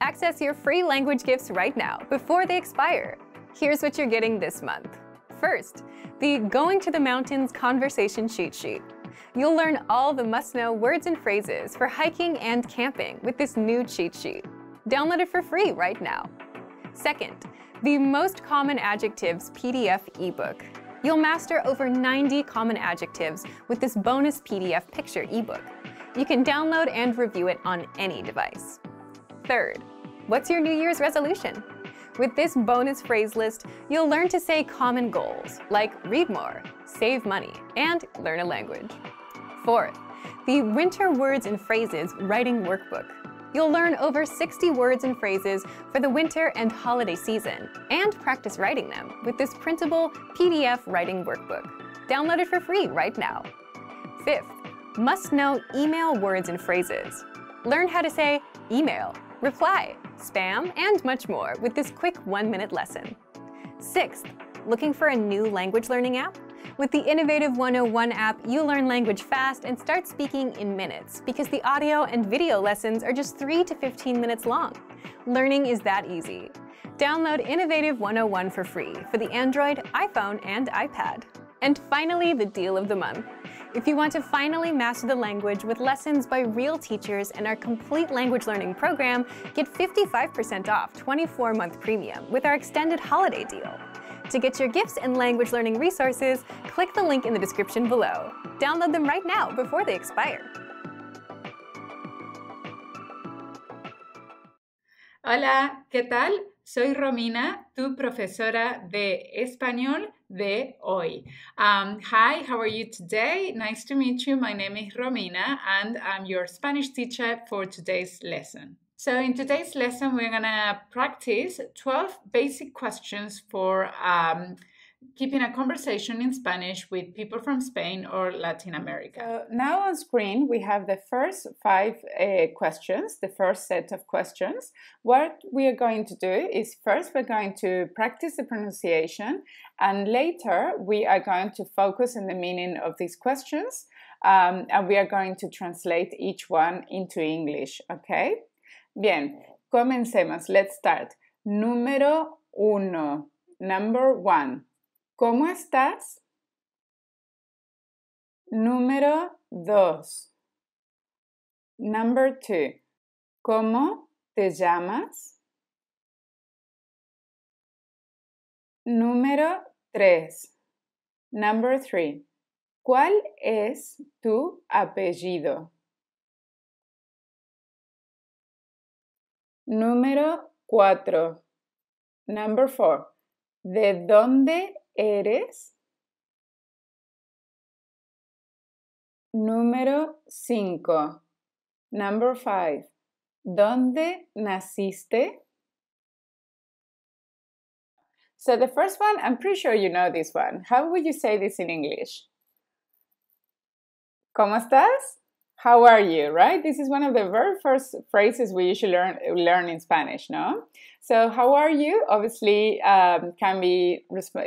Access your free language gifts right now before they expire. Here's what you're getting this month. First, the Going to the Mountains conversation cheat sheet. You'll learn all the must-know words and phrases for hiking and camping with this new cheat sheet. Download it for free right now. Second, the Most Common Adjectives PDF ebook. You'll master over 90 common adjectives with this bonus PDF picture ebook. You can download and review it on any device. Third, what's your New Year's resolution? With this bonus phrase list, you'll learn to say common goals like read more, save money, and learn a language. Fourth, the Winter Words and Phrases Writing Workbook. You'll learn over 60 words and phrases for the winter and holiday season and practice writing them with this printable PDF writing workbook. Download it for free right now. Fifth, must know email words and phrases. Learn how to say email reply, spam, and much more with this quick one-minute lesson. Sixth, looking for a new language learning app? With the Innovative 101 app, you learn language fast and start speaking in minutes because the audio and video lessons are just 3 to 15 minutes long. Learning is that easy. Download Innovative 101 for free for the Android, iPhone, and iPad. And finally, the deal of the month. If you want to finally master the language with lessons by real teachers and our complete language learning program, get 55% off 24-month premium with our extended holiday deal. To get your gifts and language learning resources, click the link in the description below. Download them right now before they expire. Hola, ¿qué tal? Soy Romina, tu profesora de español de hoy. Um, hi, how are you today? Nice to meet you. My name is Romina, and I'm your Spanish teacher for today's lesson. So, in today's lesson, we're going to practice 12 basic questions for um, keeping a conversation in Spanish with people from Spain or Latin America. now on screen, we have the first five uh, questions, the first set of questions. What we are going to do is first we're going to practice the pronunciation, and later we are going to focus on the meaning of these questions, um, and we are going to translate each one into English, okay? Bien, comencemos. Let's start. Número uno. Number one. ¿Cómo estás? Número 2. Number 2. ¿Cómo te llamas? Número 3. Number 3. ¿Cuál es tu apellido? Número 4. Number 4. ¿De dónde eres. Número 5. Number 5. ¿Dónde naciste? So the first one, I'm pretty sure you know this one. How would you say this in English? ¿Cómo estás? how are you, right? This is one of the very first phrases we usually learn, learn in Spanish, no? So, how are you obviously um, can be uh,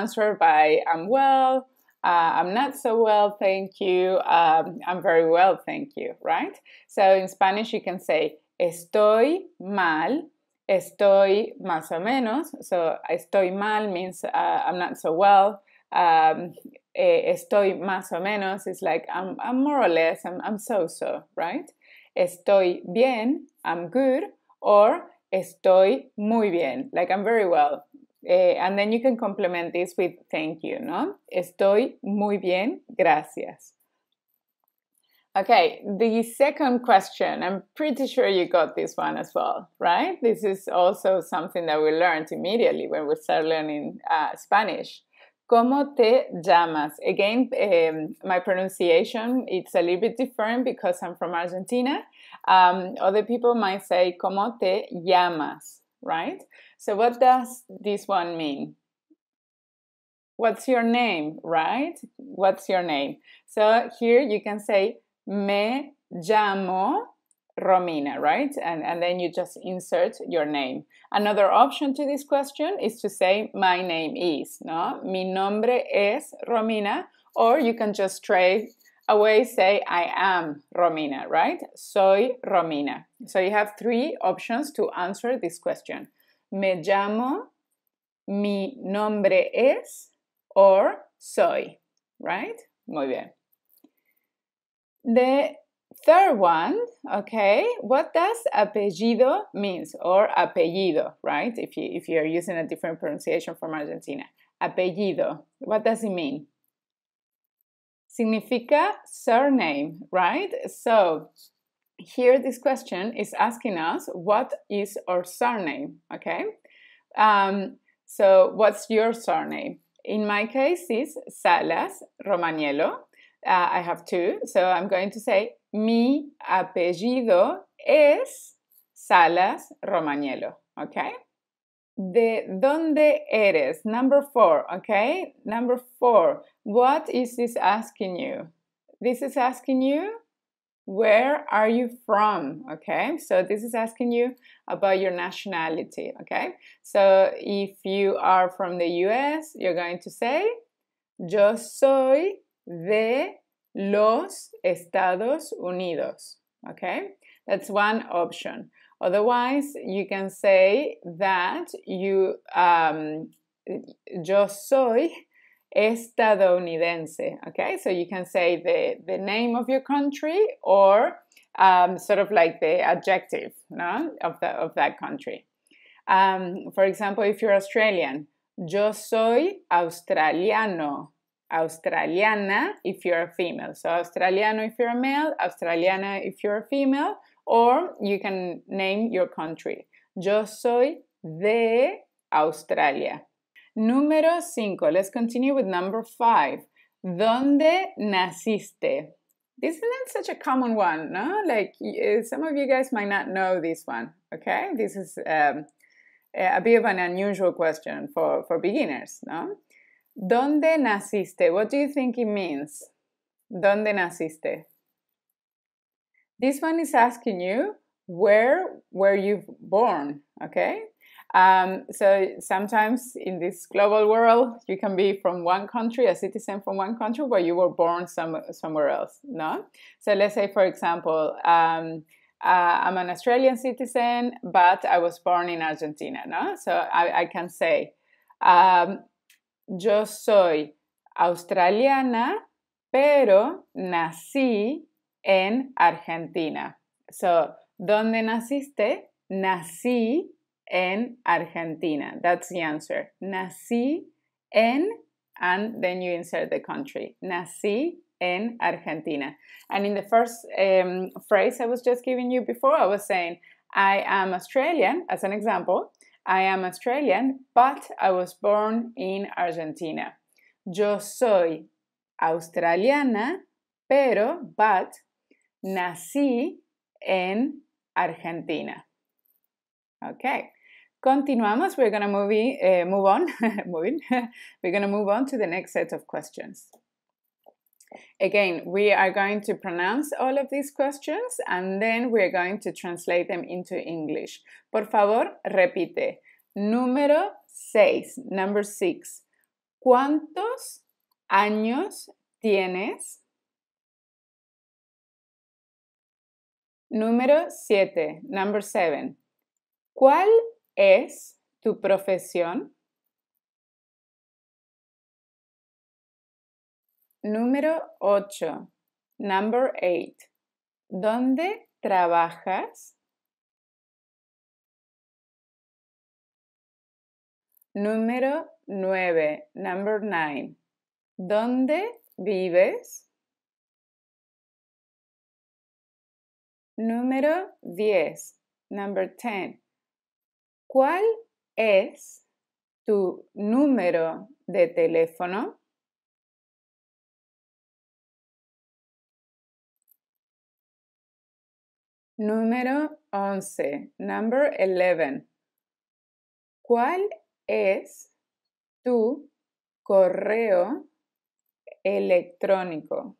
answered by I'm well, uh, I'm not so well, thank you, um, I'm very well, thank you, right? So, in Spanish, you can say estoy mal, estoy más o menos. So, estoy mal means uh, I'm not so well. Um, eh, estoy más o menos is like I'm, I'm more or less, I'm, I'm so-so, right? Estoy bien, I'm good, or estoy muy bien, like I'm very well. Eh, and then you can complement this with thank you, ¿no? Estoy muy bien, gracias. Okay, the second question, I'm pretty sure you got this one as well, right? This is also something that we learned immediately when we started learning uh, Spanish. ¿Cómo te llamas? Again, um, my pronunciation it's a little bit different because I'm from Argentina. Um, other people might say ¿Cómo te llamas? Right? So what does this one mean? What's your name? Right? What's your name? So here you can say me llamo Romina, right? And, and then you just insert your name. Another option to this question is to say, my name is, no? Mi nombre es Romina, or you can just straight away say, I am Romina, right? Soy Romina. So you have three options to answer this question. Me llamo, mi nombre es, or soy, right? Muy bien. The Third one, okay, what does apellido means or apellido, right? If you if you're using a different pronunciation from Argentina. Apellido, what does it mean? Significa surname, right? So here this question is asking us what is our surname, okay? Um, so what's your surname? In my case, it's Salas Romaniello. Uh, I have two, so I'm going to say Mi apellido es Salas Romagnolo, okay? ¿De dónde eres? Number four, okay? Number four, what is this asking you? This is asking you, where are you from? Okay, so this is asking you about your nationality, okay? So if you are from the US, you're going to say, Yo soy de los Estados Unidos. Okay, that's one option. Otherwise, you can say that you, um, yo soy estadounidense. Okay, so you can say the, the name of your country or um, sort of like the adjective no? of, the, of that country. Um, for example, if you're Australian, yo soy australiano. Australiana if you're a female. So Australiano if you're a male, Australiana if you're a female, or you can name your country. Yo soy de Australia. Número 5. Let's continue with number 5. ¿Dónde naciste? This isn't such a common one, no? Like eh, some of you guys might not know this one, okay? This is um, a bit of an unusual question for, for beginners, no? ¿Dónde naciste? What do you think it means? ¿Dónde naciste? This one is asking you where were you born, okay? Um, so sometimes in this global world, you can be from one country, a citizen from one country, but you were born some, somewhere else, no? So let's say, for example, um, uh, I'm an Australian citizen, but I was born in Argentina, no? So I, I can say, um, yo soy australiana, pero nací en Argentina. So, ¿dónde naciste? Nací en Argentina. That's the answer. Nací en, and then you insert the country. Nací en Argentina. And in the first um, phrase I was just giving you before, I was saying, I am Australian, as an example, I am Australian, but I was born in Argentina. Yo soy australiana, pero, but, nací en Argentina. Okay, continuamos. We're going to move, uh, eh, move on. moving. We're going to move on to the next set of questions. Again, we are going to pronounce all of these questions and then we are going to translate them into English. Por favor, repite. Número 6. Number 6. ¿Cuántos años tienes? Número 7. Number 7. ¿Cuál es tu profesión? Número 8. Number 8. ¿Dónde trabajas? Número 9. Number 9. ¿Dónde vives? Número 10. Number 10. ¿Cuál es tu número de teléfono? Número 11. Number 11. ¿Cuál es tu correo electrónico?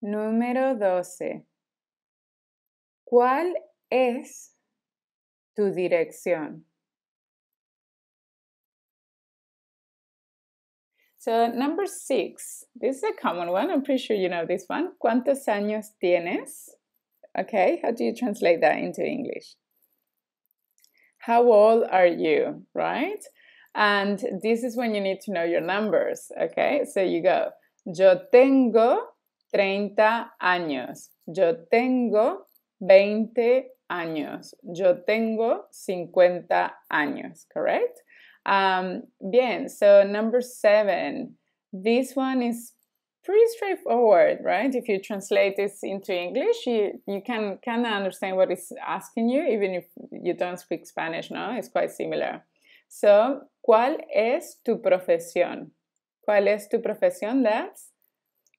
Número 12. ¿Cuál es tu dirección? So number six, this is a common one. I'm pretty sure you know this one. ¿Cuántos años tienes? Okay, how do you translate that into English? How old are you, right? And this is when you need to know your numbers, okay? So you go, yo tengo 30 años. Yo tengo 20 años. Yo tengo 50 años, correct? Um, bien, so number seven. This one is pretty straightforward, right? If you translate this into English, you, you can kind of understand what it's asking you, even if you don't speak Spanish, no? It's quite similar. So, ¿cuál es tu profesión? ¿Cuál es tu profesión? That's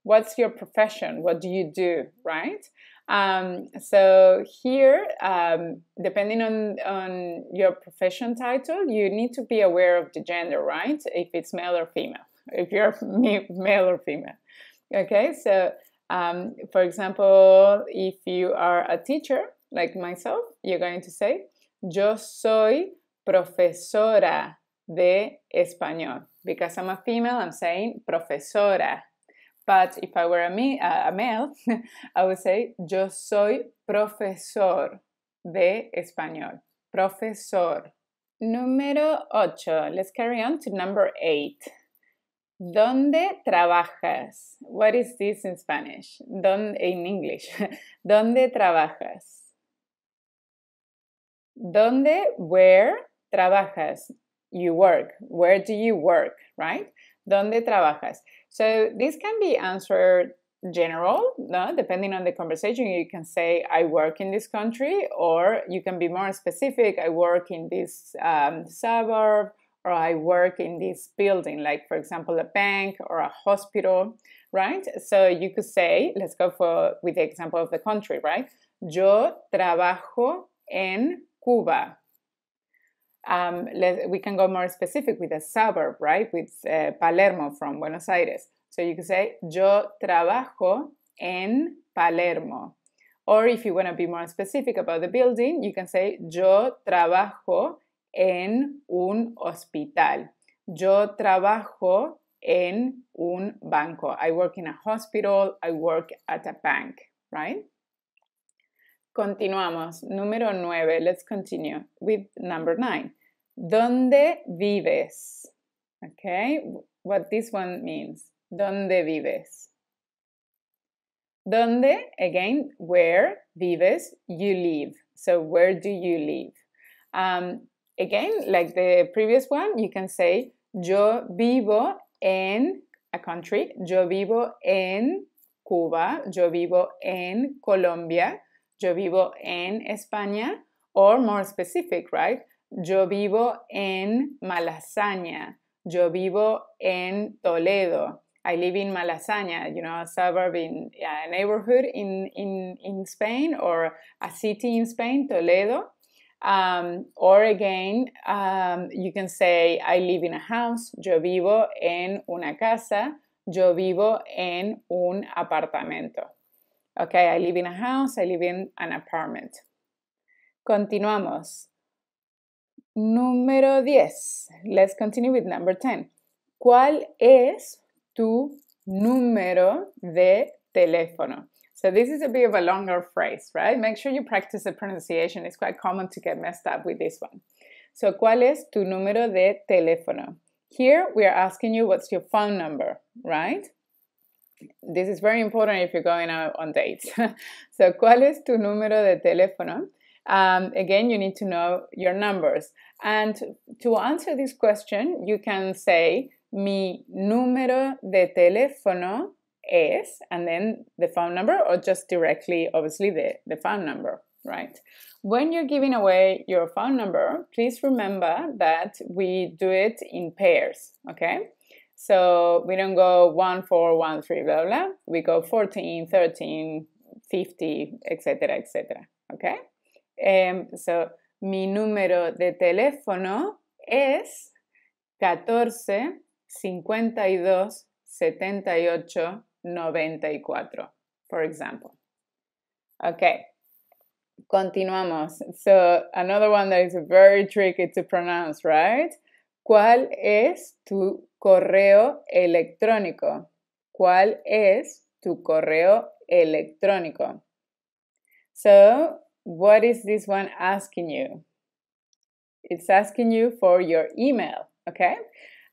what's your profession? What do you do, right? Um, so here, um, depending on, on your profession title, you need to be aware of the gender, right? If it's male or female, if you're male or female. Okay, so um, for example, if you are a teacher like myself, you're going to say, Yo soy profesora de español. Because I'm a female, I'm saying profesora but if I were a, me, a male, I would say, yo soy profesor de español. Profesor. Número 8. Let's carry on to number 8. ¿Dónde trabajas? What is this in Spanish? ¿Dónde, in English. ¿Dónde trabajas? ¿Dónde, where trabajas? You work. Where do you work, right? ¿Dónde trabajas? So this can be answered general, no? depending on the conversation. You can say, I work in this country, or you can be more specific, I work in this um, suburb, or I work in this building, like, for example, a bank or a hospital, right? So you could say, let's go for, with the example of the country, right? Yo trabajo en Cuba, um, let, we can go more specific with a suburb, right? With uh, Palermo from Buenos Aires. So you can say, Yo trabajo en Palermo. Or if you want to be more specific about the building, you can say, Yo trabajo en un hospital. Yo trabajo en un banco. I work in a hospital, I work at a bank, right? Continuamos. Número 9. Let's continue with number nine. ¿Dónde vives? Okay, what this one means. ¿Dónde vives? ¿Dónde? Again, where vives, you live. So, where do you live? Um, again, like the previous one, you can say, Yo vivo en a country. Yo vivo en Cuba. Yo vivo en Colombia yo vivo en España, or more specific, right? Yo vivo en Malasaña, yo vivo en Toledo. I live in Malasaña, you know, a suburb in a neighborhood in, Spain or a city in Spain, Toledo. Um, or again, um, you can say, I live in a house, yo vivo en una casa, yo vivo en un apartamento. Okay, I live in a house, I live in an apartment. Continuamos. Número 10. Let's continue with number 10. ¿Cuál es tu número de teléfono? So this is a bit of a longer phrase, right? Make sure you practice the pronunciation. It's quite common to get messed up with this one. So, ¿cuál es tu número de teléfono? Here we are asking you what's your phone number, right? this is very important if you're going out on dates. so, ¿cuál es tu número de teléfono? Um, again, you need to know your numbers. And to answer this question, you can say, mi número de teléfono es, and then the phone number, or just directly, obviously, the, the phone number, right? When you're giving away your phone number, please remember that we do it in pairs, okay? So we don't go 1, 4, 1, 3, blah, blah. We go 14, 13, 50, etcétera, etcétera. Okay? Um, so mi número de teléfono es 14 52 78 94, for example. Okay, continuamos. So, another one that is very tricky to pronounce, right? ¿Cuál es tu correo electrónico? ¿Cuál es tu correo electrónico? So, what is this one asking you? It's asking you for your email, okay?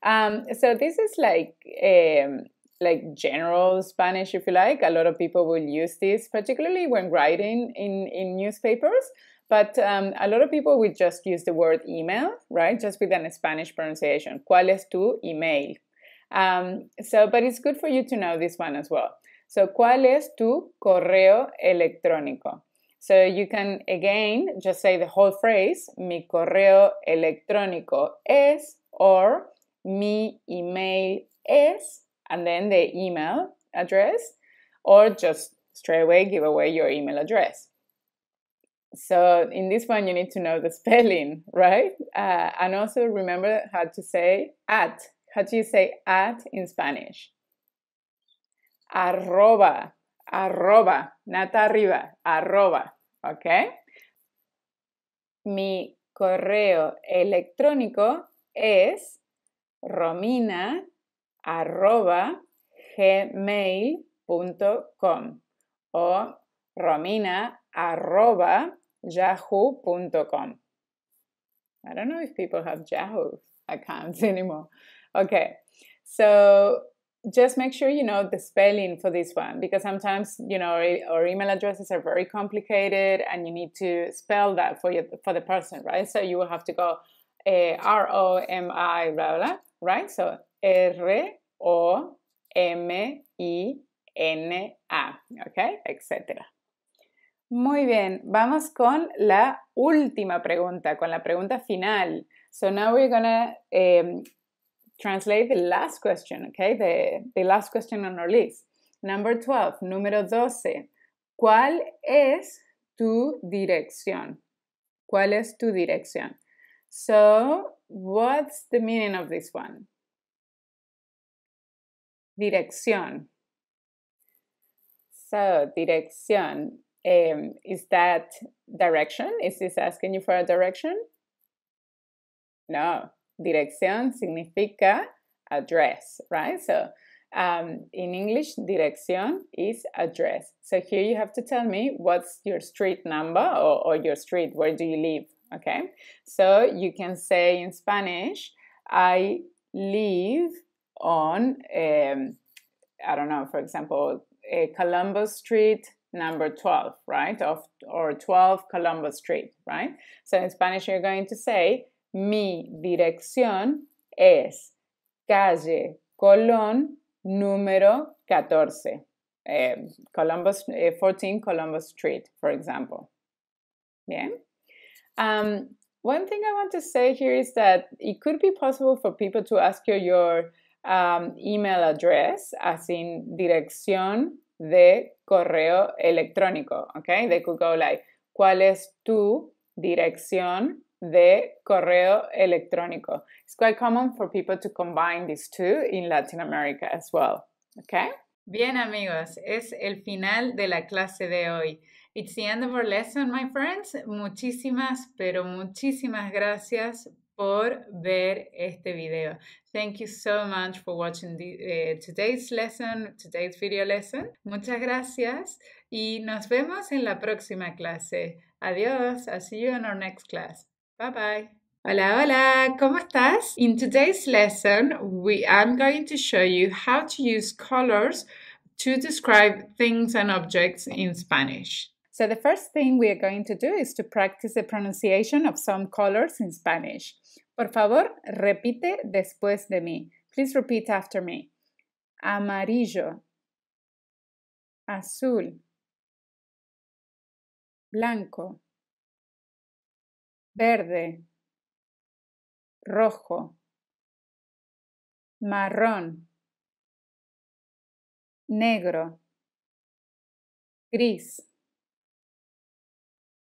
Um, so this is like um, like general Spanish, if you like. A lot of people will use this, particularly when writing in in newspapers. But um, a lot of people would just use the word email, right? Just with an Spanish pronunciation. ¿Cuál es tu email? Um, so, but it's good for you to know this one as well. So, ¿cuál es tu correo electrónico? So you can again just say the whole phrase, mi correo electrónico es, or mi email es, and then the email address, or just straight away give away your email address. so in this one, you need to know the spelling, right? Uh, and also remember how to say at. How do you say at in Spanish? Arroba, arroba, nata arriba, arroba, okay? Mi correo electrónico es romina arroba gmail.com o romina arroba yahoo.com. I don't know if people have Yahoo accounts anymore. Okay, so just make sure you know the spelling for this one because sometimes you know our email addresses are very complicated and you need to spell that for your for the person, right? So you will have to go uh, R O M I blah blah, right? So R O M I N A, okay, etc. Muy bien, vamos con la última pregunta, con la pregunta final. So now we're gonna em, translate the last question, okay? The, the last question on our list. Number 12, número 12. ¿Cuál es tu dirección? ¿Cuál es tu dirección? So, what's the meaning of this one? Dirección. So, dirección. um, is that direction? Is this asking you for a direction? No. Dirección significa address, right? So um, in English, dirección is address. So here you have to tell me what's your street number or, or your street, where do you live, okay? So you can say in Spanish, I live on, um, I don't know, for example, eh, Columbus Street number 12, right? Of, or 12 Columbus Street, right? So in Spanish, you're going to say, mi dirección es calle Colón número 14. Uh, Columbus, uh, 14 Columbus Street, for example. Yeah. Um, one thing I want to say here is that it could be possible for people to ask you your um, email address, as in dirección de correo electrónico, ¿ok? De go Live. ¿Cuál es tu dirección de correo electrónico? It's quite common for people to combine these two in Latin America as well, ¿ok? Bien amigos, es el final de la clase de hoy. It's the end of our lesson, my friends. Muchísimas, pero muchísimas gracias ver este video. Thank you so much for watching the, uh, today's lesson, today's video lesson. Muchas gracias y nos vemos en la próxima clase. Adiós. I'll see you in our next class. Bye bye. Hola, hola, ¿cómo estás? In today's lesson, we I'm going to show you how to use colors to describe things and objects in Spanish. So the first thing we are going to do is to practice the pronunciation of some colors in Spanish. Por favor, repite después de mí. Please repeat after me. Amarillo. Azul. Blanco. Verde. Rojo. Marrón. Negro. Gris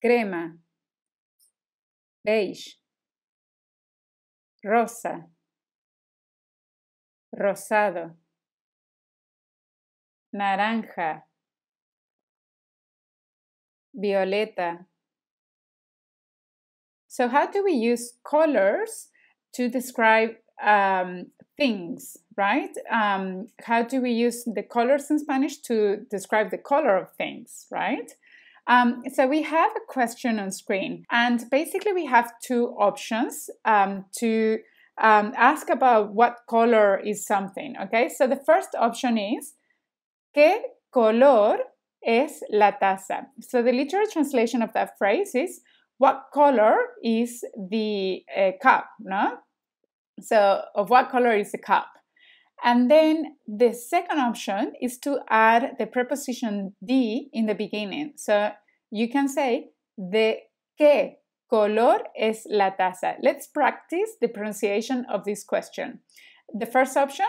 crema, beige, rosa, rosado, naranja, violeta. So, how do we use colors to describe um, things, right? Um, how do we use the colors in Spanish to describe the color of things, right? Um, so we have a question on screen, and basically we have two options um, to um, ask about what color is something. Okay, so the first option is ¿Qué color es la taza? So the literal translation of that phrase is what color is the uh, cup? No, so of what color is the cup? And then the second option is to add the preposition D in the beginning. So you can say, de qué color es la taza? Let's practice the pronunciation of this question. The first option,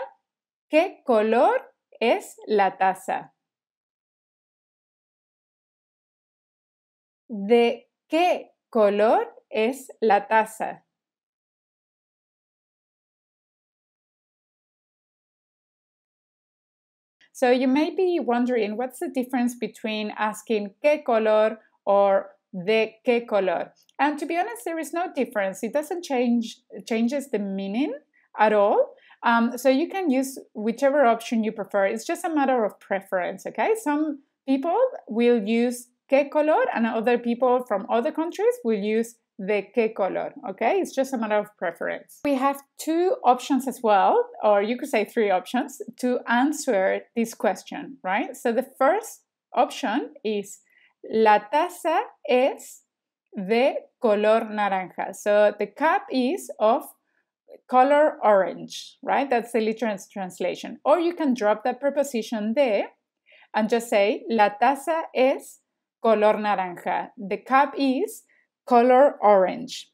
¿qué color es la taza? ¿De qué color es la taza? So you may be wondering what's the difference between asking qué color or de qué color. And to be honest, there is no difference. It doesn't change changes the meaning at all. Um, so you can use whichever option you prefer. It's just a matter of preference. Okay, some people will use qué color, and other people from other countries will use the qué color, okay? It's just a matter of preference. We have two options as well, or you could say three options, to answer this question, right? So the first option is La taza es de color naranja. So the cup is of color orange, right? That's the literal translation. Or you can drop the preposition de and just say La taza es color naranja. The cup is color orange.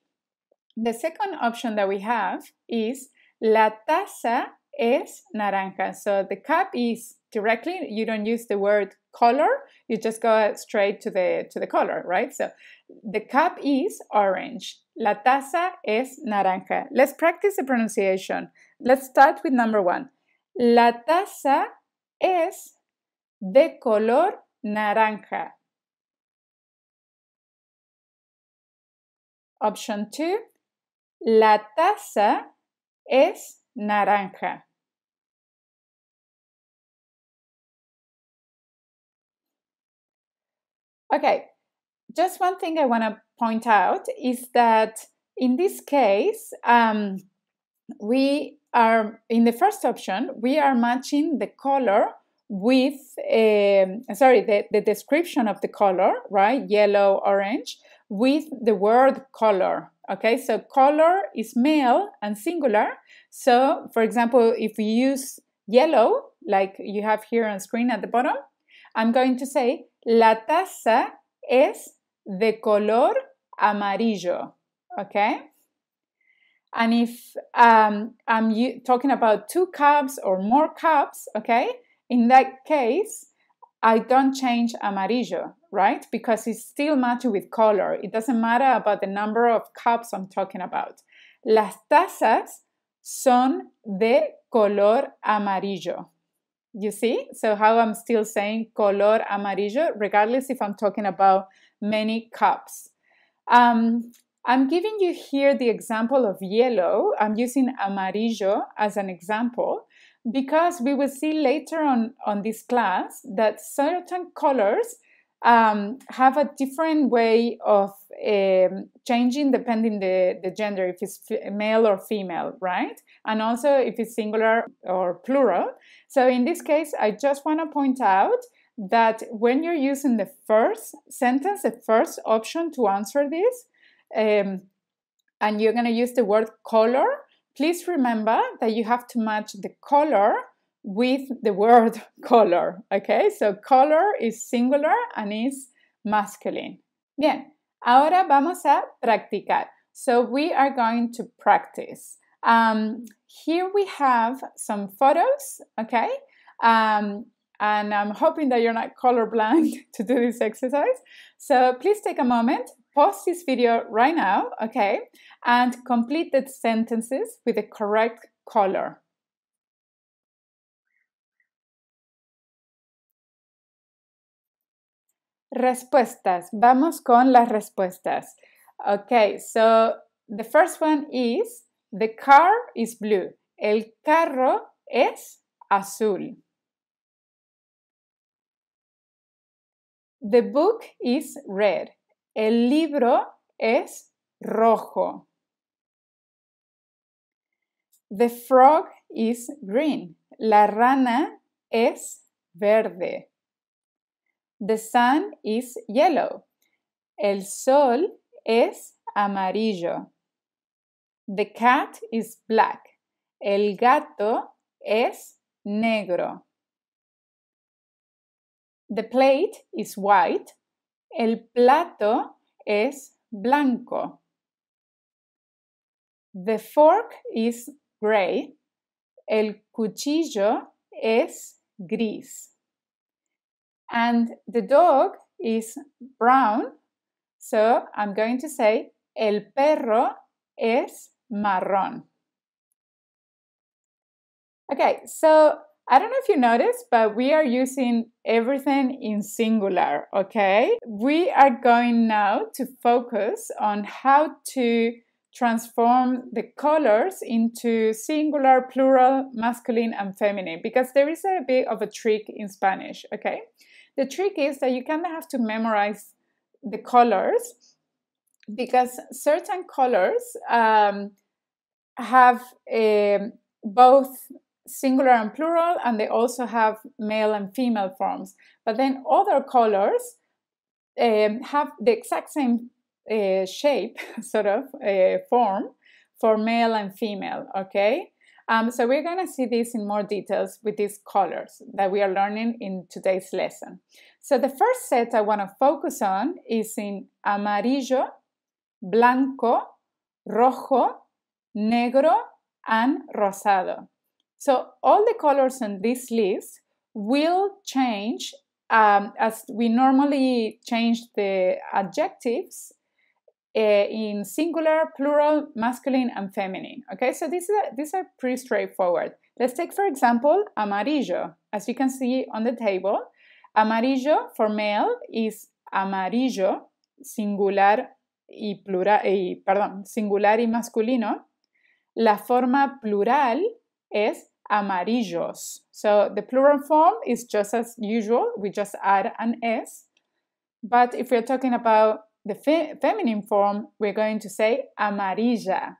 The second option that we have is la taza es naranja. So the cup is directly, you don't use the word color, you just go straight to the to the color, right? So the cup is orange. La taza es naranja. Let's practice the pronunciation. Let's start with number 1. La taza es de color naranja. Option 2, la taza es naranja. Okay, just one thing I want to point out is that in this case, um, we are in the first option, we are matching the color with, eh, sorry, the, the description of the color, right? Yellow, orange, with the word color. Okay, so color is male and singular. So, for example, if we use yellow, like you have here on screen at the bottom, I'm going to say la taza es de color amarillo. Okay? And if um, I'm talking about two cups or more cups, okay, in that case, I don't change amarillo right? Because it's still matching with color. It doesn't matter about the number of cups I'm talking about. Las tazas son de color amarillo. You see? So how I'm still saying color amarillo, regardless if I'm talking about many cups. Um, I'm giving you here the example of yellow. I'm using amarillo as an example because we will see later on on this class that certain colors um, have a different way of um, changing depending the, the gender if it's male or female right and also if it's singular or plural so in this case i just want to point out that when you're using the first sentence the first option to answer this um, and you're going to use the word color please remember that you have to match the color with the word color. Okay, so color is singular and is masculine. Bien, ahora vamos a practicar. So we are going to practice. Um, here we have some photos, okay? Um, and I'm hoping that you're not colorblind to do this exercise. So please take a moment, pause this video right now, okay? And complete the sentences with the correct color, Respuestas. Vamos con las respuestas. Okay, so the first one is the car is blue. El carro es azul. The book is red. El libro es rojo. The frog is green. La rana es verde. The sun is yellow. El sol es amarillo. The cat is black. El gato es negro. The plate is white. El plato es blanco. The fork is gray. El cuchillo es gris. And the dog is brown. So I'm going to say el perro es marrón. Okay, so I don't know if you noticed, but we are using everything in singular, okay? We are going now to focus on how to transform the colors into singular, plural, masculine, and feminine because there is a bit of a trick in Spanish, okay? The trick is that you kind of have to memorize the colors because certain colors um, have um, both singular and plural, and they also have male and female forms. But then other colors um, have the exact same uh, shape, sort of uh, form for male and female. Okay, um, so we're going to see this in more details with these colors that we are learning in today's lesson. So the first set I want to focus on is in amarillo, blanco, rojo, negro, and rosado. So all the colors on this list will change um, as we normally change the adjectives uh, in singular, plural, masculine, and feminine. Okay, so these are, these are pretty straightforward. Let's take, for example, amarillo. As you can see on the table, amarillo for male is amarillo, singular y plural, y, perdón, singular y masculino. La forma plural es amarillos. So the plural form is just as usual, we just add an S. But if we're talking about the fe feminine form, we're going to say amarilla.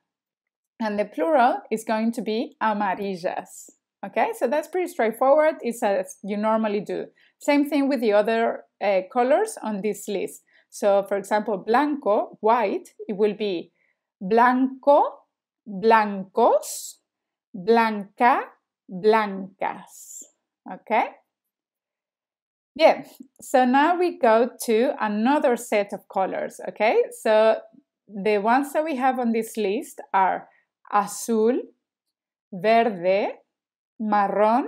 And the plural is going to be amarillas. Okay, so that's pretty straightforward. It's as you normally do. Same thing with the other uh, colors on this list. So, for example, blanco, white, it will be blanco, blancos, blanca, blancas. Okay, yeah, so now we go to another set of colors, okay? So the ones that we have on this list are azul, verde, marrón,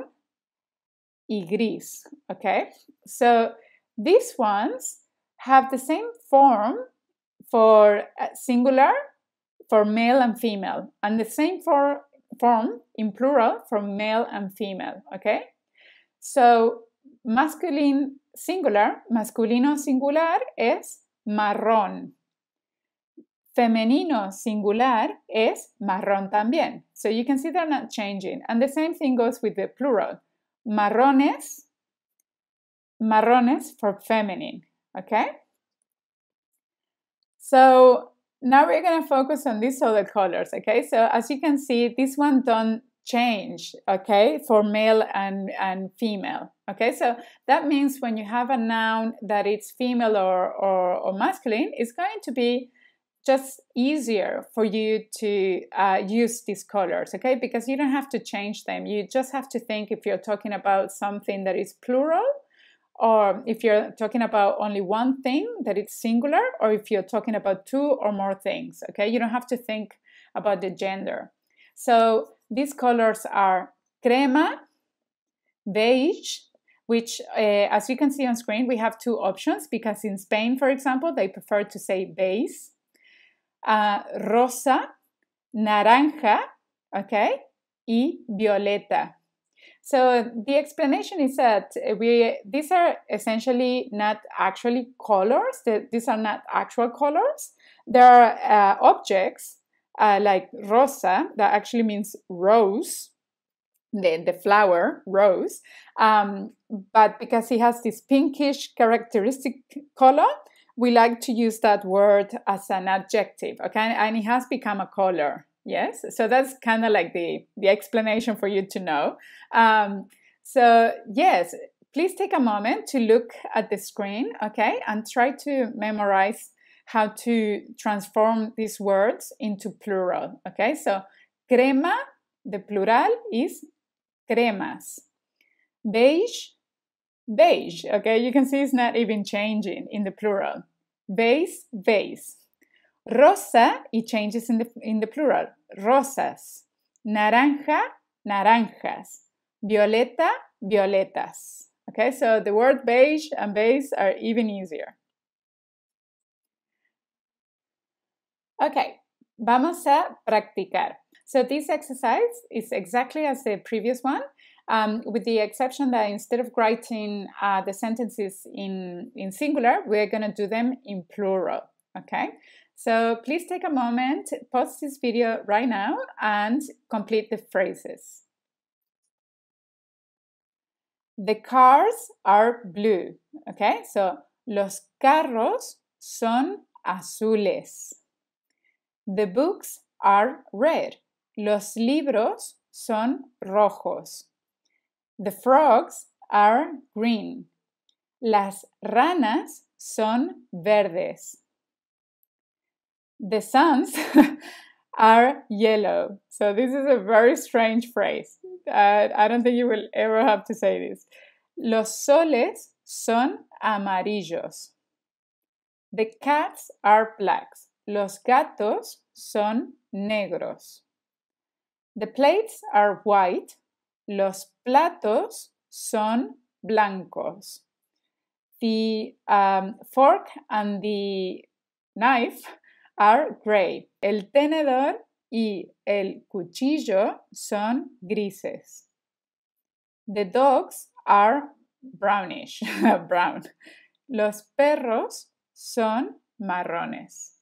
y gris, okay? So these ones have the same form for uh, singular, for male and female, and the same for, form in plural for male and female, okay? So masculine singular, masculino singular es marrón. Femenino singular es marrón también. So you can see they're not changing. And the same thing goes with the plural. Marrones, marrones for feminine, okay? So now we're gonna focus on these other colors, okay? So as you can see, this one don't change okay for male and and female okay so that means when you have a noun that it's female or or, or masculine it's going to be just easier for you to uh, use these colors okay because you don't have to change them you just have to think if you're talking about something that is plural or if you're talking about only one thing that it's singular or if you're talking about two or more things okay you don't have to think about the gender so these colors are crema, beige, which uh, as you can see on screen, we have two options because in Spain, for example, they prefer to say base, uh, rosa, naranja, okay, y violeta. So the explanation is that we these are essentially not actually colors. These are not actual colors. They are uh, objects uh, like rosa, that actually means rose, the, the flower, rose. Um, but because it has this pinkish characteristic color, we like to use that word as an adjective, okay? And it has become a color, yes? So that's kind of like the, the explanation for you to know. Um, so, yes, please take a moment to look at the screen, okay? And try to memorize how to transform these words into plural. Okay, so crema, the plural is cremas. Beige, beige. Okay, you can see it's not even changing in the plural. Base, base. Rosa, it changes in the, in the plural. Rosas. Naranja, naranjas. Violeta, violetas. Okay, so the word beige and base are even easier. Okay, vamos a practicar. So this exercise is exactly as the previous one, um, with the exception that instead of writing uh, the sentences in, in singular, we're going to do them in plural. Okay, so please take a moment, pause this video right now, and complete the phrases. The cars are blue. Okay, so los carros son azules. The books are red. Los libros son rojos. The frogs are green. Las ranas son verdes. The suns are yellow. So this is a very strange phrase. Uh, I don't think you will ever have to say this. Los soles son amarillos. The cats are blacks. Los gatos son negros. The plates are white. Los platos son blancos. The um, fork and the knife are gray. El tenedor y el cuchillo son grises. The dogs are brownish, brown. Los perros son marrones.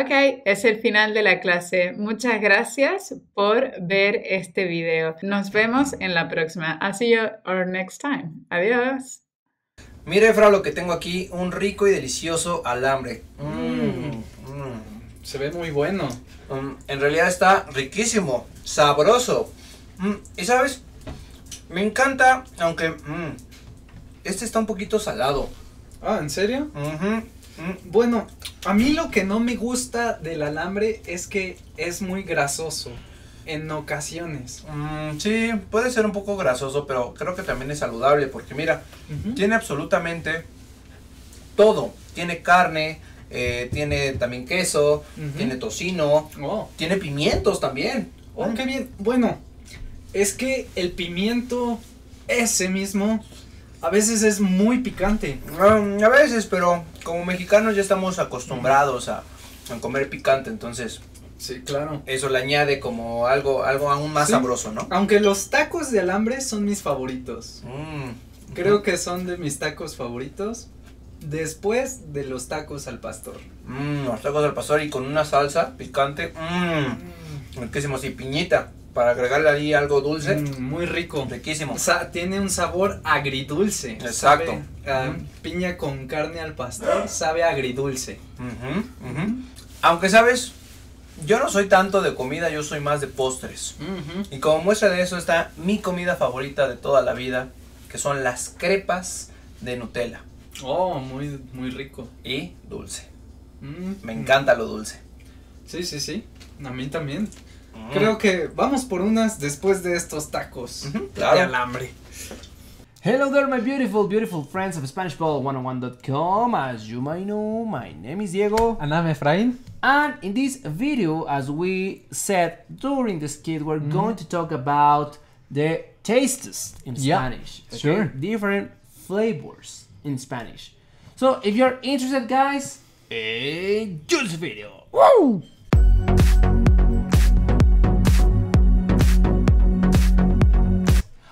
Ok, es el final de la clase. Muchas gracias por ver este video. Nos vemos en la próxima. I'll see you or next time. Adiós. Mire, Fra, lo que tengo aquí, un rico y delicioso alambre. Mmm, Se ve muy bueno. Mm, en realidad está riquísimo, sabroso. Y sabes, me encanta, aunque este está un poquito salado. Ah, ¿en serio? Mm Mm, bueno, a mí lo que no me gusta del alambre es que es muy grasoso en ocasiones. Mm, sí, puede ser un poco grasoso, pero creo que también es saludable porque mira, tiene absolutamente todo. Tiene carne, eh, tiene también queso, tiene tocino, oh. tiene pimientos también. Oh, qué bien. Bueno, es que el pimiento ese mismo a veces es muy picante. Mm, a veces, pero como mexicanos ya estamos acostumbrados a, a, comer picante, entonces. Sí, claro. Eso le añade como algo, algo aún más sabroso, ¿no? Aunque los tacos de alambre son mis favoritos. Mm. Creo que son de mis tacos favoritos. Después de los tacos al pastor. Mmm. los tacos al pastor y con una salsa picante. Mmm. Mm. mm. piñita para agregarle ahí algo dulce. Mm, muy rico. Riquísimo. tiene un sabor agridulce. Exacto. Ah, piña con carne al pastor sabe agridulce. Aunque sabes, yo no soy tanto de comida, yo soy más de postres. Y como muestra de eso está mi comida favorita de toda la vida, que son las crepas de Nutella. Oh, muy, muy rico. Y dulce. Mm, Me mm. encanta lo dulce. Sí, sí, sí. A mí también. Creo que vamos por unas después de estos tacos claro. de alambre. Hello there, my beautiful, beautiful friends of SpanishBall101.com. As you may know, my name is Diego. And I'm Efrain. And in this video, as we said during the skit, we're mm. going to talk about the tastes in yeah, Spanish. Okay? Sure. Different flavors in Spanish. So if you're interested, guys, enjoy this video. Woo!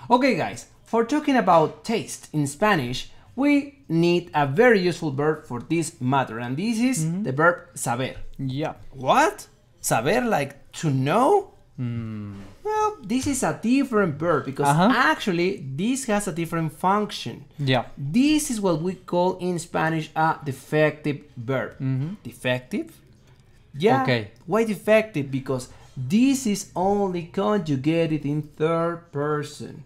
Okay guys, for talking about taste in Spanish, we need a very useful verb for this matter, and this is mm -hmm. the verb saber. Yeah. What? Saber, like to know? Mm. Well, this is a different verb because uh -huh. actually this has a different function. Yeah. This is what we call in Spanish a defective verb. Mm -hmm. Defective? Yeah. Okay. Why defective? Because this is only conjugated in third person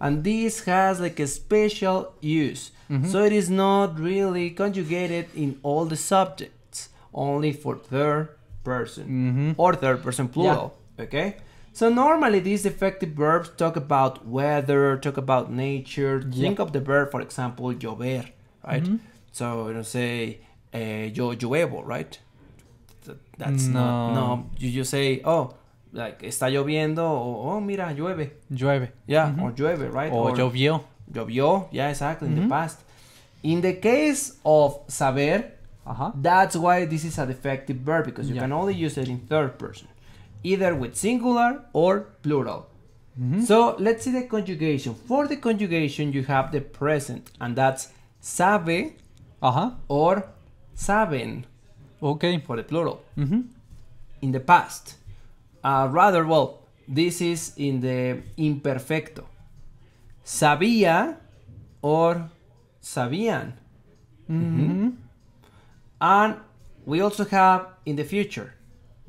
and this has like a special use. Mm-hmm. So it is not really conjugated in all the subjects, only for third person mm-hmm. or third person plural. Yeah. Okay? So normally these effective verbs talk about weather, talk about nature. Think of the verb, for example, llover, right? Mm-hmm. So you know, say eh, yo lluevo, right? That's no. not no. You just say, oh, like está lloviendo o oh mira llueve llueve yeah mm -hmm. or llueve right o or llovió llovió yeah exactly mm -hmm. in the past in the case of saber uh -huh. that's why this is a defective verb because you yeah. can only use it in third person either with singular or plural mm -hmm. so let's see the conjugation for the conjugation you have the present and that's sabe uh -huh. or saben okay for the plural in the past uh, rather, well, this is in the imperfecto. Sabía or sabían. Mm -hmm. Mm -hmm. And we also have in the future.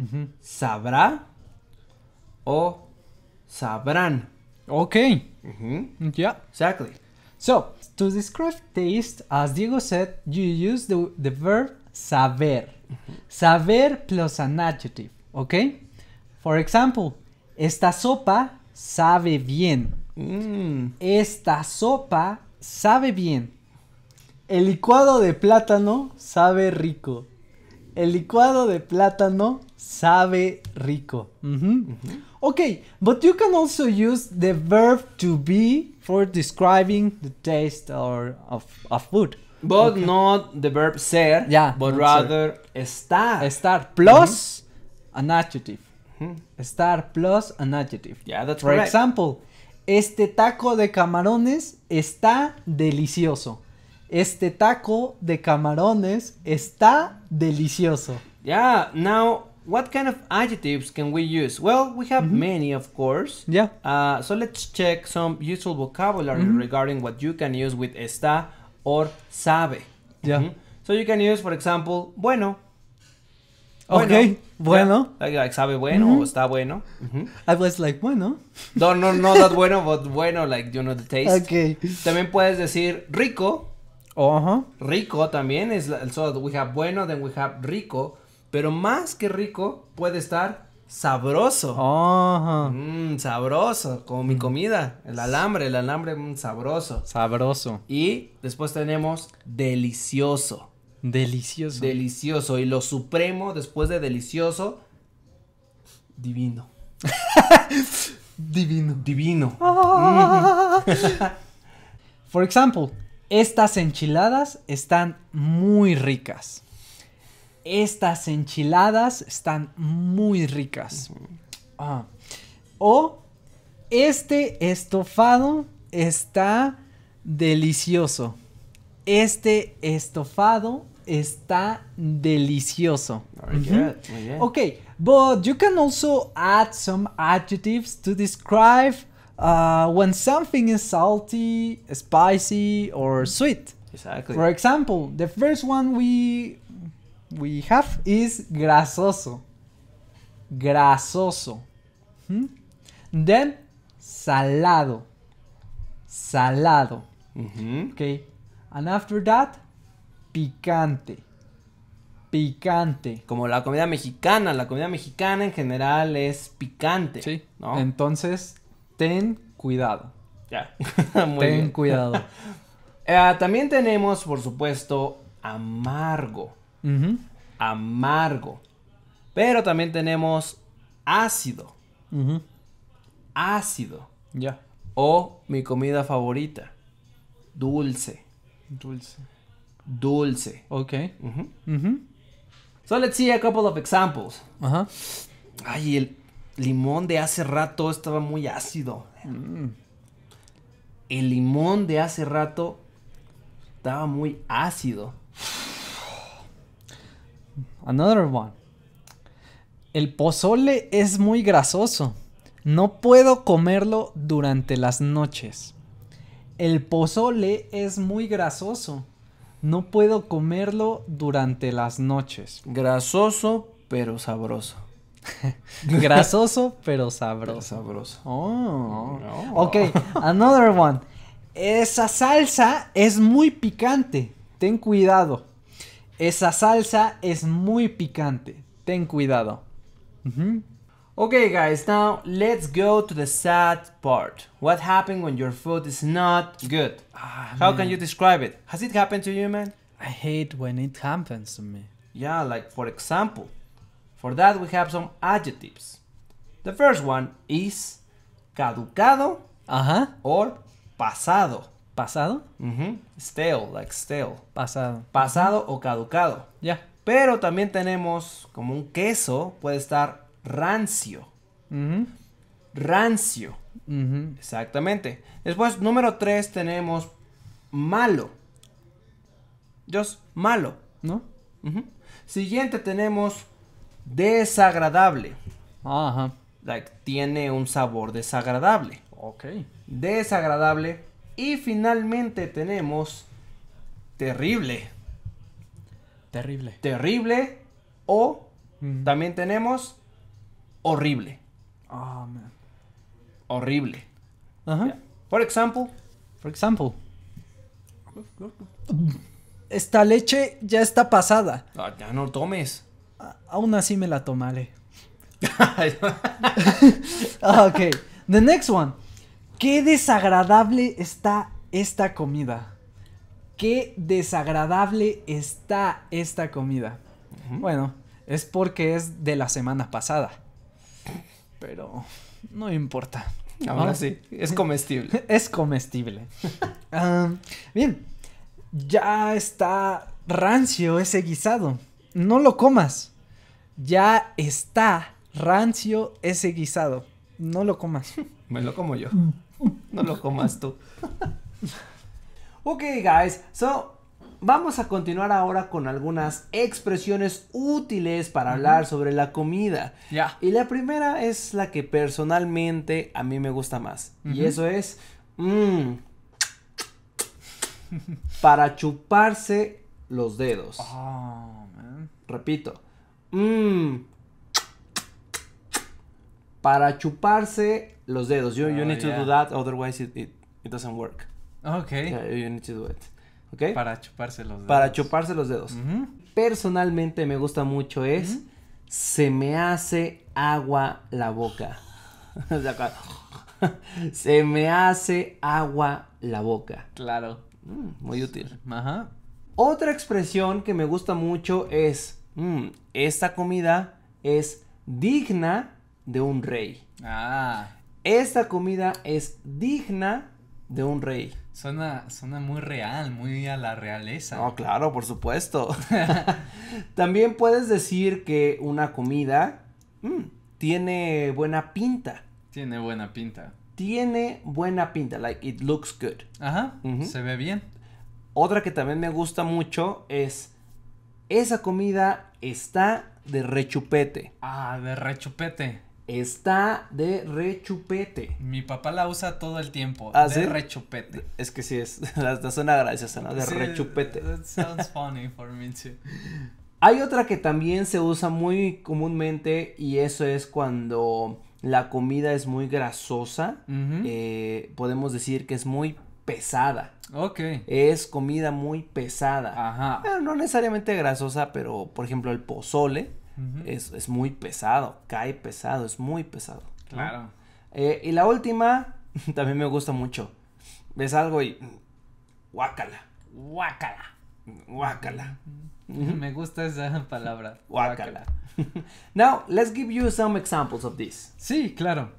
Mm -hmm. Sabrá o sabrán. Okay. Mm-hmm. Yeah. Exactly. So, to describe taste, as Diego said, you use the, the verb saber. Mm-hmm. Saber plus an adjective, okay? For example, esta sopa sabe bien. Mm. Esta sopa sabe bien. El licuado de plátano sabe rico. El licuado de plátano sabe rico. ok Okay, but you can also use the verb to be for describing the taste or of, food. But not the verb ser, but rather estar. Estar plus an adjective. Star plus an adjective. Yeah, that's For correct. example, este taco de camarones está delicioso. Este taco de camarones está delicioso. Yeah, now what kind of adjectives can we use? Well, we have mm -hmm. many, of course. Yeah. Uh, so let's check some useful vocabulary mm -hmm. regarding what you can use with está or sabe. Yeah. Mm -hmm. So you can use, for example, bueno, Ok, bueno. sabe bueno o está bueno. I was like, bueno. No, no, no that bueno, but bueno, like, you know the taste. Okay. También puedes decir rico. Ajá. Rico también es, solo. we have bueno, then we have rico. Pero más que rico puede estar sabroso. Ajá. Mm, sabroso, como mi mm. comida. El alambre, el alambre mm, sabroso. Sabroso. Y después tenemos delicioso. Delicioso. Delicioso. Y lo supremo, después de delicioso, divino. divino. Divino. Por ejemplo, estas enchiladas están muy ricas. Estas enchiladas están muy ricas. Ah. O este estofado está delicioso. Este estofado está delicioso. Very mm -hmm. good. Okay, but you can also add some adjectives to describe uh, when something is salty, spicy, or sweet. Exactly. For example, the first one we we have is grasoso. Grasoso. Hmm? Then salado. Salado. Mm -hmm. Okay. And after that, picante. Picante. Como la comida mexicana, la comida mexicana en general es picante. Sí. Entonces, ten cuidado. Ya. ten cuidado. Eh, también tenemos, por supuesto, amargo. Amargo. Pero también tenemos ácido. Ácido. Ya. O mi comida favorita. Dulce. Dulce. Dulce. Okay. So let's see a couple of examples. Ajá. Ay, el limón de hace rato estaba muy ácido. Mm. El limón de hace rato estaba muy ácido. Another one. El pozole es muy grasoso. No puedo comerlo durante las noches. El pozole es muy grasoso. No puedo comerlo durante las noches. Grasoso, pero sabroso. Grasoso, pero sabroso. sabroso. Oh. oh. Ok, another one. Esa salsa es muy picante. Ten cuidado. Esa salsa es muy picante. Ten cuidado. Okay guys, now let's go to the sad part. What happened when your food is not good? Ah, How man. can you describe it? Has it happened to you, man? I hate when it happens to me. Yeah, like for example. For that we have some adjectives. The first one is caducado uh -huh. or pasado. Pasado? Mm -hmm. Stale, like stale. Pasado. Pasado o caducado. Yeah. Pero también tenemos como un queso, puede estar rancio. Rancio. Exactamente. Después, número 3 tenemos malo. Just malo. ¿No? Siguiente tenemos desagradable. Ajá. Like, tiene un sabor desagradable. Ok. Desagradable. Y finalmente tenemos terrible. Terrible. Terrible. O también tenemos horrible. Ah, horrible. Por ejemplo. Esta leche ya está pasada. Ah, ya no tomes. aún así me la tomaré. Ah, ok. The next one. Qué desagradable está esta comida. Qué desagradable está esta comida. Bueno, es porque es de la semana pasada pero no importa. Ahora sí, es comestible. es comestible. Ah, bien, ya está rancio ese guisado. No lo comas. Ya está rancio ese guisado. No lo comas. Me lo como yo. Mm. No lo comas tú. ok guys. So Vamos a continuar ahora con algunas expresiones útiles para hablar sobre la comida. Ya. Y la primera es la que personalmente a mí me gusta más. Y eso es. Mmm, para chuparse los dedos. Ah, Repito. Mmm, para chuparse los dedos. You, oh, need to do that, otherwise it, it, doesn't work. Okay. you need to do it. Para chuparse los dedos. Para chuparse los dedos. Personalmente me gusta mucho es, se me hace agua la boca. se me hace agua la boca. Claro. Mm, muy útil. Otra expresión que me gusta mucho es, mm, esta comida es digna de un rey. Ah. Esta comida es digna de un rey. Suena, muy real, muy a la realeza. No, claro, por supuesto. También puedes decir que una comida mm, tiene buena pinta. Tiene buena pinta. Tiene buena pinta, like it looks good. Ajá, se ve bien. Otra que también me gusta mucho es, esa comida está de rechupete. Ah, de rechupete. Está de rechupete. Mi papá la usa todo el tiempo. ¿Ah, de rechupete. Es que sí es. la suena graciosa, ¿no? De rechupete. That sounds funny for me too. Hay otra que también se usa muy comúnmente y eso es cuando la comida es muy grasosa. Eh, podemos decir que es muy pesada. Ok. Es comida muy pesada. Ajá. no necesariamente grasosa, pero por ejemplo el pozole es, es, muy pesado, cae pesado, es muy pesado. Claro. Eh, y la última, también me gusta mucho. Ves algo y. Guácala. Guácala. Guácala. Me gusta esa palabra. Guácala. Now, let's give you some examples of this. Sí, claro.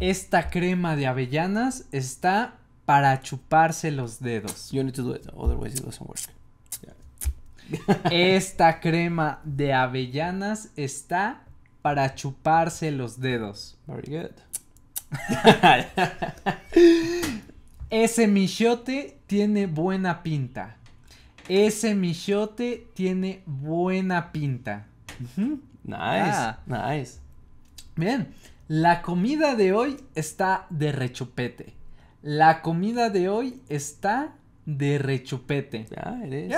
Esta crema de avellanas está para chuparse los dedos. You need to do it, otherwise it doesn't work. Esta crema de avellanas está para chuparse los dedos. Very good. Ese michote tiene buena pinta. Ese michote tiene buena pinta. Ah. nice. Bien, la comida de hoy está de rechupete. La comida de hoy está de rechupete. Ya, it is.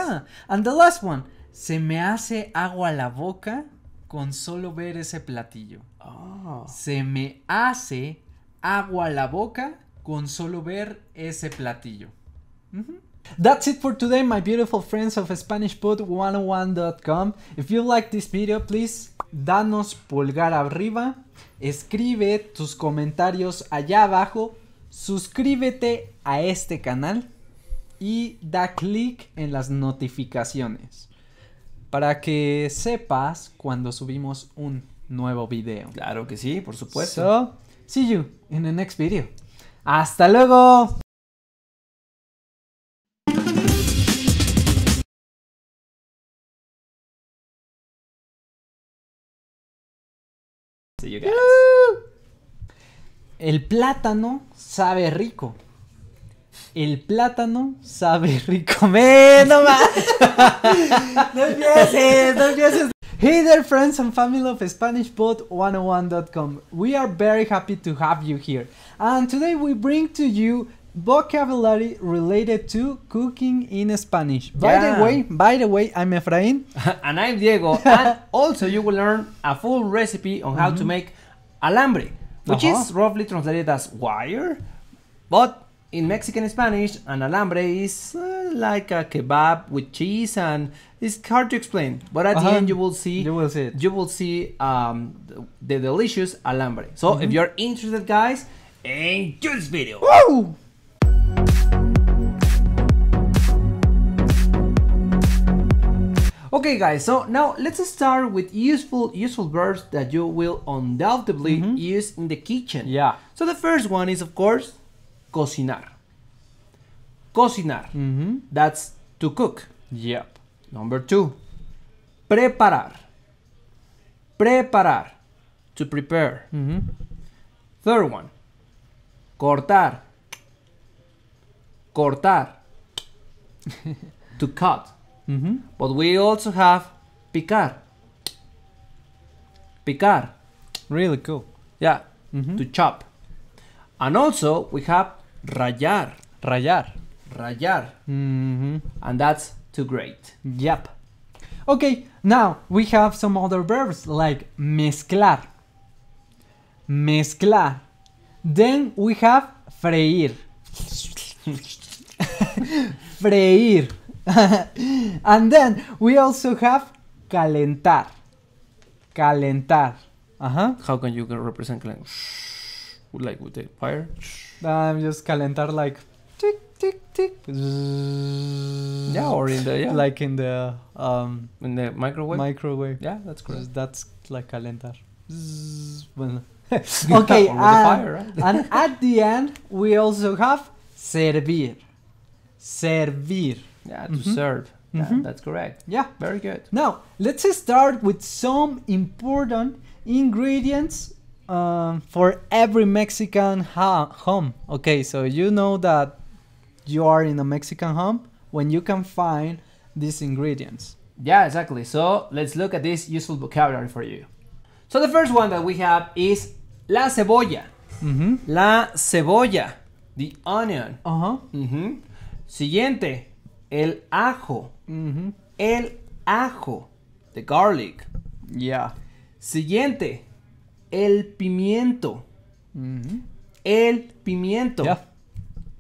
And the last one. Se me hace agua la boca con solo ver ese platillo. Ah. Se me hace agua la boca con solo ver ese platillo. That's it for today, my beautiful friends of SpanishPod101.com. If you like this video, please danos pulgar arriba, escribe tus comentarios allá abajo, suscríbete a este canal y da clic en las notificaciones para que sepas cuando subimos un nuevo video. Claro que sí, por supuesto. see you in the next video. Hasta luego. See you guys. El plátano sabe rico. El plátano sabe rico. ¡Men! ¡No más! ¡No empieces! ¡No empieces! Hey there, friends and family of SpanishBot101.com. We are very happy to have you here. And today we bring to you vocabulary related to cooking in Spanish. By yeah. the way, by the way, I'm Efraín. and I'm Diego. and also you will learn a full recipe on how mm -hmm. to mm-hmm. make alambre, which uh -huh. is uh-huh. roughly translated as wire, but in Mexican Spanish, an alambre is uh, like a kebab with cheese, and it's hard to explain. But at uh -huh. the uh-huh. end, you will see you will see you will see um, the delicious alambre. So mm -hmm. if mm-hmm. you're interested, guys, enjoy this video. Woo! Okay, guys. So now let's start with useful useful verbs that you will undoubtedly mm -hmm. use in the kitchen. Yeah. So the first one is, of course cocinar. Cocinar. Mm-hmm. That's to cook. Yep. Number two, preparar. Preparar. To prepare. Mm-hmm. Third one, cortar. Cortar. to cut. Mm-hmm. But we also have picar. Picar. Really cool. Yeah. Mm-hmm. To chop. And also we have Rayar. Rayar. Rayar. Mm-hmm. And that's too great. Yep. Okay, now we have some other verbs like mezclar. Mezclar. Then we have freír. freír. and then we also have calentar. Calentar. Uh -huh. How can you represent calentar? Like with the fire? I'm just calendar like tick tick tick. Yeah, or in the yeah. like in the um in the microwave. Microwave. Yeah, that's correct. That's like calendar. Well, okay, and, uh, fire, right? and at the end we also have servir, servir. Yeah, to mm -hmm. serve. mm -hmm. That's correct. Yeah, very good. Now let's start with some important ingredients um, for every Mexican home. Okay, so you know that you are in a Mexican home when you can find these ingredients. Yeah, exactly. So let's look at this useful vocabulary for you. So the first one that we have is la cebolla. Mm -hmm. La cebolla, the onion. Uh -huh. mm -hmm. Siguiente, el ajo. Mm -hmm. El ajo, the garlic. Yeah. Siguiente, el pimiento. Mm-hmm. El pimiento.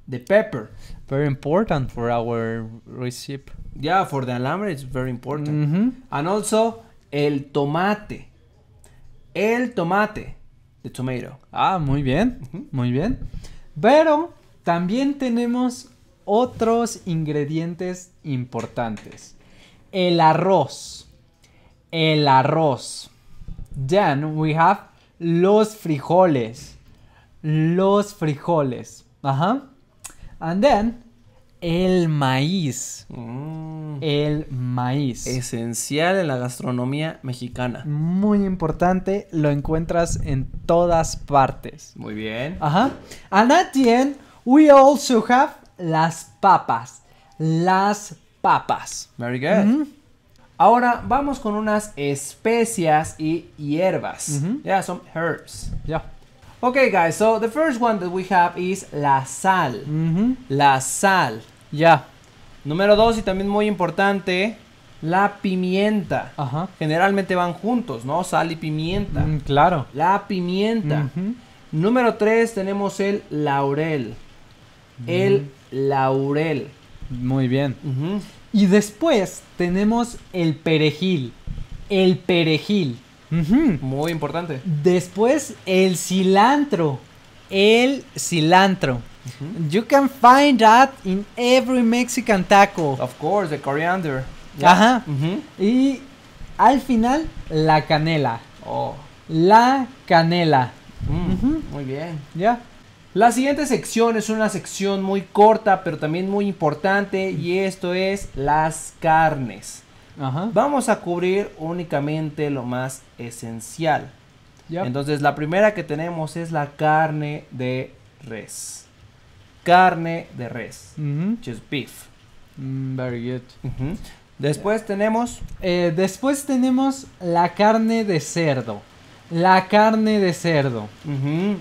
The pepper. Very important for our recipe. Yeah, for the alambre it's very important. Mm-hmm. And also el tomate. El tomate. The tomato. Ah, muy bien. Mm-hmm. Muy bien. Pero también tenemos otros ingredientes importantes. El arroz. El arroz. Then we have los frijoles. Los frijoles. Ajá. And then, el maíz. Mm. El maíz. Esencial en la gastronomía mexicana. Muy importante, lo encuentras en todas partes. Muy bien. Ajá. And at the we also have las papas. Las papas. Very good. Ahora vamos con unas especias y hierbas. Ya son Yeah, some herbs. Ya. Okay, guys, so the first one that we have is la sal. La sal. Ya. Número dos, y también muy importante, la pimienta. Ajá. Generalmente van juntos, ¿no? Sal y pimienta. Mm, claro. La pimienta. Número tres, tenemos el laurel. El laurel. Muy bien. Y después tenemos el perejil. El perejil. Muy importante. Después el cilantro. El cilantro. You can find that in every Mexican taco. Of course, the coriander. Ajá. Y al final, la canela. Oh. La canela. Mm. muy bien. Ya. La siguiente sección es una sección muy corta, pero también muy importante, y esto es las carnes. Ajá. Vamos a cubrir únicamente lo más esencial. Entonces, la primera que tenemos es la carne de res. Carne de res. Mm-hmm. Mm beef. very good. Después tenemos. Eh, después tenemos la carne de cerdo. La carne de cerdo.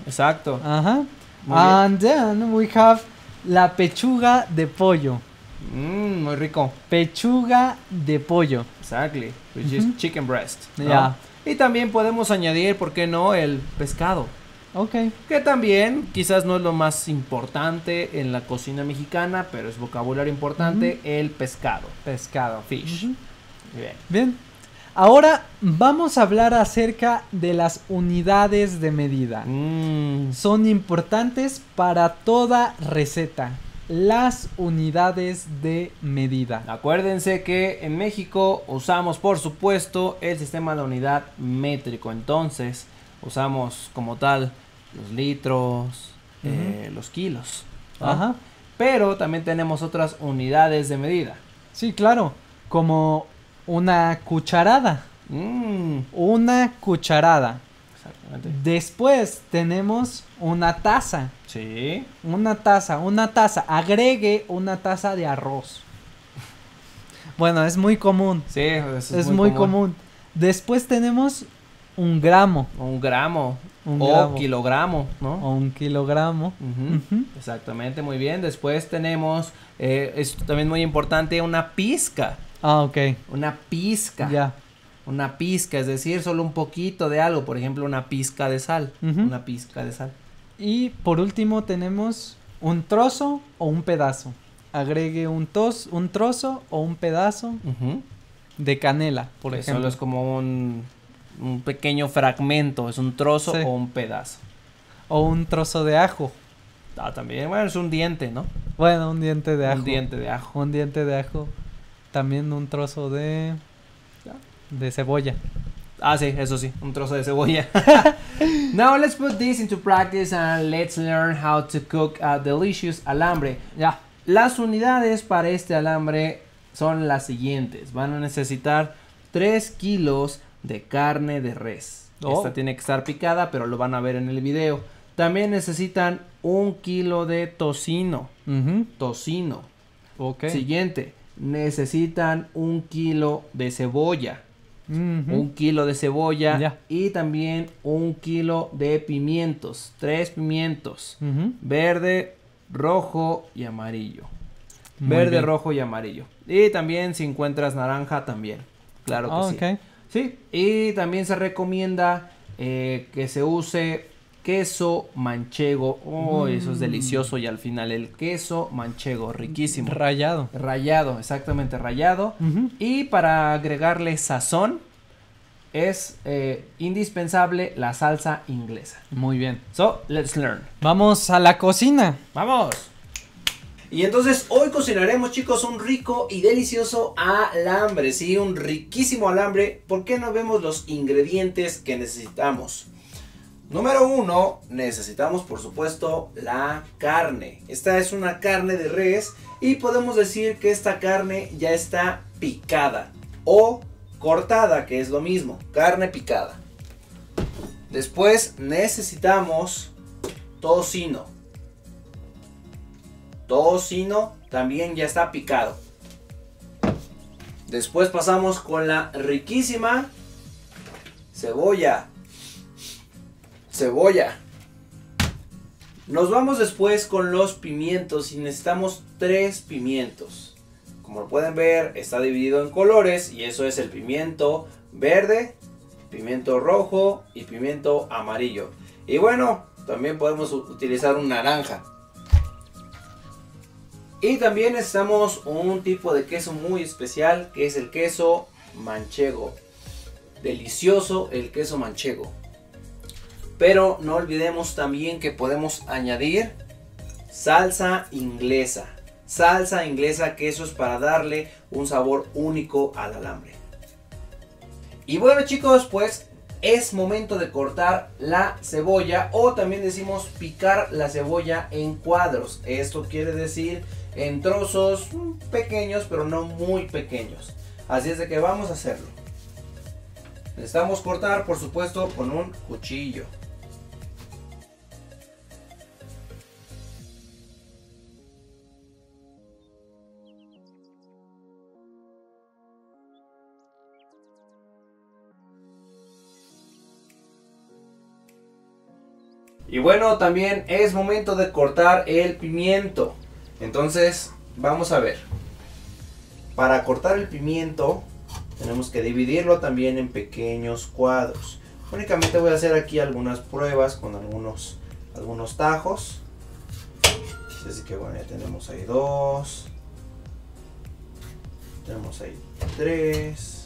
exacto. Ajá. And then we have la pechuga de pollo. Mmm, muy rico. Pechuga de pollo. Exactly, which is chicken breast. Y también podemos añadir, ¿por qué no?, el pescado. Ok. Que también quizás no es lo más importante en la cocina mexicana, pero es vocabulario importante, el pescado. Pescado. Fish. Bien. Bien. Ahora vamos a hablar acerca de las unidades de medida. Mm. Son importantes para toda receta. Las unidades de medida. Acuérdense que en México usamos, por supuesto, el sistema de unidad métrico. Entonces, usamos como tal los litros, eh, los kilos. Ajá. Pero también tenemos otras unidades de medida. Sí, claro. Como una cucharada. Mm. Una cucharada. Exactamente. Después tenemos una taza. Sí. Una taza, una taza. Agregue una taza de arroz. Bueno, es muy común. Sí, es, muy, común. Después tenemos un gramo. Un gramo. Un o kilogramo, ¿no? O un kilogramo. Exactamente, muy bien. Después tenemos, eh, es también muy importante, una pizca. Ah, ok. Una pizca. Ya. Una pizca, es decir, solo un poquito de algo, por ejemplo, una pizca de sal. Una pizca de sal. Y por último tenemos un trozo o un pedazo. Agregue un, tos, un trozo o un pedazo de canela, por ejemplo. es como un, pequeño fragmento, es un trozo o un pedazo. O un trozo de ajo. Ah, también, bueno, es un diente, ¿no? Bueno, un diente de ajo. Un diente de ajo. Un diente de ajo. También un trozo de. de cebolla. Ah, sí, eso sí, un trozo de cebolla. Now let's put this into practice and let's learn how to cook a delicious alambre. Ya. Las unidades para este alambre son las siguientes. Van a necesitar 3 kilos de carne de res. Oh. Esta tiene que estar picada, pero lo van a ver en el video. También necesitan un kilo de tocino. Tocino. Ok. Siguiente necesitan un kilo de cebolla. Un kilo de cebolla y también un kilo de pimientos. Tres pimientos. Verde, rojo y amarillo. verde, rojo y amarillo. Y también si encuentras naranja también. Claro que ah, sí. Sí. Y también se recomienda eh, que se use queso manchego. Oh, eso es mm. delicioso. Y al final el queso manchego, riquísimo. Rayado. Rayado, exactamente, rayado. Y para agregarle sazón, es eh, indispensable la salsa inglesa. Muy bien. So, let's learn. Vamos a la cocina. Vamos. Y entonces hoy cocinaremos chicos un rico y delicioso alambre, sí, un riquísimo alambre. ¿Por qué no vemos los ingredientes que necesitamos? Número uno, necesitamos por supuesto la carne. Esta es una carne de res y podemos decir que esta carne ya está picada o cortada, que es lo mismo, carne picada. Después necesitamos tocino. Tocino también ya está picado. Después pasamos con la riquísima cebolla cebolla. Nos vamos después con los pimientos y necesitamos tres pimientos. Como pueden ver, está dividido en colores y eso es el pimiento verde, pimiento rojo y pimiento amarillo. Y bueno, también podemos utilizar un naranja. Y también necesitamos un tipo de queso muy especial que es el queso manchego. Delicioso el queso manchego. Pero no olvidemos también que podemos añadir salsa inglesa. Salsa inglesa que eso es para darle un sabor único al alambre. Y bueno chicos, pues es momento de cortar la cebolla o también decimos picar la cebolla en cuadros. Esto quiere decir en trozos pequeños pero no muy pequeños. Así es de que vamos a hacerlo. Necesitamos cortar por supuesto con un cuchillo. Y bueno, también es momento de cortar el pimiento. Entonces, vamos a ver. Para cortar el pimiento, tenemos que dividirlo también en pequeños cuadros. Únicamente voy a hacer aquí algunas pruebas con algunos, tajos. Así que bueno, ya tenemos ahí dos. Tenemos ahí tres.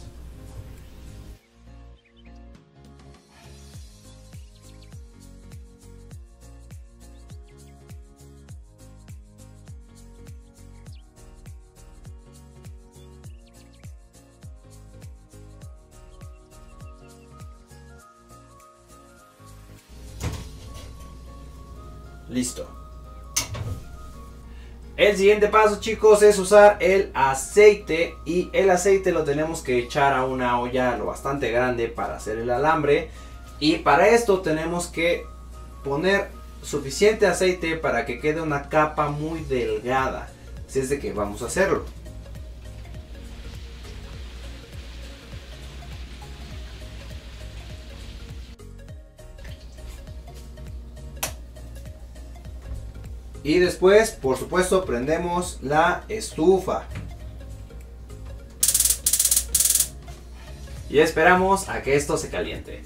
Listo. El siguiente paso chicos es usar el aceite y el aceite lo tenemos que echar a una olla lo bastante grande para hacer el alambre y para esto tenemos que poner suficiente aceite para que quede una capa muy delgada si es de que vamos a hacerlo. Y después, por supuesto, prendemos la estufa. Y esperamos a que esto se caliente.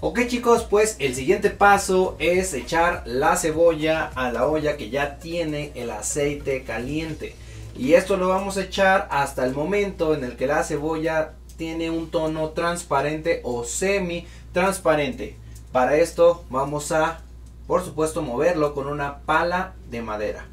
Ok chicos, pues el siguiente paso es echar la cebolla a la olla que ya tiene el aceite caliente. Y esto lo vamos a echar hasta el momento en el que la cebolla tiene un tono transparente o semi transparente. Para esto vamos a, por supuesto, moverlo con una pala de madera.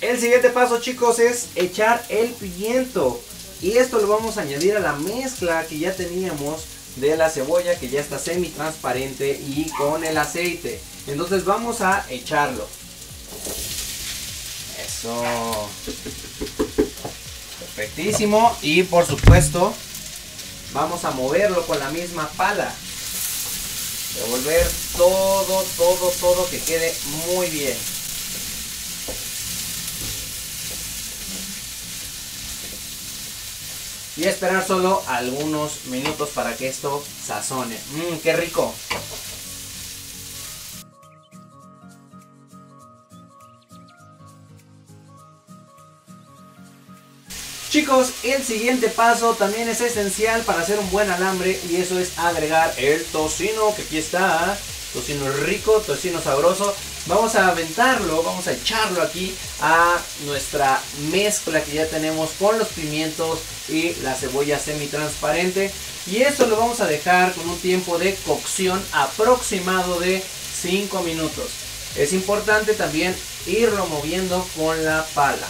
El siguiente paso chicos es echar el pimiento. Y esto lo vamos a añadir a la mezcla que ya teníamos de la cebolla que ya está semi transparente y con el aceite. Entonces vamos a echarlo. Eso. Perfectísimo. Y por supuesto vamos a moverlo con la misma pala. Devolver todo, todo, todo que quede muy bien. y esperar solo algunos minutos para que esto sazone. ¡Mmm, qué rico! Chicos, el siguiente paso también es esencial para hacer un buen alambre y eso es agregar el tocino, que aquí está, tocino rico, tocino sabroso. Vamos a aventarlo, vamos a echarlo aquí a nuestra mezcla que ya tenemos con los pimientos y la cebolla semi-transparente. Y esto lo vamos a dejar con un tiempo de cocción aproximado de 5 minutos. Es importante también irlo moviendo con la pala.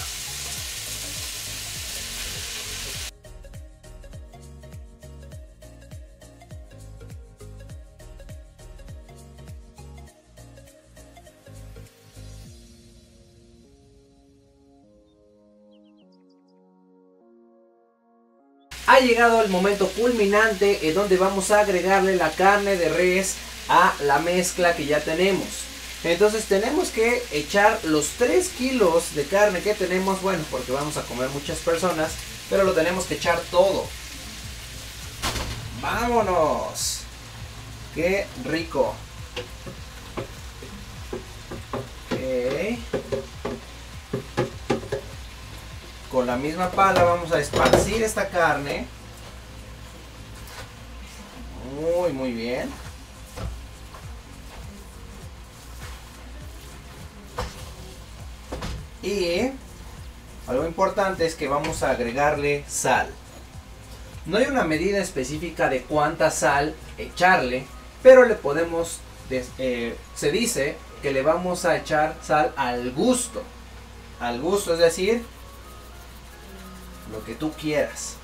ha llegado el momento culminante en donde vamos a agregarle la carne de res a la mezcla que ya tenemos. Entonces tenemos que echar los 3 kilos de carne que tenemos, bueno, porque vamos a comer muchas personas, pero lo tenemos que echar todo. ¡Vámonos! ¡Qué rico! Con la misma pala vamos a esparcir esta carne. Muy, muy bien. Y algo importante es que vamos a agregarle sal. No hay una medida específica de cuánta sal echarle, pero le podemos, eh, se dice que le vamos a echar sal al gusto. Al gusto, es decir, lo que tú quieras.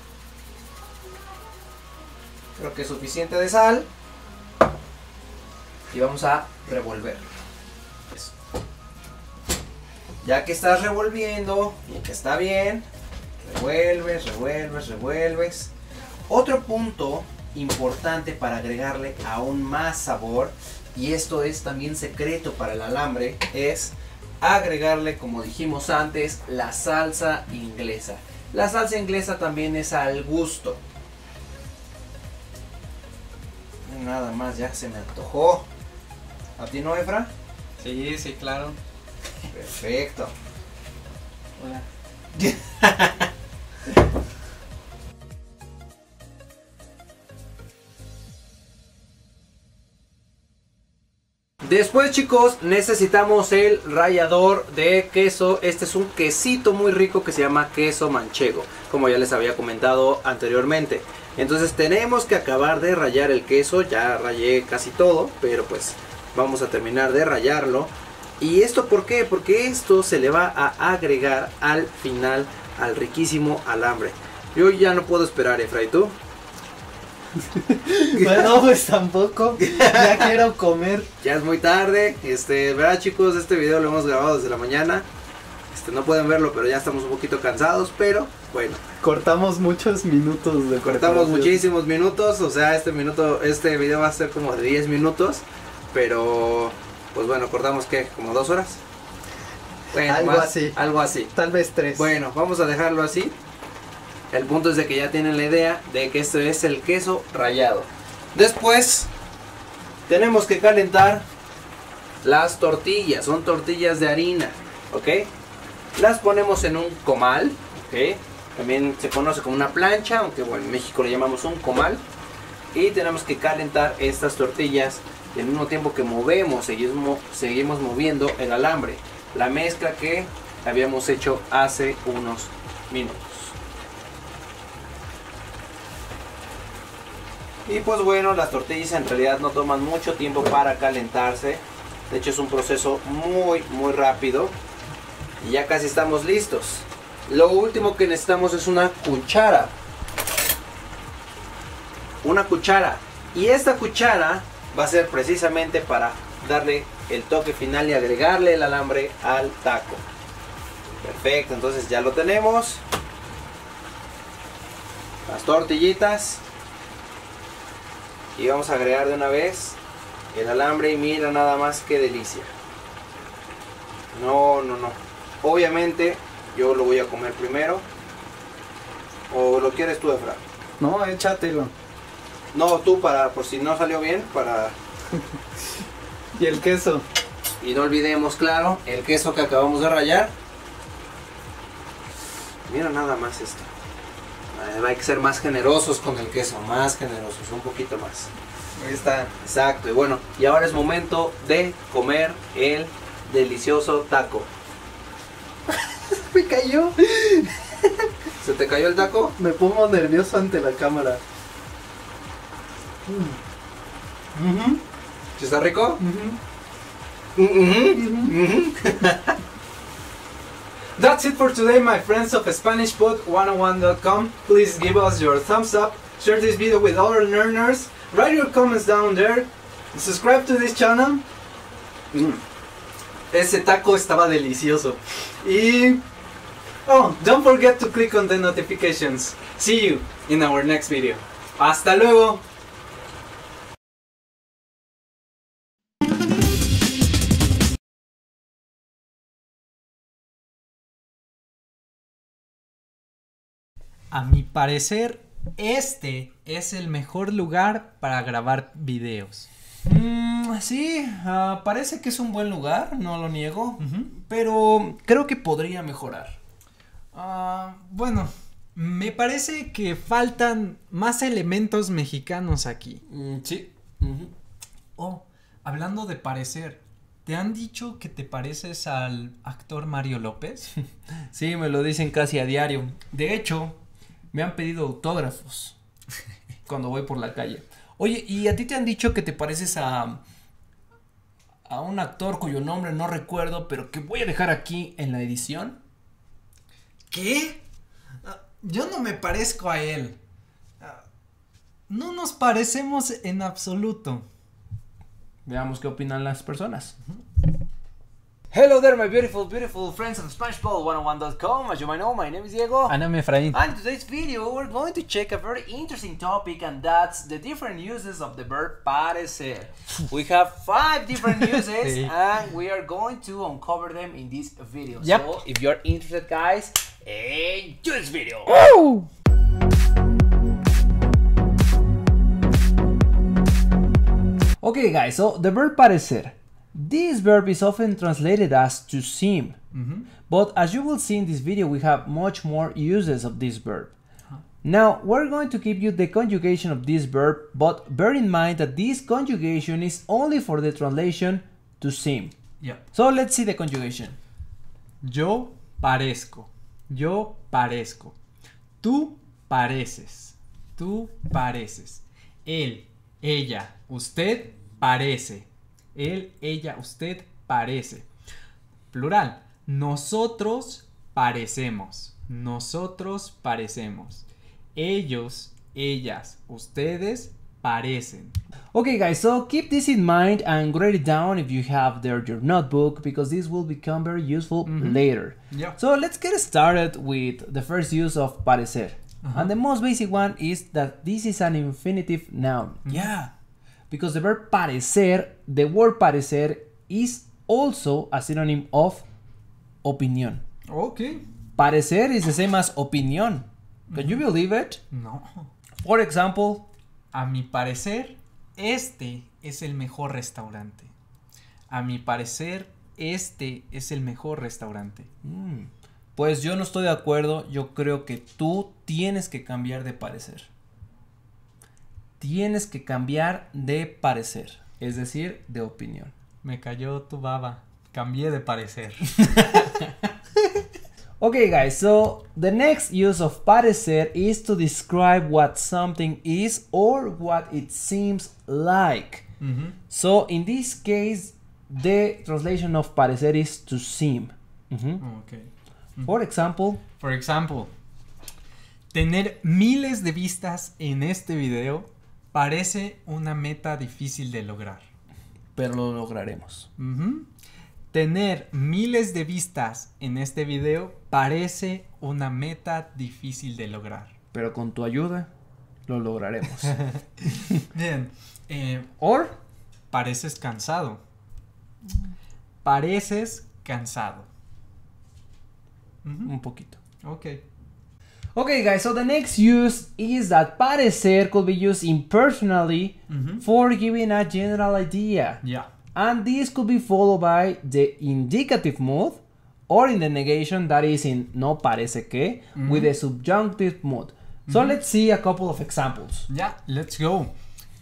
Creo que es suficiente de sal. Y vamos a revolver. Ya que estás revolviendo y que está bien, revuelves, revuelves, revuelves. Otro punto importante para agregarle aún más sabor, y esto es también secreto para el alambre, es agregarle, como dijimos antes, la salsa inglesa. La salsa inglesa también es al gusto. Nada más, ya se me antojó. ¿A ti no, Efra? Sí, sí, claro. Perfecto. Hola. Después chicos necesitamos el rallador de queso, este es un quesito muy rico que se llama queso manchego, como ya les había comentado anteriormente. Entonces tenemos que acabar de rayar el queso, ya rayé casi todo, pero pues vamos a terminar de rayarlo. ¿Y esto por qué? Porque esto se le va a agregar al final al riquísimo alambre. Yo ya no puedo esperar, Efra, ¿eh, tú? bueno, pues tampoco. Ya quiero comer. Ya es muy tarde. Este, verdad chicos, este video lo hemos grabado desde la mañana. Este, no pueden verlo, pero ya estamos un poquito cansados, pero bueno. Cortamos muchos minutos de Cortamos muchísimos minutos, o sea, este minuto, este video va a ser como de 10 minutos, pero pues bueno, cortamos que como dos horas. algo así. Algo así. Tal vez tres. Bueno, vamos a dejarlo así. El punto es de que ya tienen la idea de que esto es el queso rallado. Después tenemos que calentar las tortillas. Son tortillas de harina, ¿ok? Las ponemos en un comal, También se conoce como una plancha, aunque bueno, en México le llamamos un comal. Y tenemos que calentar estas tortillas y al mismo tiempo que movemos, seguimos moviendo el alambre. La mezcla que habíamos hecho hace unos minutos. Y pues bueno, las tortillas en realidad no toman mucho tiempo para calentarse. De hecho es un proceso muy, muy rápido. Y ya casi estamos listos. Lo último que necesitamos es una cuchara. Una cuchara. Y esta cuchara va a ser precisamente para darle el toque final y agregarle el alambre al taco. Perfecto, entonces ya lo tenemos. Las tortillitas y vamos a agregar de una vez el alambre y mira nada más que delicia no no no obviamente yo lo voy a comer primero o lo quieres tú Efra no échatelo no tú para por si no salió bien para y el queso y no olvidemos claro el queso que acabamos de rayar mira nada más esto hay que ser más generosos con el queso, más generosos, un poquito más. Ahí está. Exacto, y bueno, y ahora es momento de comer el delicioso taco. Me cayó. ¿Se te cayó el taco? Me pongo nervioso ante la cámara. Mm. ¿Está rico? That's it for today, my friends of SpanishPod101.com. Please give us your thumbs up, share this video with other learners, write your comments down there, subscribe to this channel. Mm. Ese taco estaba delicioso. Y. Oh, don't forget to click on the notifications. See you in our next video. Hasta luego! A mi parecer, este es el mejor lugar para grabar videos. Mm, sí, ah, parece que es un buen lugar, no lo niego, pero creo que podría mejorar. Ah, bueno, me parece que faltan más elementos mexicanos aquí. Mm, sí. Oh, hablando de parecer, ¿Te han dicho que te pareces al actor Mario López? sí, me lo dicen casi a diario. De hecho, me han pedido autógrafos cuando voy por la calle. Oye, ¿y a ti te han dicho que te pareces a, a un actor cuyo nombre no recuerdo, pero que voy a dejar aquí en la edición? ¿Qué? Ah, yo no me parezco a él. Ah, no nos parecemos en absoluto. Veamos qué opinan las personas. Hello there, my beautiful, beautiful friends on spanishball 101com As you might know, my name is Diego. And I'm Efrain. And in today's video, we're going to check a very interesting topic, and that's the different uses of the verb parecer. we have five different uses, and we are going to uncover them in this video. Yep. So, if you're interested, guys, enjoy this video. Woo! Okay, guys, so the verb parecer. This verb is often translated as to seem, mm-hmm. but as you will see in this video, we have much more uses of this verb. Now, we're going to give you the conjugation of this verb, but bear in mind that this conjugation is only for the translation to seem. Yeah. So let's see the conjugation. Yo parezco. Yo parezco. Tú pareces. Tú pareces. Él, ella, usted parece Él, ella, usted parece. Plural. Nosotros parecemos. Nosotros parecemos. Ellos, ellas, ustedes parecen. Okay guys, so keep this in mind and write it down if you have there your notebook because this will become very useful mm-hmm. later. So let's get started with the first use of parecer. And uh-huh. the most basic one is that this is an infinitive noun. Mm-hmm. Yeah because the verb parecer, the word parecer is also a synonym of opinión. Okay. Parecer is the same as opinión. Can you believe it? No. For example, a mi parecer, este es el mejor restaurante. A mi parecer, este es el mejor restaurante. Mm. Pues yo no estoy de acuerdo, yo creo que tú tienes que cambiar de parecer tienes que cambiar de parecer, es decir, de opinión. Me cayó tu baba. Cambié de parecer. Ok, guys, so the next use of parecer is to describe what something is or what it seems like. So in this case, the translation of parecer is to seem. Oh, ok. okay. For example. For example. Tener miles de vistas en este video Parece una meta difícil de lograr. Pero lo lograremos. Tener miles de vistas en este video parece una meta difícil de lograr. Pero con tu ayuda lo lograremos. Bien. Eh, or pareces cansado. Pareces cansado. Un poquito. Ok. Okay guys, so the next use is that parecer could be used impersonally mm -hmm. for giving a general idea. Yeah. And this could be followed by the indicative mood or in the negation that is in no parece que mm -hmm. with the subjunctive mood. So mm -hmm. let's see a couple of examples. Yeah, let's go.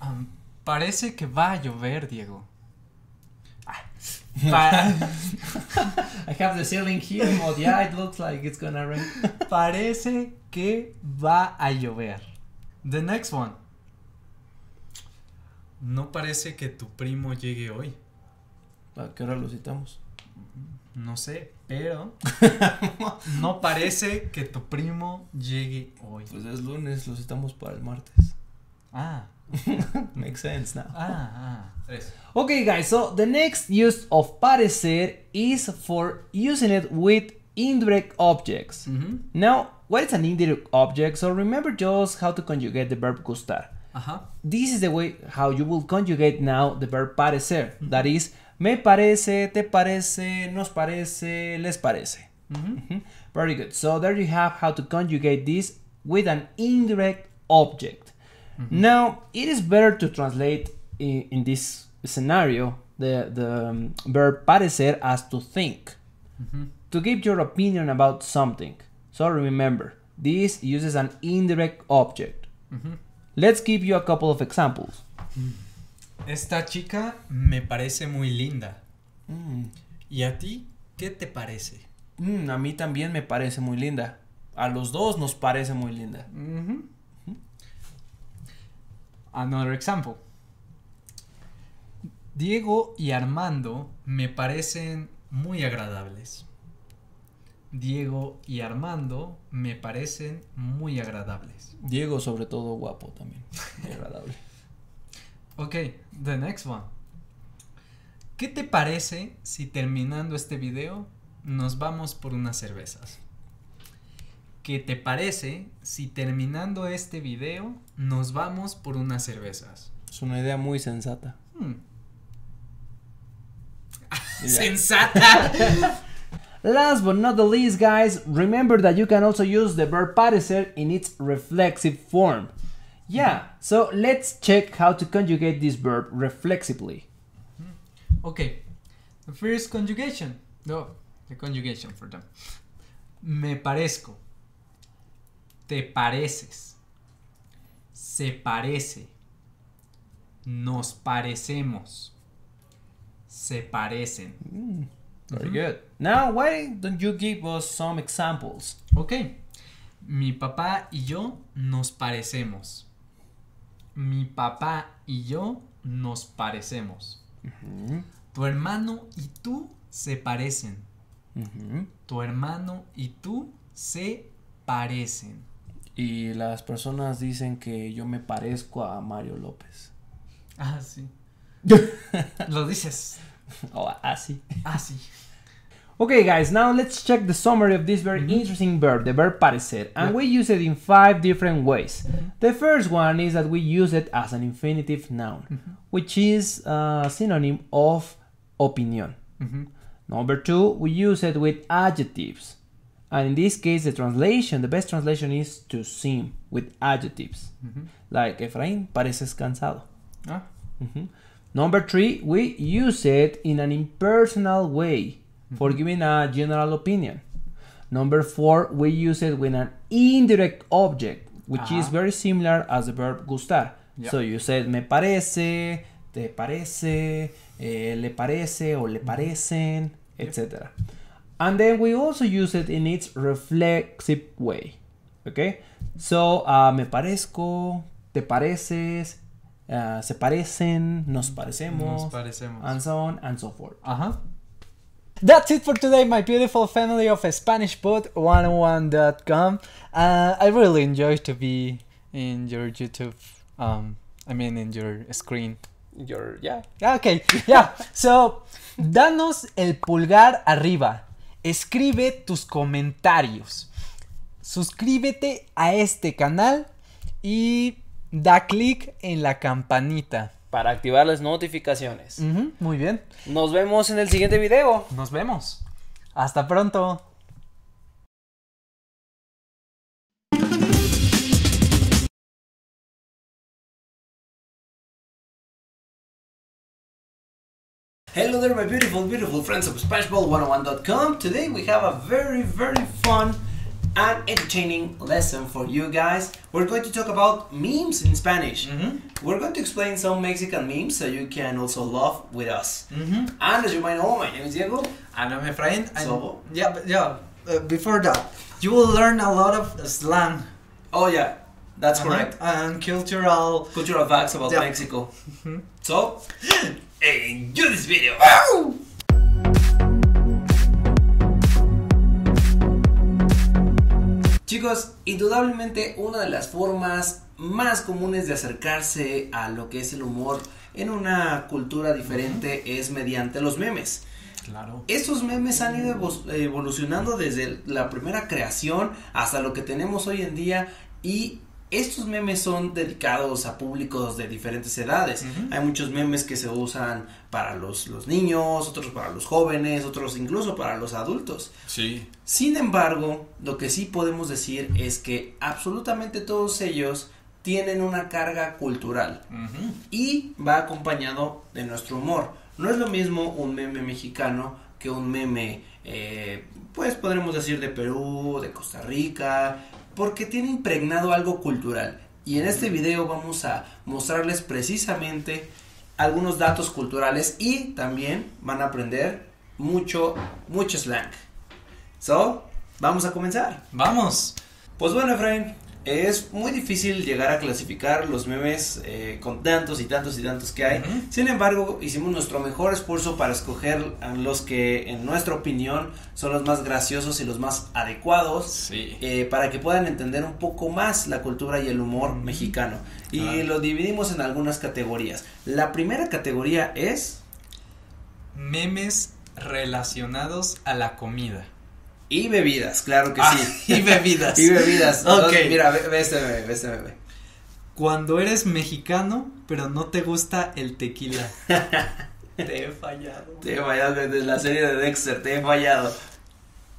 Um, parece que va a llover, Diego. I have the ceiling here, yeah, it looks like it's gonna rain. Parece que va a llover. The next one. No parece que tu primo llegue hoy. ¿Para qué hora lo citamos? No sé, pero no parece que tu primo llegue hoy. Pues es lunes, lo citamos para el martes. Ah. Makes sense now. Ah, ah. Okay, guys, so the next use of parecer is for using it with indirect objects. Mm -hmm. Now, what is an indirect object? So remember just how to conjugate the verb gustar. Uh -huh. This is the way how you will conjugate now the verb parecer. Mm -hmm. That is, me parece, te parece, nos parece, les parece. Mm -hmm. Very good. So there you have how to conjugate this with an indirect object. Mm-hmm. Now, it is better to translate Eh, in, this scenario, the, um, verb parecer as to think. To give your opinion about something. So remember, this uses an indirect object. Let's give you a couple of examples. Esta chica me parece muy linda. Mm. ¿Y a ti qué te parece? Mm, a mí también me parece muy linda. A los dos nos parece muy linda. Another example. Diego y Armando me parecen muy agradables. Diego y Armando me parecen muy agradables. Diego sobre todo guapo también. agradable. ok, the next one. ¿Qué te parece si terminando este video nos vamos por unas cervezas? ¿Qué te parece si terminando este video nos vamos por unas cervezas? Es una idea muy sensata. Hmm. Last but not the least, guys, remember that you can also use the verb parecer in its reflexive form. Yeah, so let's check how to conjugate this verb reflexively. Hmm. Okay, the first conjugation. No, the conjugation for them. Me parezco. Te pareces. Se parece. Nos parecemos. se parecen. Mm, very good. Now, why don't you give us some examples? Ok. Mi papá y yo nos parecemos. Mi papá y yo nos parecemos. Mm-hmm. Tu hermano y tú se parecen. Mm-hmm. Tu hermano y tú se parecen. Y las personas dicen que yo me parezco a Mario López. Ah, sí. Lo dices oh, assi. Assi. Okay, guys, now let's check the summary of this very mm -hmm. interesting verb, the verb parecer, and yeah. we use it in five different ways. Mm -hmm. The first one is that we use it as an infinitive noun, mm -hmm. which is a uh, synonym of opinion. Mm-hmm. Number two, we use it with adjectives. And in this case, the translation, the best translation is to seem with adjectives. Mm-hmm. Like, Efraín, pareces cansado. Ah. Mm-hmm. Number three, we use it in an impersonal way mm-hmm. for giving a general opinion. Number four, we use it with an indirect object, which uh -huh. is very similar as the verb gustar. Yep. So you said me parece, te parece, eh, le parece or le mm-hmm. parecen, etc. Yep. And then we also use it in its reflexive way. Okay? So uh, me parezco, te pareces, Ah, se parecen, nos parecemos. And so on and so forth. Ajá. That's it for today, my beautiful family of spanishpod 101com uh, I really enjoy to be in your YouTube, um, I mean, in your screen. Your, yeah. Ah, okay, yeah. So, danos el pulgar arriba. Escribe tus comentarios. Suscríbete a este canal y da clic en la campanita. Para activar las notificaciones. muy bien. Nos vemos en el siguiente video. Nos vemos. Hasta pronto. Hello there my beautiful beautiful friends of SplashBall101.com Today we have a very very fun and entertaining lesson for you guys. We're going to talk about memes in Spanish. Mm -hmm. We're going to explain some Mexican memes so you can also laugh with us. Mm -hmm. And as you might know, my name is Diego. And I'm Efrain. And so, yeah, but yeah. Uh, before that, you will learn a lot of slang. Oh yeah, that's uh -huh. correct. And cultural cultural facts about yeah. Mexico. so, enjoy this video. Chicos, indudablemente una de las formas más comunes de acercarse a lo que es el humor en una cultura diferente es mediante los memes. Claro. Estos memes han ido evolucionando desde la primera creación hasta lo que tenemos hoy en día y estos memes son dedicados a públicos de diferentes edades. Hay muchos memes que se usan para los, los, niños, otros para los jóvenes, otros incluso para los adultos. Sí. Sin embargo, lo que sí podemos decir es que absolutamente todos ellos tienen una carga cultural y va acompañado de nuestro humor. No es lo mismo un meme mexicano que un meme, eh, pues podremos decir de Perú, de Costa Rica, porque tiene impregnado algo cultural. Y en este video vamos a mostrarles precisamente algunos datos culturales y también van a aprender mucho, mucho slang. So, vamos a comenzar. Vamos. Pues bueno, Efraín, es muy difícil llegar a clasificar los memes eh, con tantos y tantos y tantos que hay. Sin embargo, hicimos nuestro mejor esfuerzo para escoger los que, en nuestra opinión, son los más graciosos y los más adecuados eh, para que puedan entender un poco más la cultura y el humor mexicano. Y lo dividimos en algunas categorías. La primera categoría es... Memes relacionados a la comida. Y bebidas, claro que ah, sí. Y bebidas. y bebidas. ok. mira, este, este Cuando eres mexicano, pero no te gusta el tequila. te he fallado. Te he fallado desde la serie de Dexter, te he fallado.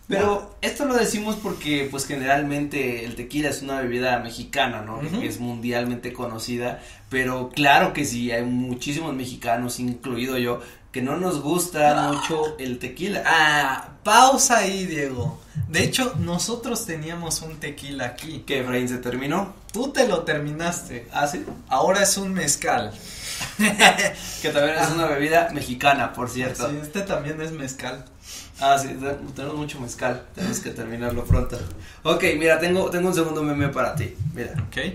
Pero esto lo decimos porque, pues, generalmente el tequila es una bebida mexicana, ¿no? es mundialmente conocida, pero claro que sí, hay muchísimos mexicanos, incluido yo, que no nos gusta ah. mucho el tequila. Ah, pausa ahí, Diego. De hecho, nosotros teníamos un tequila aquí. ¿Qué, Efraín, se terminó? Tú te lo terminaste. ¿Ah, sí? Ahora es un mezcal. que también es una bebida mexicana, por cierto. Sí, este también es mezcal. Ah, sí, tenemos mucho mezcal. Tenemos que terminarlo pronto. Ok, mira, tengo, tengo un segundo meme para ti. Mira. Ok.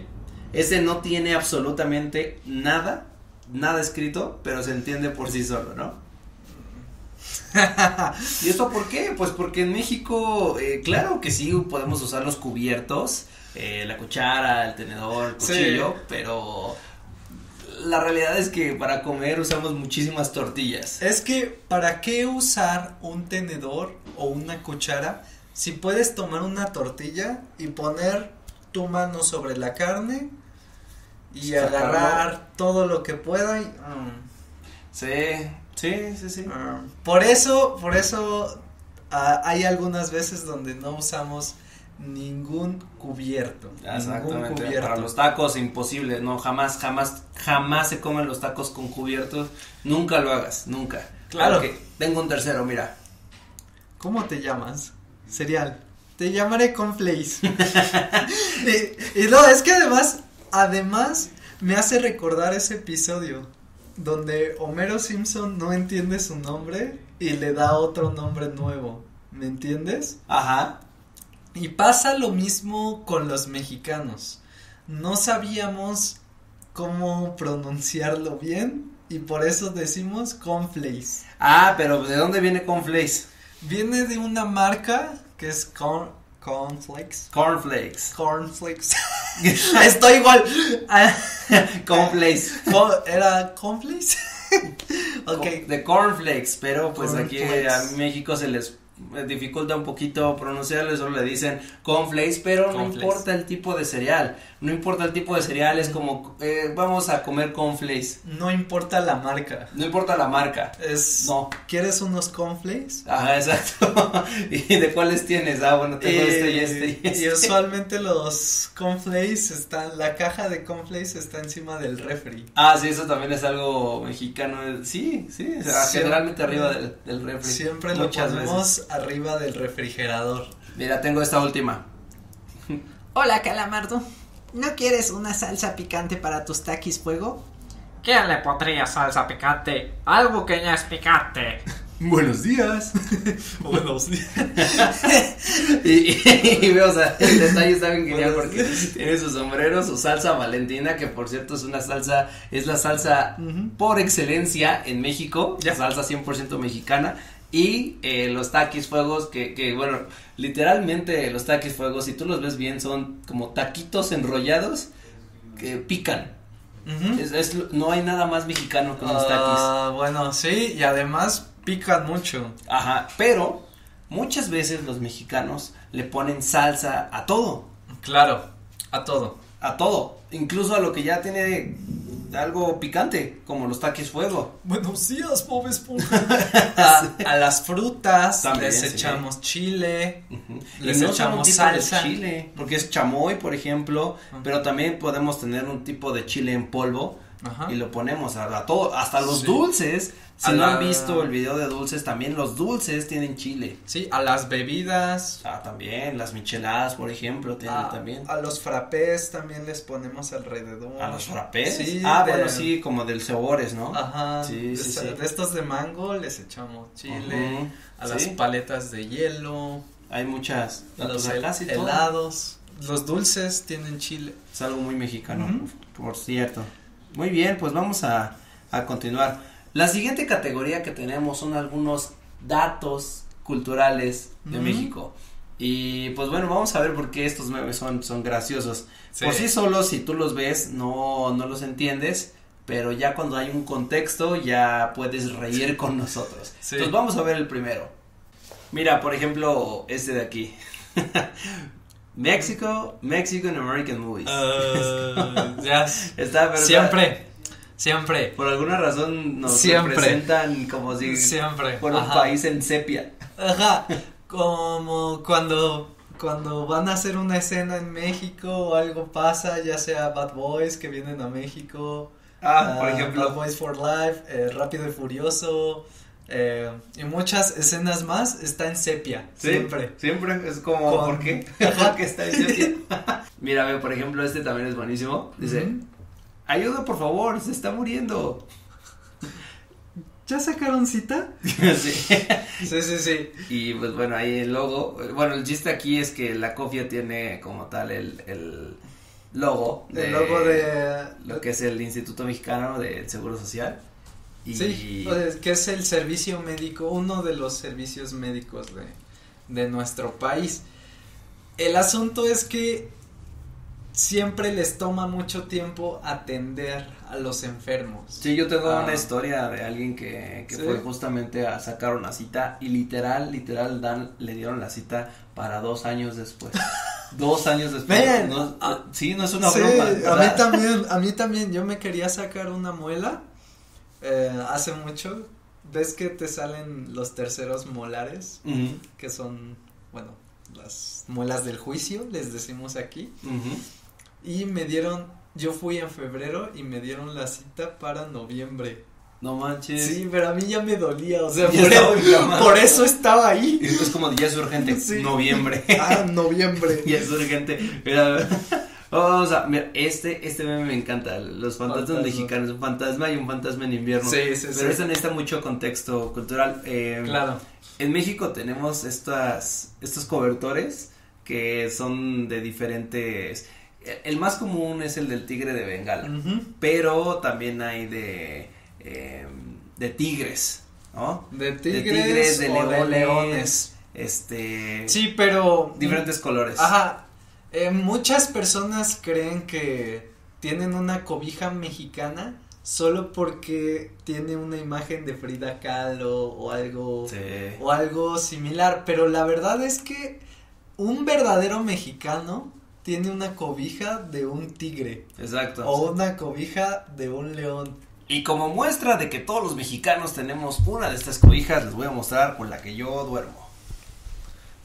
Ese no tiene absolutamente nada nada escrito, pero se entiende por sí solo, ¿no? ¿Y esto por qué? Pues porque en México, eh, claro que sí, podemos usar los cubiertos, eh, la cuchara, el tenedor, el cuchillo, pero la realidad es que para comer usamos muchísimas tortillas. Es que, ¿para qué usar un tenedor o una cuchara si puedes tomar una tortilla y poner tu mano sobre la carne y agarrar todo lo que pueda. Mm. sí, sí, sí, sí. Ah. por eso, por eso ah, hay algunas veces donde no usamos ningún cubierto. Exactamente. Ningún cubierto. Para los tacos imposible, no, jamás, jamás, jamás se comen los tacos con cubiertos. Nunca lo hagas, nunca. Claro. que tengo un tercero, mira. ¿Cómo te llamas? Serial. Te llamaré con y, y no, es que además Además, me hace recordar ese episodio donde Homero Simpson no entiende su nombre y le da otro nombre nuevo. ¿Me entiendes? Ajá. Y pasa lo mismo con los mexicanos. No sabíamos cómo pronunciarlo bien y por eso decimos conflace. Ah, pero ¿de dónde viene conflace? Viene de una marca que es con Cornflakes. Cornflakes. Cornflakes. Estoy igual. cornflakes. ¿Era cornflakes? ok. De cornflakes, pero pues aquí en México se les dificulta un poquito pronunciarlo, solo le dicen cornflakes, pero no importa el tipo de cereal. No importa el tipo de cereal, es como eh, vamos a comer cornflakes. No importa la marca. No importa la marca. Es. No. ¿Quieres unos cornflakes? Ajá, ah, exacto. ¿Y de cuáles tienes? Ah, bueno, tengo eh, este, este y este y usualmente los cornflakes están, la caja de cornflakes está encima del refri. Ah, sí, eso también es algo mexicano. Sí, sí, generalmente arriba del, del refri. Siempre lo ponemos arriba del refrigerador. Mira, tengo esta última. Hola, calamardo. ¿No quieres una salsa picante para tus taquis fuego? ¿Quién le pondría salsa picante? Algo que ya es picante. Buenos días. Buenos días. y, veo, o sea, el detalle está bien genial porque tiene su sombrero, su salsa valentina, que por cierto es una salsa, es la salsa por excelencia en México, ya. salsa 100% mexicana. Y eh, los taquis fuegos, que, que bueno, literalmente los fuegos si tú los ves bien, son como taquitos enrollados que pican. no hay nada más mexicano que los taquis. Ah, bueno, sí, y además pican mucho. Ajá, pero muchas veces los mexicanos le ponen salsa a todo. Claro, a todo. A todo, incluso a lo que ya tiene algo picante, como los taquis fuego. Buenos días, a, las frutas También, les echamos chile, les no echamos Chile, porque es chamoy, por ejemplo, pero también podemos tener un tipo de chile en polvo. y lo ponemos a, todo, hasta los dulces si no han visto el video de dulces, también los dulces tienen chile. Sí, a las bebidas. Ah, también, las micheladas, por ejemplo, tienen ah, también. A los frappés también les ponemos alrededor. ¿A los frappés? Sí, ah, bueno, sí, como del sabores, ¿no? Ajá. Sí, sí, sí. De estos de mango les echamos chile. A las paletas de hielo. Hay muchas. A los helados. Los dulces tienen chile. Es algo muy mexicano, por cierto. Muy bien, pues vamos a, a continuar. La siguiente categoría que tenemos son algunos datos culturales de México. Y pues bueno, vamos a ver por qué estos memes son, son graciosos. Sí. Por sí solo si tú los ves, no, no los entiendes, pero ya cuando hay un contexto ya puedes reír con nosotros. Entonces vamos a ver el primero. Mira, por ejemplo, este de aquí. México, Mexican American Movies. Ah, está, Siempre. Siempre. Por alguna razón nos presentan como si. Siempre. Por un país en sepia. Ajá. Como cuando. Cuando van a hacer una escena en México o algo pasa, ya sea Bad Boys que vienen a México. Ah, ah por ejemplo. Bad Boys for Life, eh, Rápido y Furioso. Eh, y muchas escenas más está en sepia. siempre. Siempre. Es como, ¿por qué? está en sepia. Mira, por ejemplo, este también es buenísimo. Dice ayuda por favor, se está muriendo. ¿Ya sacaron cita? sí. sí, sí, sí. Y pues bueno, ahí el logo. Bueno, el chiste aquí es que la cofia tiene como tal el, el logo. el logo de. Lo que es el Instituto Mexicano del Seguro Social. Y... que es el servicio médico, uno de los servicios médicos de, de nuestro país. El asunto es que siempre les toma mucho tiempo atender a los enfermos. Sí, yo tengo una ah. historia de alguien que, que fue justamente a sacar una cita y literal, literal, dan, le dieron la cita para dos años después. dos años después. Ah, sí, no es una broma. A mí también, a mí también, yo me quería sacar una muela eh, hace mucho. ¿Ves que te salen los terceros molares? Que son, bueno, las muelas del juicio, les decimos aquí. Uh y me dieron, yo fui en febrero y me dieron la cita para noviembre. No manches. Sí, pero a mí ya me dolía, o sea, por, por, eso estaba ahí. Y como ya es urgente, noviembre. Ah, noviembre. ya es urgente. Mira, vamos a, mira, este, este meme me encanta, los fantasmas mexicanos, un fantasma y un fantasma en invierno. Sí, sí, sí. pero eso necesita mucho contexto cultural. Eh, claro. En México tenemos estas, estos cobertores que son de diferentes el más común es el del tigre de Bengala, pero también hay de, eh, de tigres, ¿no? De tigres, de, tigres, leones, este... Sí, pero... Diferentes mm, colores. Ajá, eh, muchas personas creen que tienen una cobija mexicana solo porque tiene una imagen de Frida Kahlo o algo sí. o algo similar, pero la verdad es que un verdadero mexicano tiene una cobija de un tigre. Exacto. O una cobija de un león. Y como muestra de que todos los mexicanos tenemos una de estas cobijas, les voy a mostrar con la que yo duermo.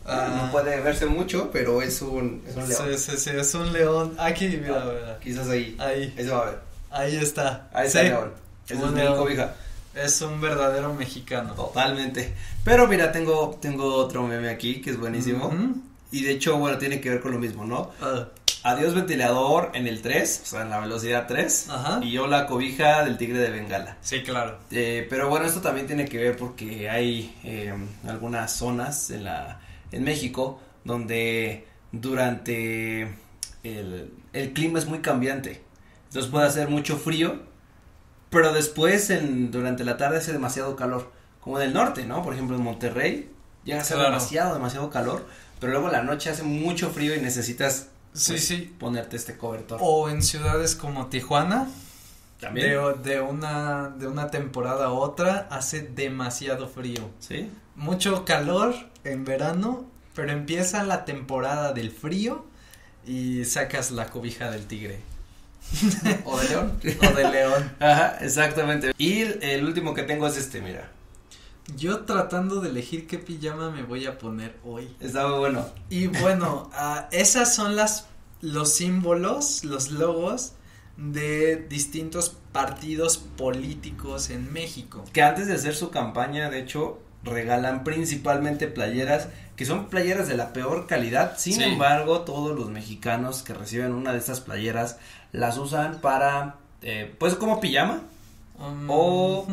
Ah. no puede verse mucho, pero es un, es un león. Sí, sí, sí, es un león. Aquí, mira, la ah, Quizás ahí. Ahí. se va a ver. Ahí está. Ahí está es cobija. Es un verdadero mexicano. Totalmente. Pero mira, tengo, tengo otro meme aquí que es buenísimo. Y de hecho, bueno, tiene que ver con lo mismo, ¿no? Ah. Adiós ventilador en el 3, o sea, en la velocidad 3. Y yo la cobija del tigre de Bengala. Sí, claro. Eh, pero bueno, esto también tiene que ver porque hay eh, algunas zonas en, la, en México donde durante el, clima es muy cambiante. Entonces puede hacer mucho frío, pero después en, durante la tarde hace demasiado calor. Como en el norte, ¿no? Por ejemplo, en Monterrey llega a ser demasiado, demasiado calor pero luego la noche hace mucho frío y necesitas pues, sí, sí. ponerte este cobertor. O en ciudades como Tijuana. También. De, de, una, de una temporada a otra hace demasiado frío. Sí. Mucho calor en verano, pero empieza la temporada del frío y sacas la cobija del tigre. o de león. o de león. Ajá, exactamente. Y el último que tengo es este, mira. Yo tratando de elegir qué pijama me voy a poner hoy. Estaba bueno. Y bueno, esos ah, esas son las los símbolos, los logos de distintos partidos políticos en México. Que antes de hacer su campaña, de hecho, regalan principalmente playeras que son playeras de la peor calidad. Sin embargo, todos los mexicanos que reciben una de estas playeras las usan para, eh, pues, como pijama um, o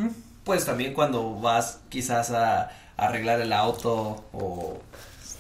pues también cuando vas quizás a, arreglar el auto o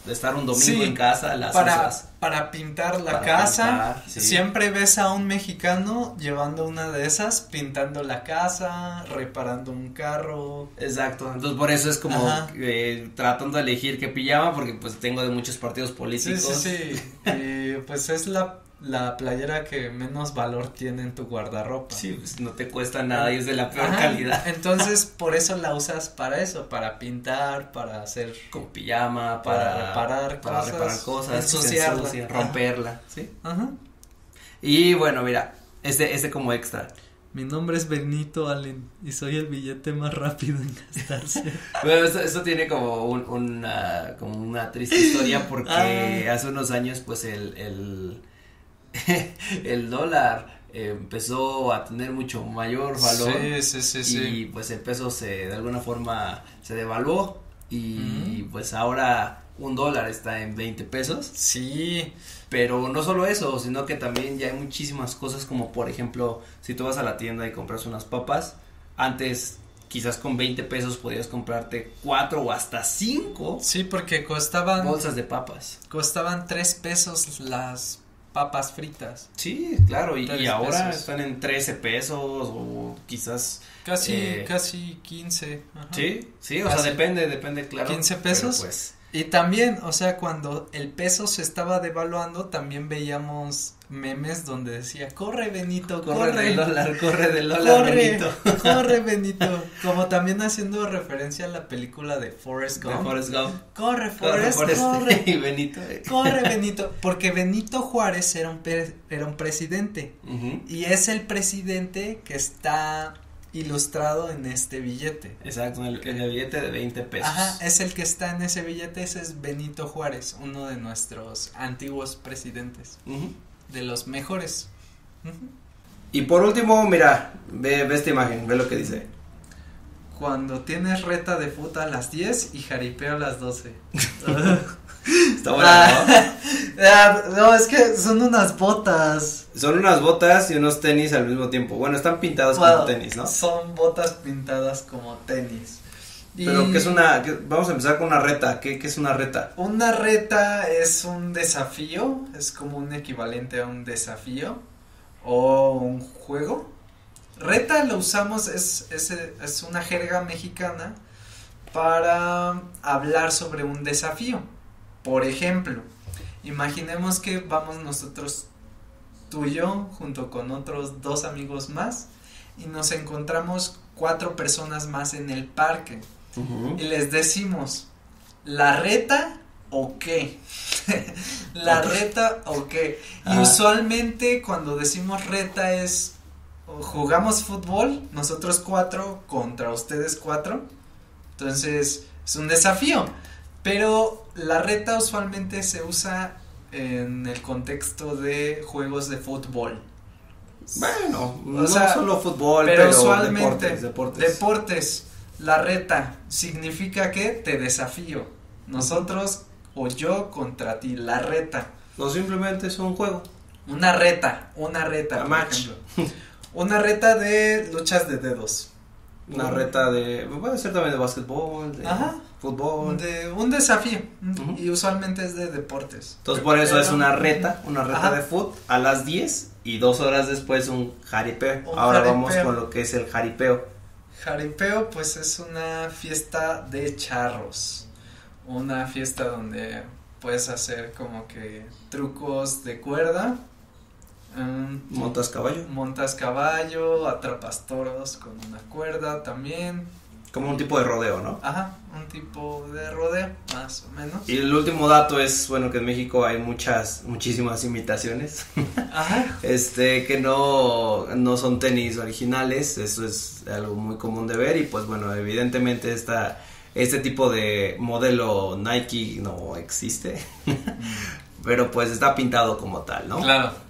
estar un domingo en casa, las para, para pintar la casa, siempre ves a un mexicano llevando una de esas, pintando la casa, reparando un carro. Exacto, entonces por eso es como eh, tratando de elegir qué pijama, porque pues tengo de muchos partidos políticos. Sí, sí, pues es la la playera que menos valor tiene en tu guardarropa. Sí, pues no te cuesta nada y es de la peor calidad. Entonces, por eso la usas para eso, para pintar, para hacer con pijama, para, para reparar para cosas, reparar cosas, romperla, ¿sí? Ajá. Y bueno, mira, este este como extra. Mi nombre es Benito Allen y soy el billete más rápido en gastarse. bueno, eso, tiene como, una, como una triste historia ah. porque hace unos años pues el el dólar empezó a tener mucho mayor valor y pues el peso se de alguna forma se devaluó y pues ahora un dólar está en 20 pesos. Sí. Pero no solo eso, sino que también ya hay muchísimas cosas como por ejemplo, si tú vas a la tienda y compras unas papas, antes quizás con 20 pesos podías comprarte cuatro o hasta cinco. Sí, porque costaban. Bolsas de papas. Costaban tres pesos las papas fritas. Sí, claro, y, ahora están en 13 pesos o quizás... Casi, eh, casi 15. Sí, sí, o sea, depende, depende, claro. 15 pesos. Pues. Y también, o sea, cuando el peso se estaba devaluando, también veíamos memes donde decía, corre Benito, corre. Corre del dólar, corre de Lolar corre, Benito. Corre Benito. Como también haciendo referencia a la película de Forrest Gump. Forrest Gump. Corre Forrest, corre. Benito. Eh. Corre Benito, porque Benito Juárez era un, un presidente y es el presidente que está ilustrado en este billete. Exacto, el, el, billete de 20 pesos. Ajá, es el que está en ese billete, ese es Benito Juárez, uno de nuestros antiguos presidentes de los mejores. Y por último, mira, ve, esta imagen, ve lo que dice. Cuando tienes reta de puta a las 10 y jaripeo a las 12. Está bueno, ah, ah, ¿no? es que son unas botas. Son unas botas y unos tenis al mismo tiempo. Bueno, están pintadas como tenis, ¿no? Son botas pintadas como tenis. Pero que es una, vamos a empezar con una reta, ¿Qué, es una reta? Una reta es un desafío, es como un equivalente a un desafío o un juego. Reta lo usamos, es, es, es una jerga mexicana para hablar sobre un desafío. Por ejemplo, imaginemos que vamos nosotros tú y yo junto con otros dos amigos más y nos encontramos cuatro personas más en el parque y les decimos, ¿la reta o qué? ¿La reta o qué? Y usualmente cuando decimos reta es, jugamos fútbol, nosotros cuatro contra ustedes cuatro, entonces es un desafío, pero la reta usualmente se usa en el contexto de juegos de fútbol. Bueno, no solo fútbol, pero, usualmente deportes. La reta significa que te desafío. Nosotros o yo contra ti, la reta. No simplemente es un juego. Una reta, una reta. A match. Una reta de luchas de dedos. Una reta de. Puede ser también de básquetbol, de Ajá, fútbol. De un desafío. Y usualmente es de deportes. Entonces, por eso es una reta, una reta de fútbol a las 10 y dos horas después un jaripeo. Ahora vamos con lo que es el jaripeo. Jaripeo pues es una fiesta de charros, una fiesta donde puedes hacer como que trucos de cuerda. Mm, montas caballo. Montas caballo, atrapas toros con una cuerda también. Como un tipo de rodeo, ¿no? Ajá, tipo de rodeo, más o menos. Y el último dato es, bueno, que en México hay muchas, muchísimas imitaciones. este, que no, no son tenis originales, eso es algo muy común de ver y pues bueno, evidentemente esta, este tipo de modelo Nike no existe, mm. pero pues está pintado como tal, ¿no? Claro.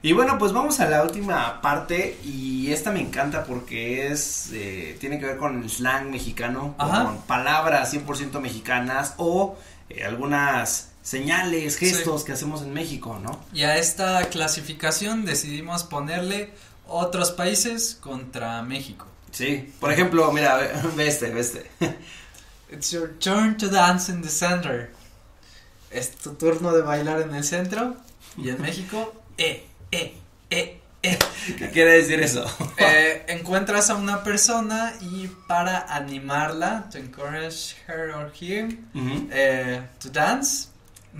Y bueno, pues vamos a la última parte y esta me encanta porque es, eh, tiene que ver con el slang mexicano, Ajá. con palabras 100% mexicanas o eh, algunas señales, gestos que hacemos en México, ¿no? Y a esta clasificación decidimos ponerle otros países contra México. Sí, por ejemplo, mira, ve, este, ve este. It's your turn to dance in the center. Es tu turno de bailar en el centro y en México, eh eh, eh, eh. ¿Qué quiere decir eso? encuentras a una persona y para animarla, to encourage her or him to dance,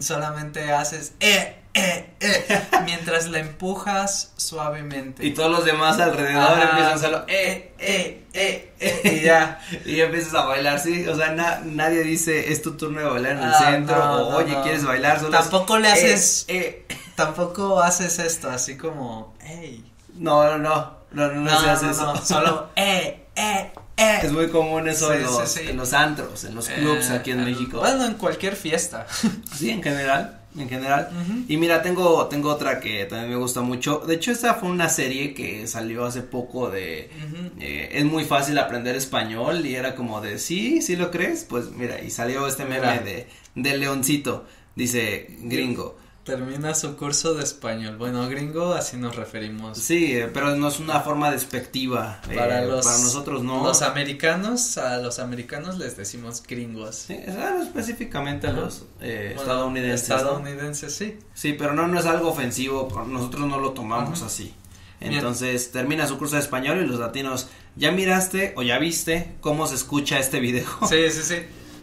solamente haces eh, eh, eh, mientras la empujas suavemente. Y todos los demás alrededor empiezan a eh, eh, eh, eh, y ya. y empiezas a bailar, sí. O sea, nadie dice es tu turno de bailar en el centro o oye, ¿quieres bailar? Tampoco le haces. eh tampoco haces esto así como, ey. No, no, no. No, no, no eso. solo, eh, eh, eh. Es muy común eso en, los, en, los, antros, en los eh, clubs aquí en México. Bueno, en cualquier fiesta. sí, en general, en general. Y mira, tengo, tengo otra que también me gusta mucho. De hecho, esta fue una serie que salió hace poco de... Eh, es muy fácil aprender español y era como de, sí, sí lo crees. Pues mira, y salió este meme de, de Leoncito. Dice, gringo termina su curso de español. Bueno, gringo, así nos referimos. Sí, eh, pero no es una forma despectiva. Eh, para, nosotros no. Los americanos, a los americanos les decimos gringos. Sí, específicamente a los eh, estadounidenses. Estadounidenses, sí. Sí, pero no, no es algo ofensivo, nosotros no lo tomamos así. Entonces termina su curso de español y los latinos, ¿ya miraste o ya viste cómo se escucha este video? Sí, sí, sí.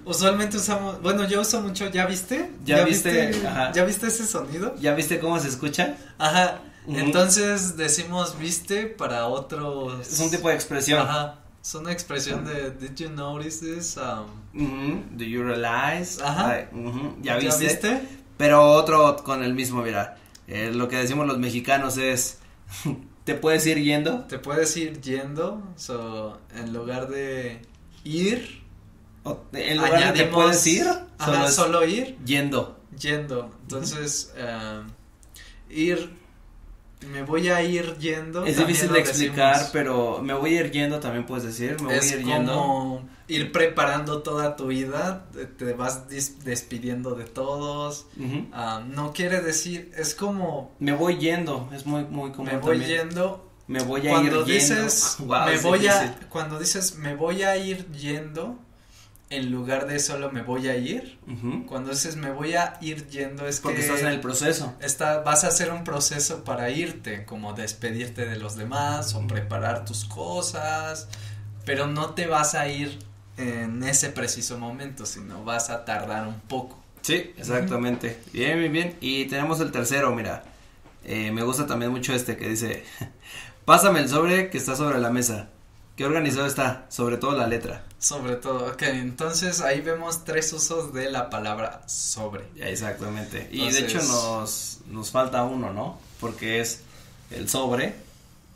Usualmente usamos, bueno, yo uso mucho, ¿ya viste? ¿Ya, viste? ¿Ya viste ese sonido? ¿Ya viste cómo se escucha? Ajá. Entonces decimos viste para otros. Es un tipo de expresión. Ajá. Es una expresión de Did you notice this? Um... Do you realize? Ajá. ¿Ya, viste? Pero otro con el mismo, mira. Eh, lo que decimos los mexicanos es te puedes ir yendo. Te puedes ir yendo. So, en lugar de ir el puedes ir, solo, ir. Yendo. Yendo. Entonces, eh, ir. Me voy a ir yendo. Es difícil de explicar, pero me voy a ir yendo también puedes decir. Me voy a ir como Ir preparando toda tu vida, te vas despidiendo de todos. Ah, no quiere decir, es como. Me voy yendo, es muy, muy común. Me voy yendo. Me voy a ir dices, yendo. me voy a, cuando dices me voy a ir yendo, en lugar de solo me voy a ir, cuando dices me voy a ir yendo es porque estás en el proceso. Está, vas a hacer un proceso para irte, como despedirte de los demás o preparar tus cosas, pero no te vas a ir en ese preciso momento, sino vas a tardar un poco. Sí, exactamente. Bien, bien, bien. Y tenemos el tercero, mira. Eh, me gusta también mucho este que dice, pásame el sobre que está sobre la mesa. Qué organizado está, sobre todo la letra. Sobre todo, ok, entonces ahí vemos tres usos de la palabra sobre. Exactamente. Y de hecho nos, nos falta uno, ¿no? Porque es el sobre.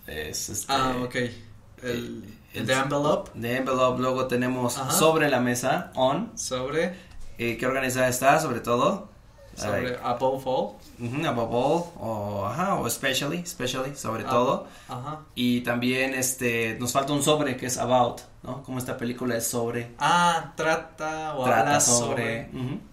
Es este, ah, ok. Eh, el, de envelope. envelope, luego tenemos sobre la mesa, on. Sobre. Eh, ¿Qué organizada está, sobre todo? sobre Above All. o, Especially, especially sobre ah, todo. Y también este, nos falta un sobre que es About, ¿no? Como esta película es sobre. Ah, trata o habla sobre.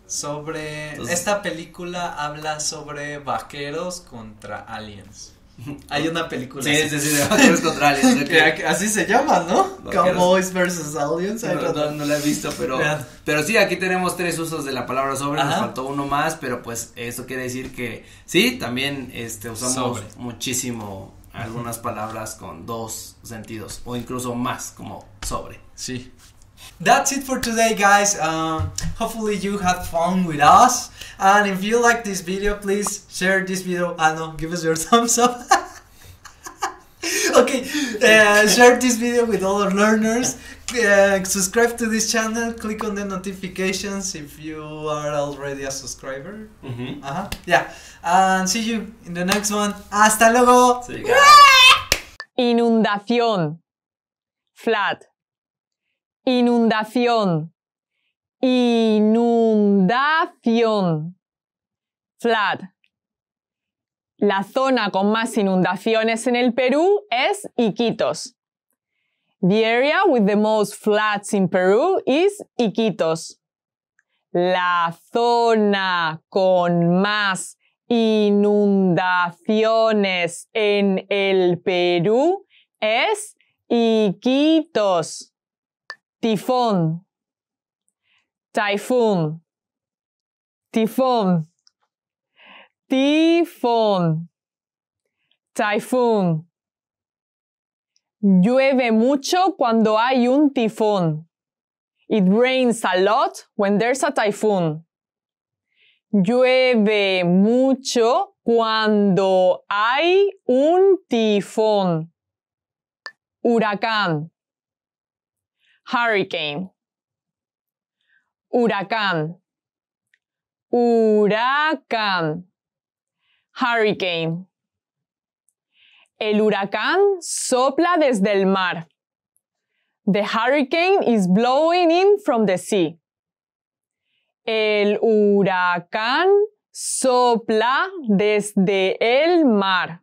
Sobre. esta película habla sobre vaqueros contra aliens. Hay una película. Sí, así. sí, de así se llama, ¿no? Cowboys versus audience No, la he visto, pero, pero sí, aquí tenemos tres usos de la palabra sobre, nos faltó uno más, pero pues eso quiere decir que sí, también este, usamos muchísimo algunas palabras con dos sentidos o incluso más, como sobre. Sí. that's it for today guys um, hopefully you had fun with us and if you like this video please share this video I ah, know give us your thumbs up okay uh, share this video with other learners uh, subscribe to this channel click on the notifications if you are already a subscriber mm -hmm. uh -huh. yeah and see you in the next one hasta luego Inundación flat Inundación. Inundación. Flat. La zona con más inundaciones en el Perú es Iquitos. The area with the most flats in Peru is Iquitos. La zona con más inundaciones en el Perú es Iquitos tifón, typhoon, tifón, tifón, typhoon. Llueve mucho cuando hay un tifón. It rains a lot when there's a typhoon. Llueve mucho cuando hay un tifón. Huracán hurricane, huracán, huracán, hurricane. El huracán sopla desde el mar. The hurricane is blowing in from the sea. El huracán sopla desde el mar.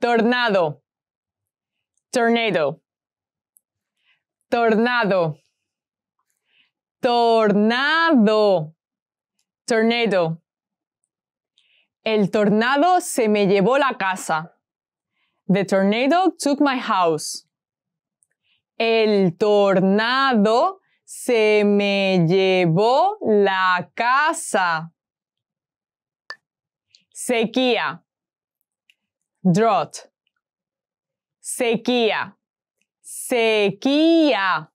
Tornado. Tornado. Tornado. Tornado. Tornado. El tornado se me llevó la casa. The tornado took my house. El tornado se me llevó la casa. Sequía. Drought. Sequía. Sequía.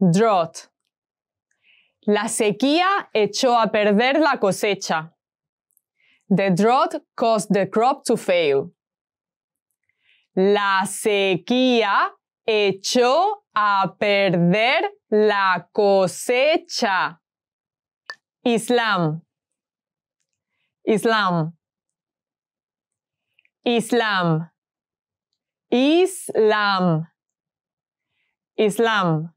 Drought. La sequía echó a perder la cosecha. The drought caused the crop to fail. La sequía echó a perder la cosecha. Islam. Islam. Islam. Islam. Islam.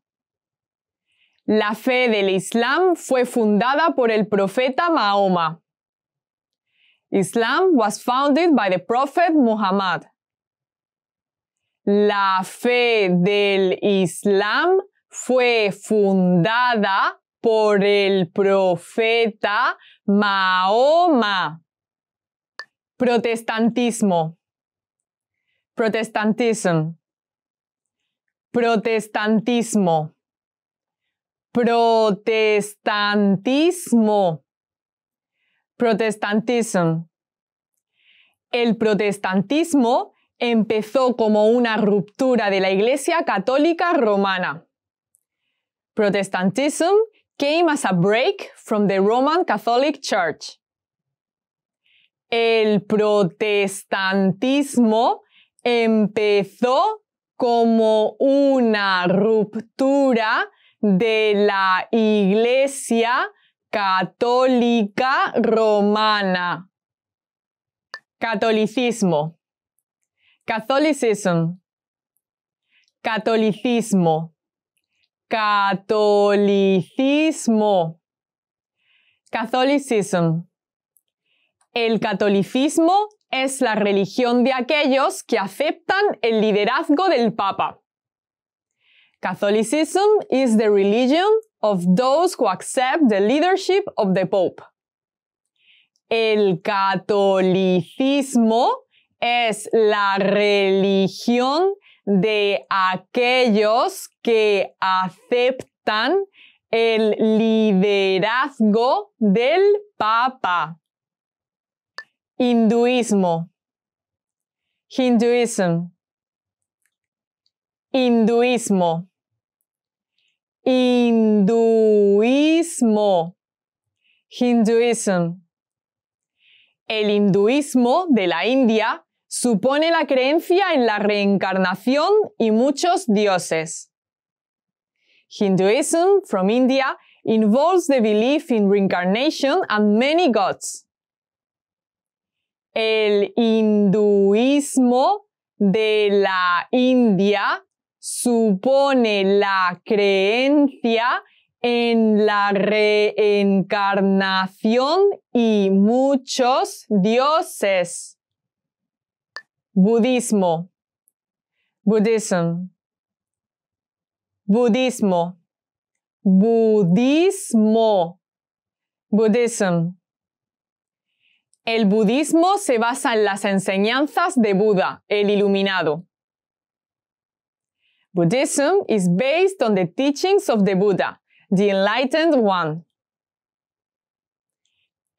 La fe del Islam fue fundada por el profeta Mahoma. Islam was founded by the Prophet Muhammad. La fe del Islam fue fundada por el profeta Mahoma. Protestantismo. Protestantism. Protestantismo. Protestantismo. Protestantism. El protestantismo empezó como una ruptura de la Iglesia Católica Romana. Protestantism came as a break from the Roman Catholic Church. El protestantismo empezó como una ruptura de la Iglesia Católica Romana. Catolicismo. Catolicismo. Catolicismo. Catolicismo. Catholicism. El catolicismo es la religión de aquellos que aceptan el liderazgo del Papa. Catholicism is the religion of those who accept the leadership of the Pope. El catolicismo es la religión de aquellos que aceptan el liderazgo del Papa hinduismo, hinduismo, hinduismo, hinduismo, hinduism. El hinduismo de la India supone la creencia en la reencarnación y muchos dioses. Hinduism from India involves the belief in reincarnation and many gods el hinduismo de la India supone la creencia en la reencarnación y muchos dioses. Budismo. budismo, Budismo. Budismo. Buddhism. El budismo se basa en las enseñanzas de Buda, el iluminado. Buddhism is based on the teachings of the Buddha, the enlightened one.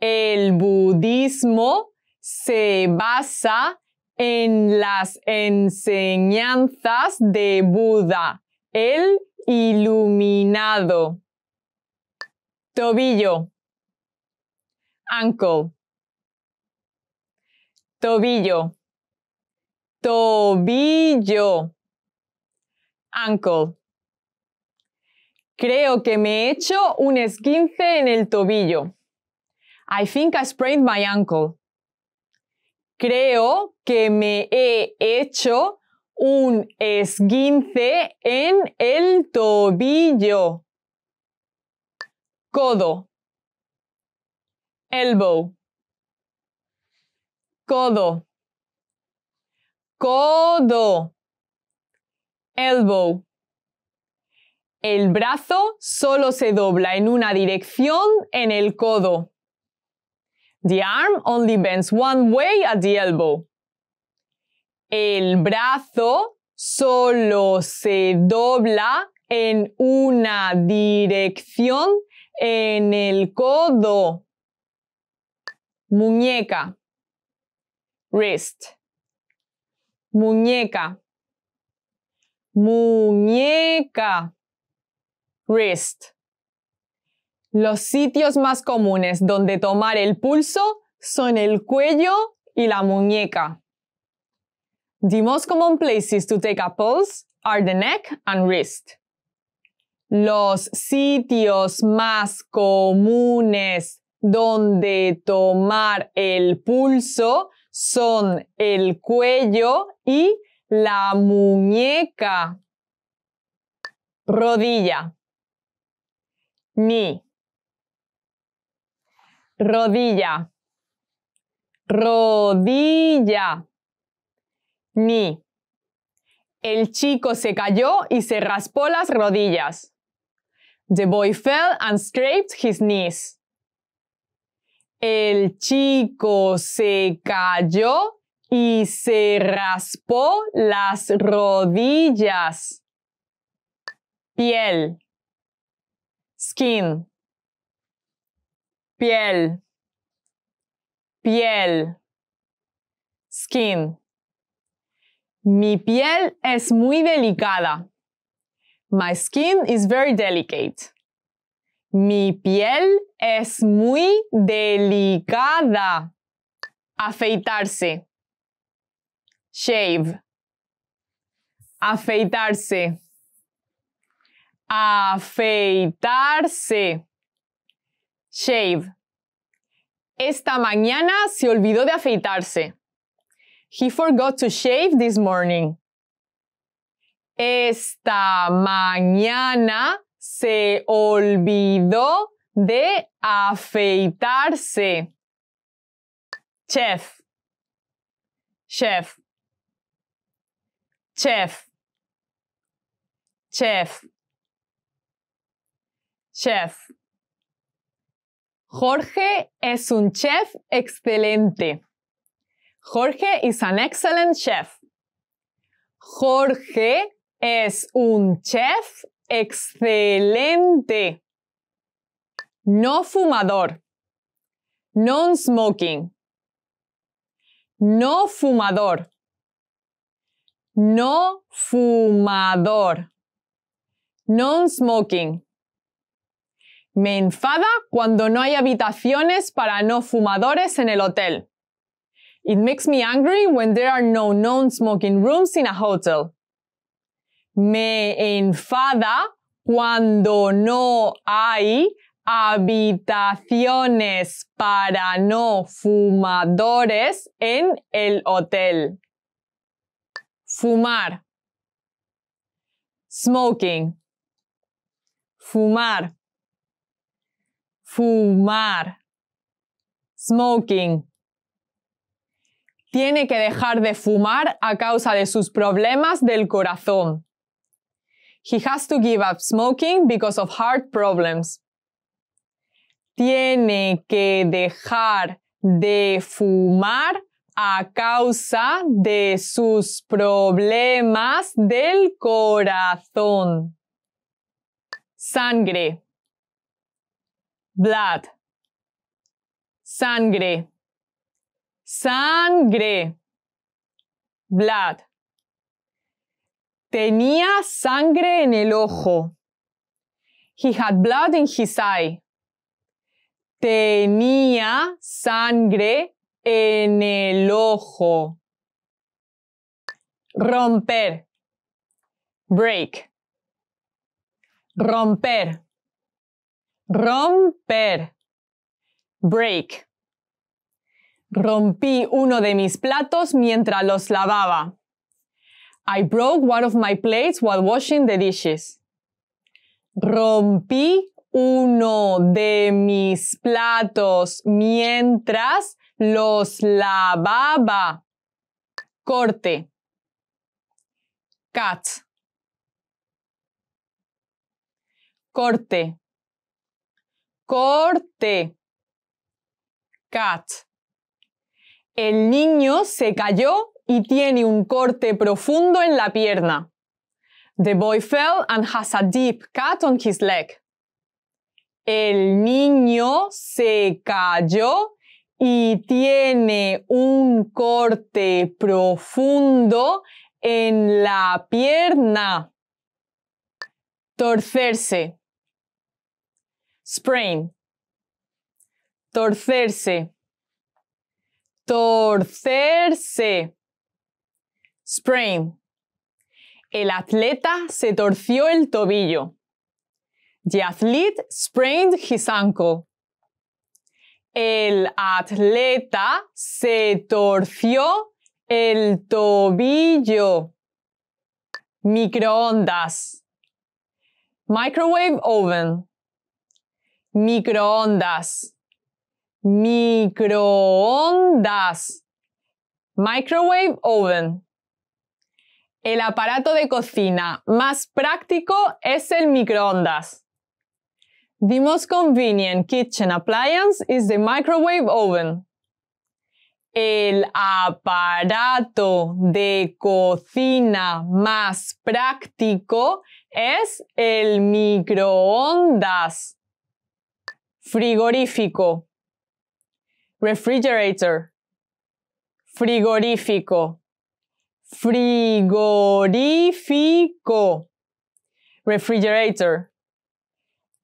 El budismo se basa en las enseñanzas de Buda, el iluminado. Tobillo. Ankle tobillo, tobillo, ankle. Creo que me he hecho un esguince en el tobillo. I think I sprained my ankle. Creo que me he hecho un esguince en el tobillo. Codo. Elbow codo, elbow. El brazo solo se dobla en una dirección en el codo. The arm only bends one way at the elbow. El brazo solo se dobla en una dirección en el codo. Muñeca wrist, muñeca, muñeca, wrist. Los sitios más comunes donde tomar el pulso son el cuello y la muñeca. The most common places to take a pulse are the neck and wrist. Los sitios más comunes donde tomar el pulso son el cuello y la muñeca, rodilla, ni, rodilla, rodilla, ni. El chico se cayó y se raspó las rodillas. The boy fell and scraped his knees. El chico se cayó y se raspó las rodillas. Piel. Skin. Piel. Piel. Skin. Mi piel es muy delicada. My skin is very delicate. Mi piel es muy delicada. Afeitarse. Shave. Afeitarse. Afeitarse. Shave. Esta mañana se olvidó de afeitarse. He forgot to shave this morning. Esta mañana se olvidó de afeitarse. Chef, chef, chef, chef, chef. Jorge es un chef excelente. Jorge is an excellent chef. Jorge es un chef Excelente. No fumador. Non-smoking. No fumador. No fumador. Non-smoking. Me enfada cuando no hay habitaciones para no fumadores en el hotel. It makes me angry when there are no non-smoking rooms in a hotel. Me enfada cuando no hay habitaciones para no fumadores en el hotel. Fumar. Smoking. Fumar. Fumar. Smoking. Tiene que dejar de fumar a causa de sus problemas del corazón. He has to give up smoking because of heart problems. Tiene que dejar de fumar a causa de sus problemas del corazón. Sangre. Blood. Sangre. Sangre. Blood. Tenía sangre en el ojo. He had blood in his eye. Tenía sangre en el ojo. Romper. Break. Romper. Romper. Break. Rompí uno de mis platos mientras los lavaba. I broke one of my plates while washing the dishes. Rompí uno de mis platos mientras los lavaba. Corte. Cut. Corte. Corte. Cat. El niño se cayó y tiene un corte profundo en la pierna. The boy fell and has a deep cut on his leg. El niño se cayó y tiene un corte profundo en la pierna. Torcerse. Sprain. Torcerse. Torcerse. Sprain. El atleta se torció el tobillo. The athlete sprained his ankle. El atleta se torció el tobillo. Microondas. Microwave oven. Microondas. Microondas. Microwave oven. El aparato de cocina más práctico es el microondas. The most convenient kitchen appliance is the microwave oven. El aparato de cocina más práctico es el microondas. Frigorífico. Refrigerator. Frigorífico frigorífico. Refrigerator.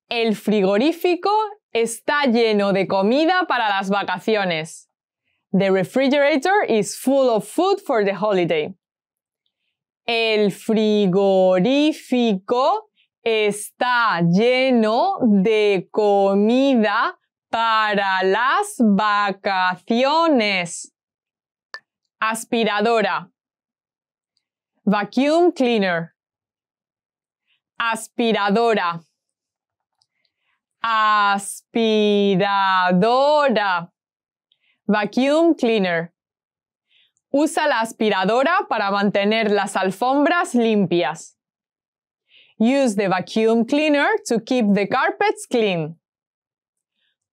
El frigorífico está lleno de comida para las vacaciones. The refrigerator is full of food for the holiday. El frigorífico está lleno de comida para las vacaciones. Aspiradora vacuum cleaner, aspiradora, aspiradora, vacuum cleaner. Usa la aspiradora para mantener las alfombras limpias. Use the vacuum cleaner to keep the carpets clean.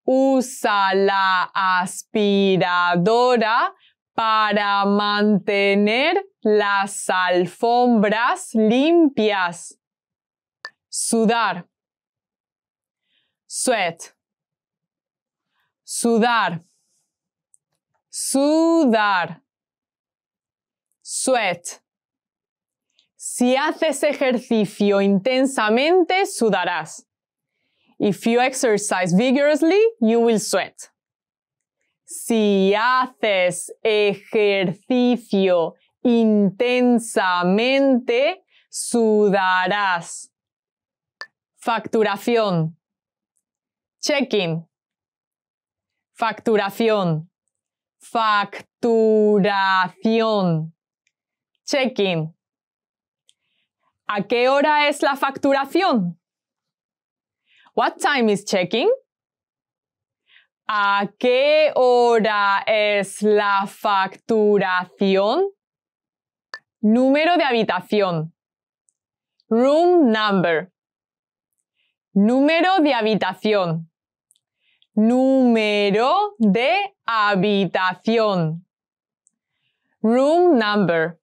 Usa la aspiradora para mantener las alfombras limpias. Sudar. Sweat. Sudar. Sudar. Sweat. Si haces ejercicio intensamente, sudarás. If you exercise vigorously, you will sweat. Si haces ejercicio intensamente sudarás. Facturación. Check-in. Facturación. Facturación. Check-in. ¿A qué hora es la facturación? What time is checking? ¿A qué hora es la facturación? Número de habitación. Room number. Número de habitación. Número de habitación. Room number.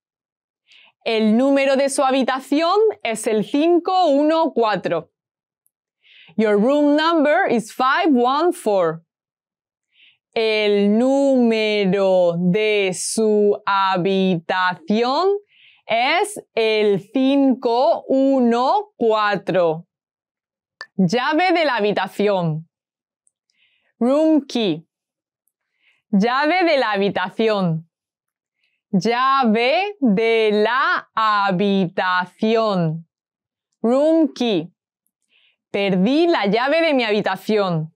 El número de su habitación es el 514. Your room number is 514. El número de su habitación es el 514. Llave de la habitación. Room key. Llave de la habitación. Llave de la habitación. Room key. Perdí la llave de mi habitación.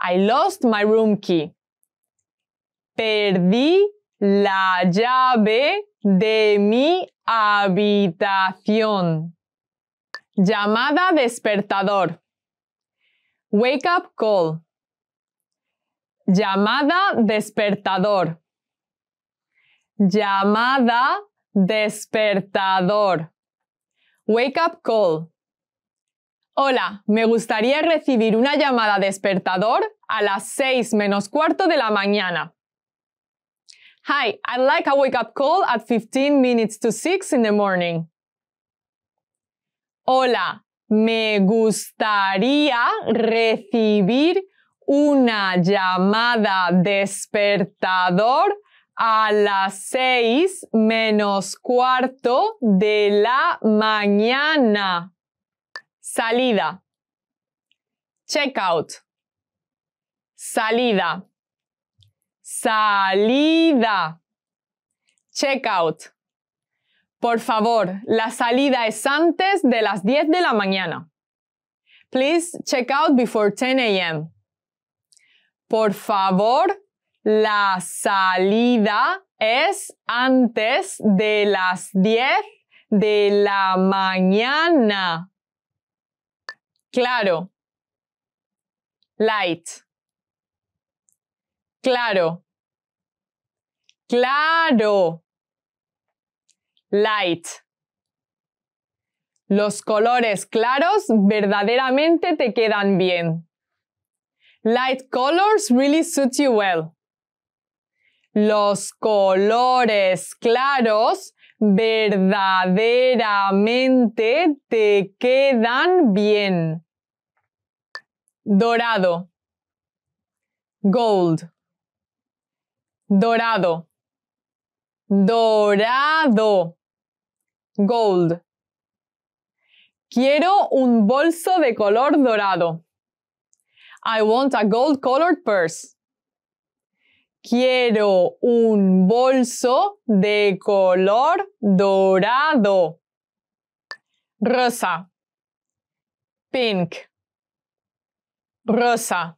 I lost my room key. Perdí la llave de mi habitación. Llamada despertador. Wake up call. Llamada despertador. Llamada despertador. Wake up call. Hola, me gustaría recibir una llamada despertador a las seis menos cuarto de la mañana. Hi, I'd like a wake up call at 15 minutes to 6 in the morning. Hola, me gustaría recibir una llamada despertador a las 6 menos cuarto de la mañana. Salida. Checkout. Salida. Salida. check out. Por favor, la salida es antes de las 10 de la mañana. Please check out before 10 a.m. Por favor, la salida es antes de las 10 de la mañana. Claro. Light. Claro. Claro. Light. Los colores claros verdaderamente te quedan bien. Light colors really suit you well. Los colores claros verdaderamente te quedan bien. Dorado. Gold. Dorado dorado, gold. Quiero un bolso de color dorado. I want a gold colored purse. Quiero un bolso de color dorado. Rosa. Pink. Rosa.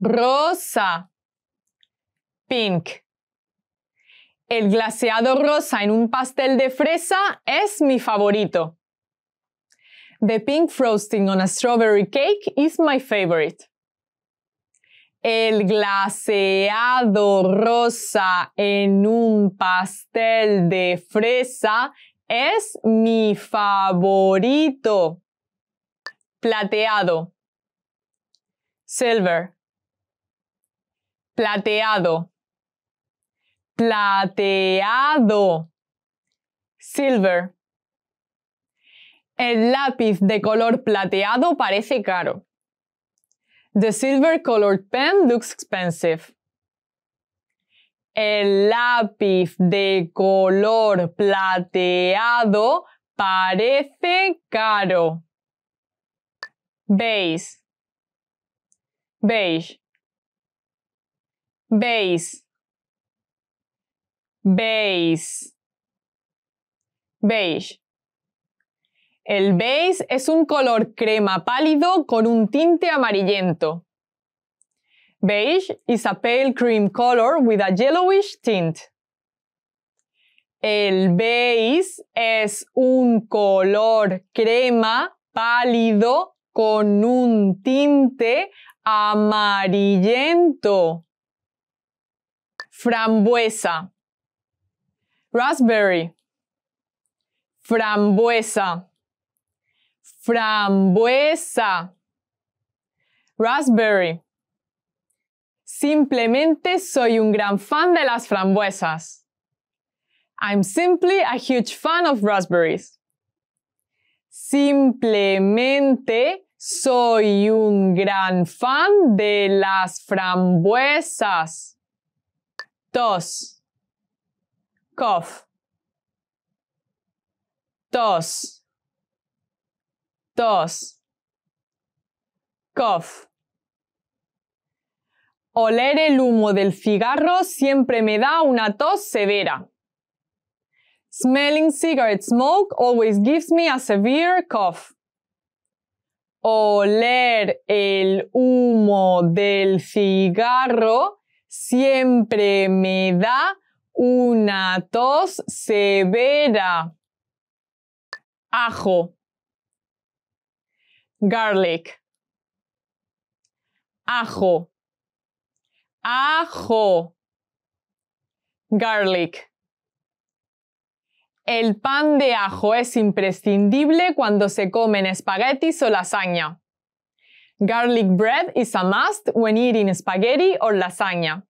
Rosa. Pink. El glaseado rosa en un pastel de fresa es mi favorito. The pink frosting on a strawberry cake is my favorite. El glaseado rosa en un pastel de fresa es mi favorito. Plateado. Silver. Plateado plateado, silver. El lápiz de color plateado parece caro. The silver colored pen looks expensive. El lápiz de color plateado parece caro. Beige. Beige. Beige. Beige. Beige. El beige es un color crema pálido con un tinte amarillento. Beige is a pale cream color with a yellowish tint. El beige es un color crema pálido con un tinte amarillento. Frambuesa raspberry, frambuesa, frambuesa, raspberry. Simplemente soy un gran fan de las frambuesas. I'm simply a huge fan of raspberries. Simplemente soy un gran fan de las frambuesas. 2 cough, tos, tos, cough. Oler el humo del cigarro siempre me da una tos severa. Smelling cigarette smoke always gives me a severe cough. Oler el humo del cigarro siempre me da una tos severa. Ajo. Garlic. Ajo. Ajo. Garlic. El pan de ajo es imprescindible cuando se comen espaguetis o lasaña. Garlic bread is a must when eating spaghetti or lasagna.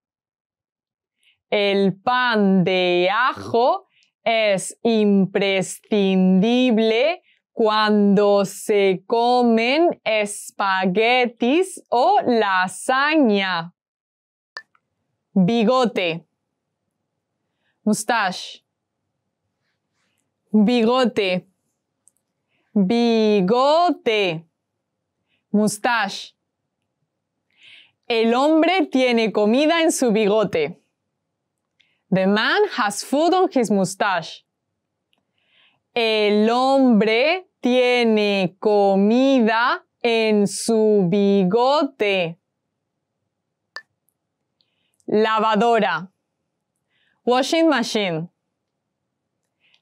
El pan de ajo es imprescindible cuando se comen espaguetis o lasaña. Bigote. Mustache. Bigote. Bigote. Mustache. El hombre tiene comida en su bigote. The man has food on his mustache. El hombre tiene comida en su bigote. Lavadora. Washing machine.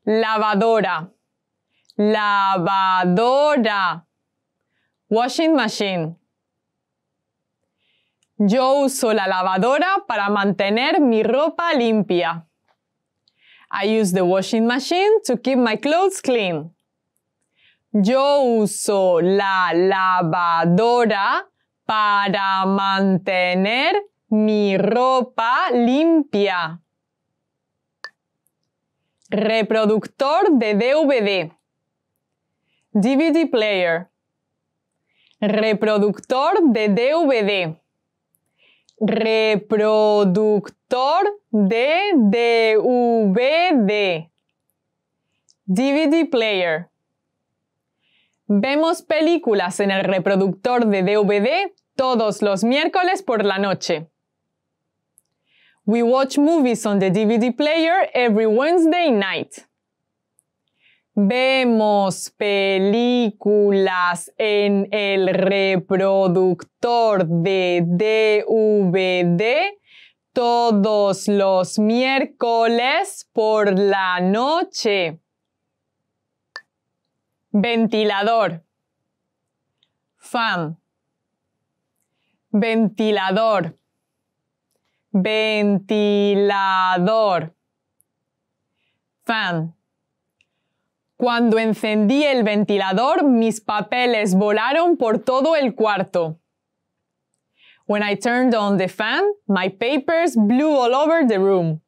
Lavadora. Lavadora. Washing machine. Yo uso la lavadora para mantener mi ropa limpia. I use the washing machine to keep my clothes clean. Yo uso la lavadora para mantener mi ropa limpia. Reproductor de DVD. DVD player. Reproductor de DVD. Reproductor de DVD. DVD player. Vemos películas en el reproductor de DVD todos los miércoles por la noche. We watch movies on the DVD player every Wednesday night. Vemos películas en el reproductor de DVD todos los miércoles por la noche. Ventilador. Fan. Ventilador. Ventilador. Fan cuando encendí el ventilador, mis papeles volaron por todo el cuarto. When I turned on the fan, my papers blew all over the room.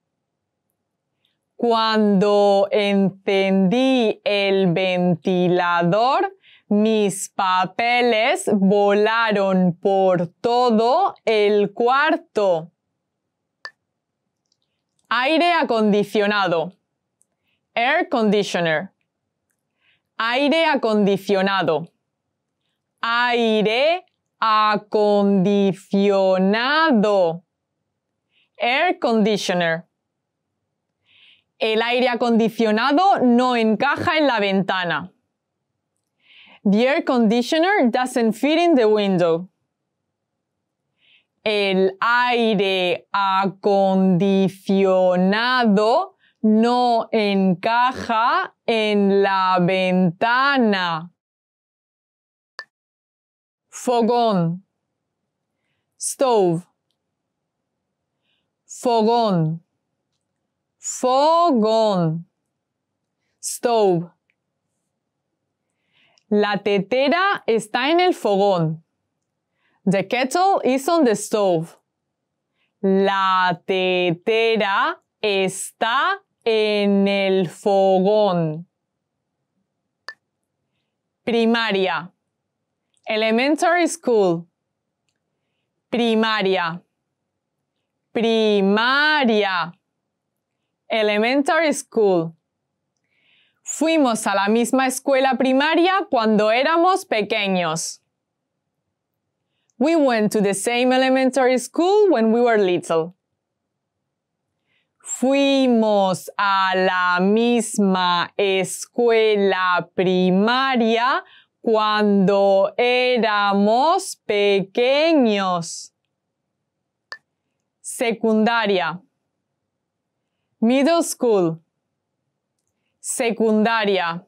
Cuando encendí el ventilador, mis papeles volaron por todo el cuarto. Aire acondicionado. Air conditioner. Aire acondicionado. Aire acondicionado. Air conditioner. El aire acondicionado no encaja en la ventana. The air conditioner doesn't fit in the window. El aire acondicionado no encaja en la ventana. Fogón. Stove. Fogón. Fogón. Stove. La tetera está en el fogón. The kettle is on the stove. La tetera está en el fogón. Primaria. Elementary school. Primaria. Primaria. Elementary school. Fuimos a la misma escuela primaria cuando éramos pequeños. We went to the same elementary school when we were little fuimos a la misma escuela primaria cuando éramos pequeños. Secundaria. Middle school. Secundaria.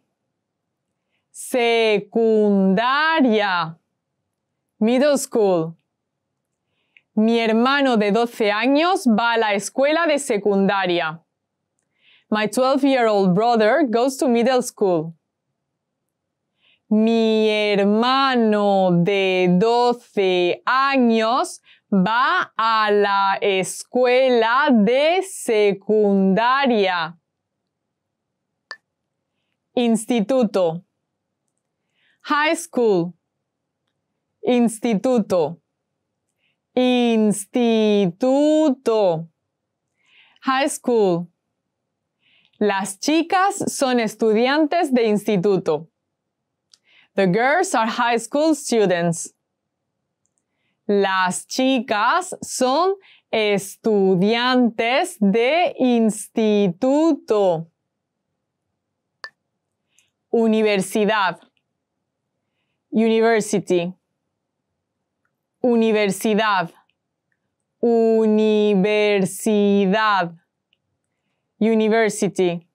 Secundaria. Middle school. Mi hermano de 12 años va a la escuela de secundaria. My 12-year-old brother goes to middle school. Mi hermano de 12 años va a la escuela de secundaria. Instituto. High school. Instituto. Instituto. High school. Las chicas son estudiantes de instituto. The girls are high school students. Las chicas son estudiantes de instituto. Universidad. University universidad, universidad, university.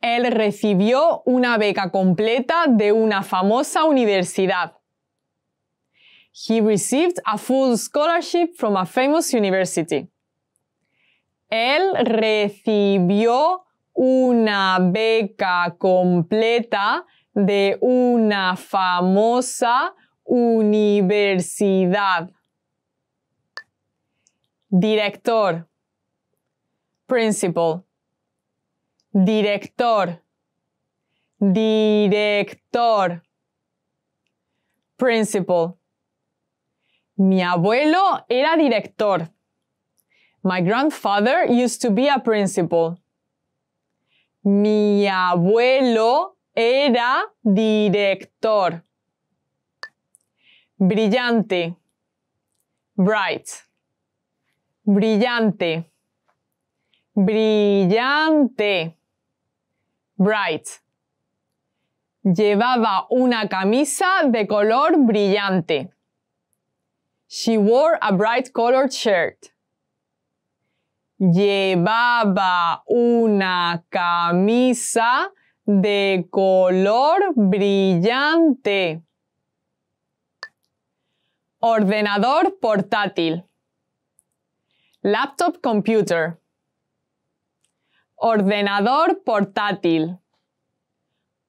Él recibió una beca completa de una famosa universidad. He received a full scholarship from a famous university. Él recibió una beca completa de una famosa universidad universidad. Director, principal. Director, director, principal. Mi abuelo era director. My grandfather used to be a principal. Mi abuelo era director brillante, bright, brillante, brillante, bright. Llevaba una camisa de color brillante. She wore a bright colored shirt. Llevaba una camisa de color brillante. Ordenador portátil. Laptop computer. Ordenador portátil.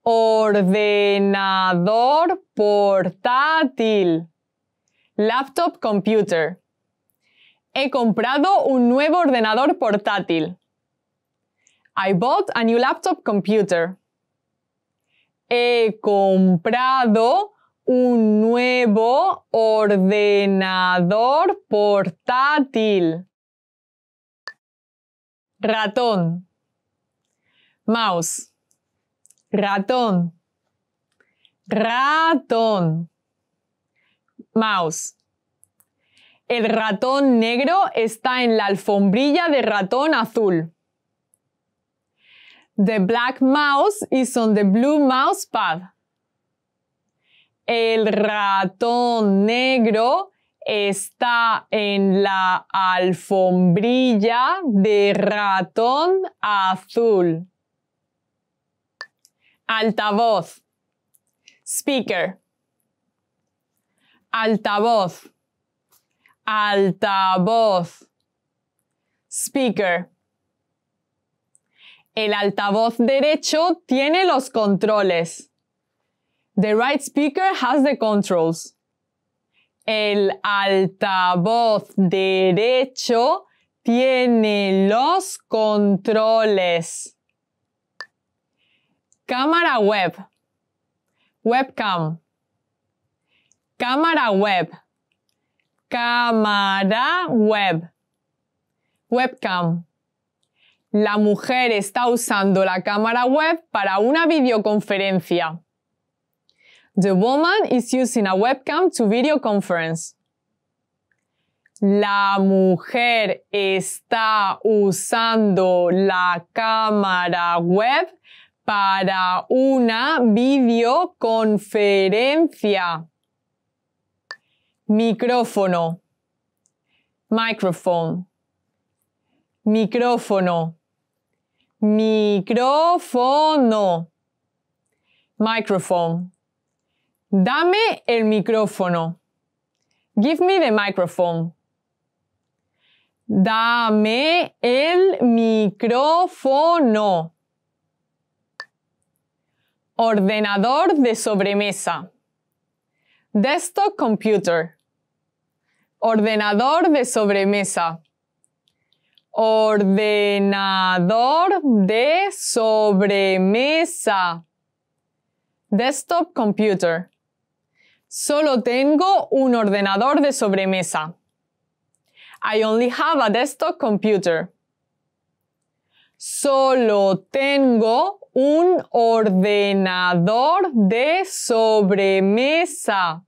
Ordenador portátil. Laptop computer. He comprado un nuevo ordenador portátil. I bought a new laptop computer. He comprado un nuevo ordenador portátil. Ratón. Mouse. Ratón. Ratón. Mouse. El ratón negro está en la alfombrilla de ratón azul. The black mouse is on the blue mouse pad. El ratón negro está en la alfombrilla de ratón azul. Altavoz. Speaker. Altavoz. Altavoz. Speaker. El altavoz derecho tiene los controles. The right speaker has the controls. El altavoz derecho tiene los controles. Cámara web. Webcam. Cámara web. Cámara web. Webcam. La mujer está usando la cámara web para una videoconferencia. The woman is using a webcam to video La mujer está usando la cámara web para una videoconferencia. Micrófono. Microphone. Micrófono. Micrófono. Microphone. Dame el micrófono. Give me the microphone. Dame el micrófono. Ordenador de sobremesa. Desktop computer. Ordenador de sobremesa. Ordenador de sobremesa. Desktop computer. Solo tengo un ordenador de sobremesa. I only have a desktop computer. Solo tengo un ordenador de sobremesa.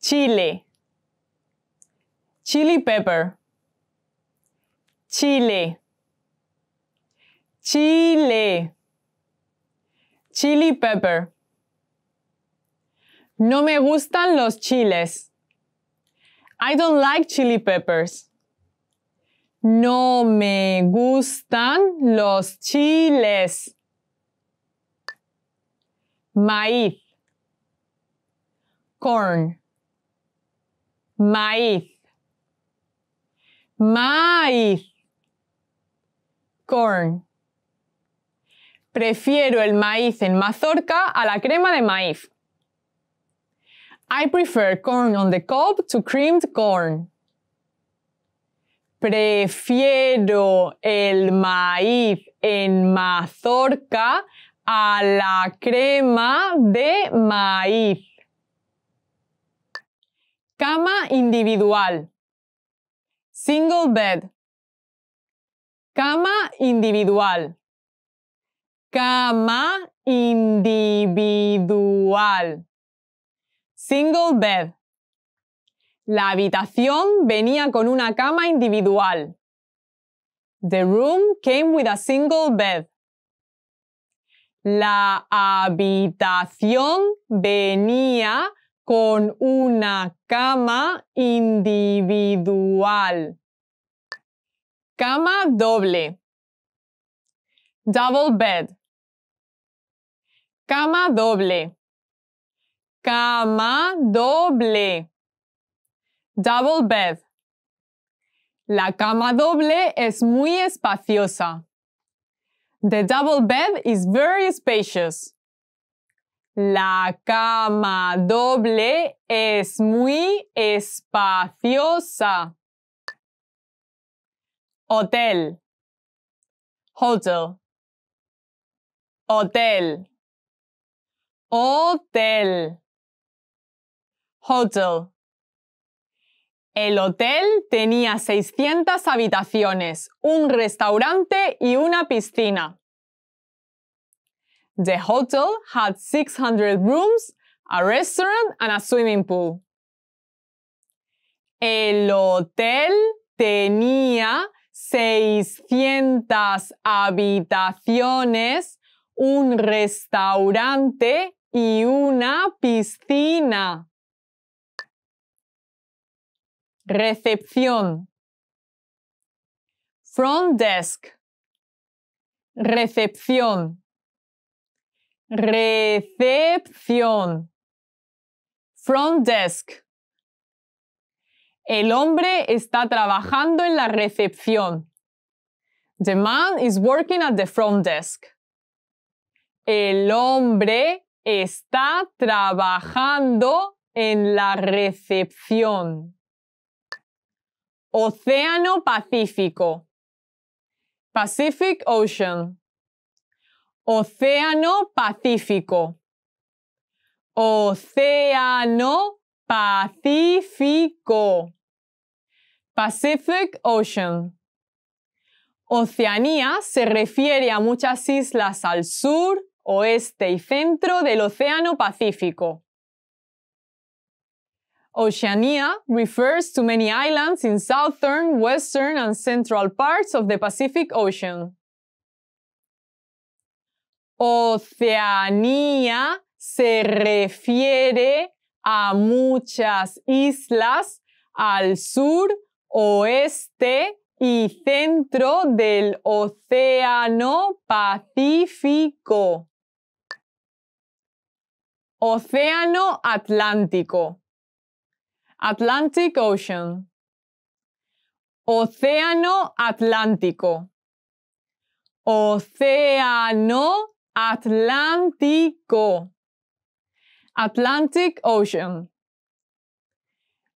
Chile. Chili pepper. Chile. Chile. Chili pepper. No me gustan los chiles. I don't like chili peppers. No me gustan los chiles. Maíz. Corn. Maíz. Maíz. Corn. Prefiero el maíz en mazorca a la crema de maíz. I prefer corn on the cob to creamed corn. Prefiero el maíz en mazorca a la crema de maíz. Cama individual. Single bed. Cama individual. Cama individual. Single bed. La habitación venía con una cama individual. The room came with a single bed. La habitación venía con una cama individual. Cama doble. Double bed. Cama doble. Cama doble. Double bed. La cama doble es muy espaciosa. The double bed is very spacious. La cama doble es muy espaciosa. Hotel. Hotel. Hotel. Hotel. Hotel. El hotel tenía 600 habitaciones, un restaurante y una piscina. The hotel had 600 rooms, a restaurant and a swimming pool. El hotel tenía 600 habitaciones, un restaurante y una piscina recepción, front desk, recepción, recepción, front desk. El hombre está trabajando en la recepción. The man is working at the front desk. El hombre está trabajando en la recepción. Océano Pacífico. Pacific Ocean. Océano Pacífico. Océano Pacífico. Pacific Ocean. Oceanía se refiere a muchas islas al sur, oeste y centro del Océano Pacífico. Oceania refers to many islands in southern, western, and central parts of the Pacific Ocean. Oceanía se refiere a muchas islas al sur, oeste y centro del Océano Pacífico. Océano Atlántico. Atlantic Ocean. Océano Atlántico. Océano Atlántico. Atlantic Ocean.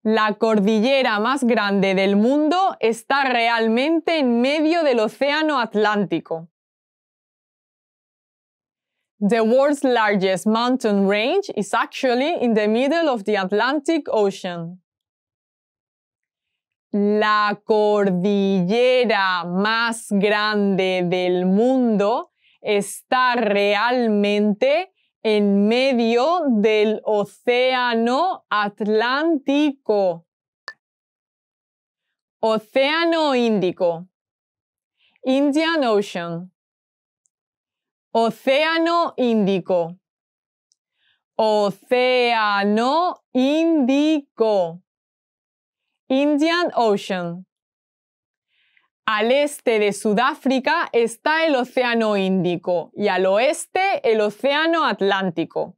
La cordillera más grande del mundo está realmente en medio del Océano Atlántico. The world's largest mountain range is actually in the middle of the Atlantic Ocean. La cordillera más grande del mundo está realmente en medio del Océano Atlántico. Océano Índico. Indian Ocean. Océano Índico. Océano Índico. Indian Ocean. Al este de Sudáfrica está el Océano Índico y al oeste el Océano Atlántico.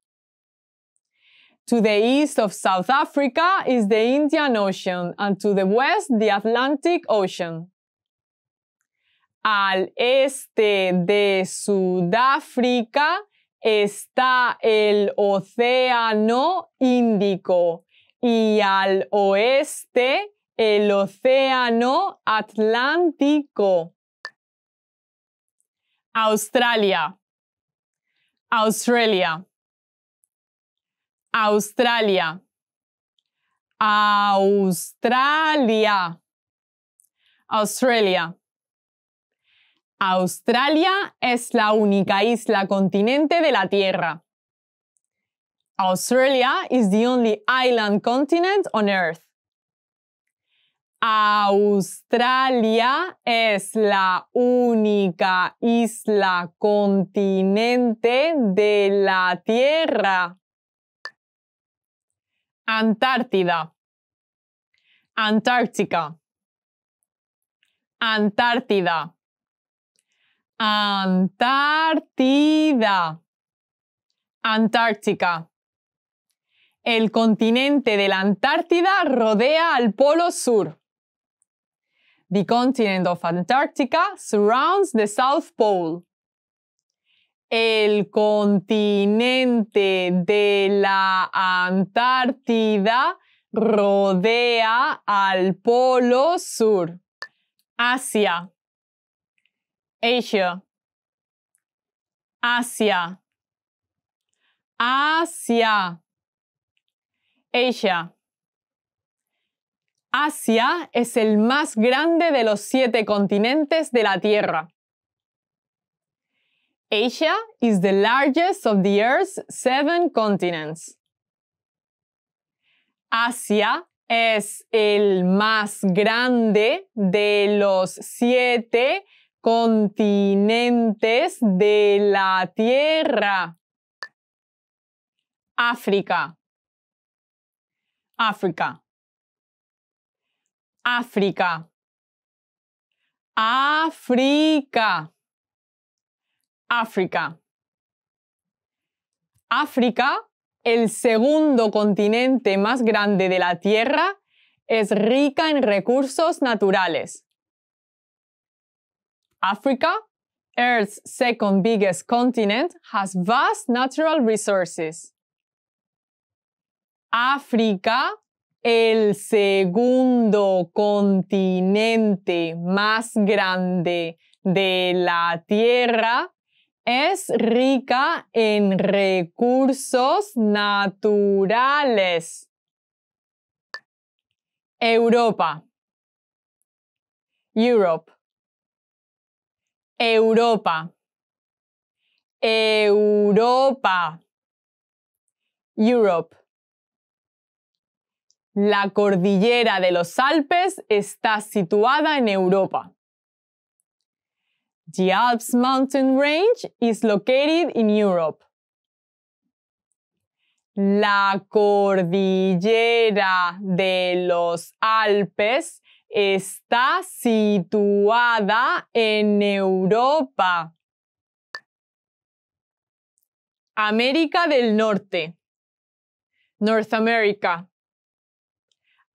To the east of South Africa is the Indian Ocean and to the west the Atlantic Ocean. Al este de Sudáfrica está el Océano Índico y al oeste el Océano Atlántico. Australia. Australia. Australia. Australia. Australia. Australia es la única isla continente de la Tierra. Australia is the only island continent on Earth. Australia es la única isla continente de la Tierra. Antártida. Antártica. Antártida. Antártida. Antártica. El continente de la Antártida rodea al Polo Sur. The continent of Antarctica surrounds the South Pole. El continente de la Antártida rodea al Polo Sur. Asia. Asia. Asia. Asia. Asia. Asia es el más grande de los siete continentes de la Tierra. Asia is the largest of the Earth's seven continents. Asia es el más grande de los siete continentes continentes de la Tierra. África. África. África. África. África. África, el segundo continente más grande de la Tierra, es rica en recursos naturales. Africa, Earth's second biggest continent, has vast natural resources. África, el segundo continente más grande de la Tierra, es rica en recursos naturales. Europa. Europe. Europa. Europa. Europe. La cordillera de los Alpes está situada en Europa. The Alps mountain range is located in Europe. La cordillera de los Alpes está situada en Europa. América del Norte. North America.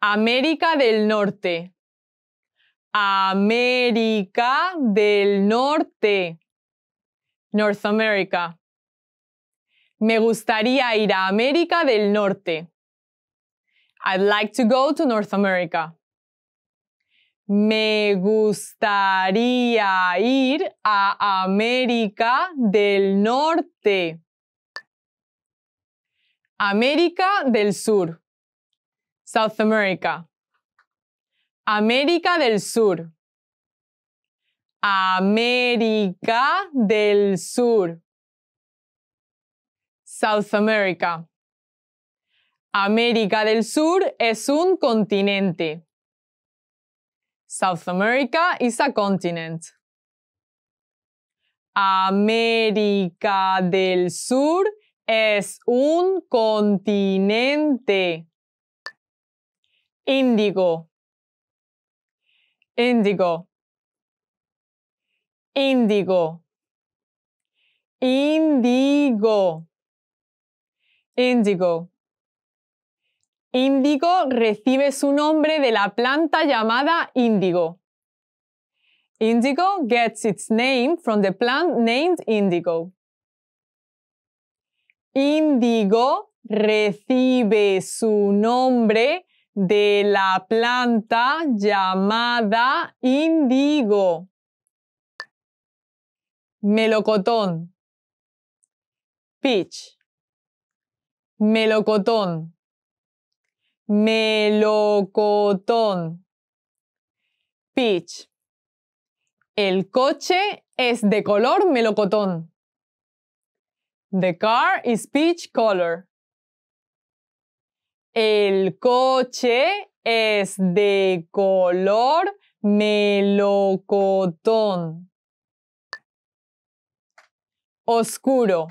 América del Norte. América del Norte. North America. Me gustaría ir a América del Norte. I'd like to go to North America. Me gustaría ir a América del Norte. América del Sur. South America. América del Sur. América del Sur. South America. América del Sur es un continente. South America is a continent. América del Sur es un continente. Índigo. Índigo. Índigo. Índigo. Índigo índigo recibe su nombre de la planta llamada índigo. Indigo gets its name from the plant named indigo. Índigo recibe su nombre de la planta llamada índigo. Melocotón. Peach. Melocotón melocotón. Peach. El coche es de color melocotón. The car is peach color. El coche es de color melocotón. Oscuro.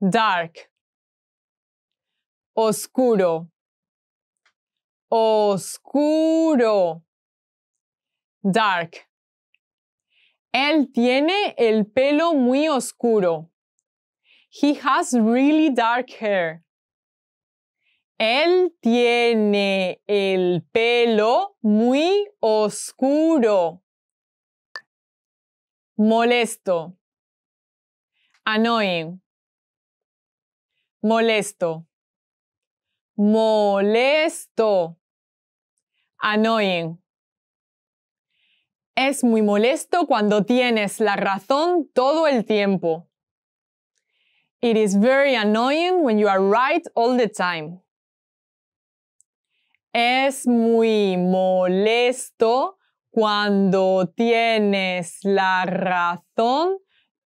Dark oscuro, oscuro, dark. Él tiene el pelo muy oscuro. He has really dark hair. Él tiene el pelo muy oscuro. Molesto. Annoying. Molesto molesto, annoying. Es muy molesto cuando tienes la razón todo el tiempo. It is very annoying when you are right all the time. Es muy molesto cuando tienes la razón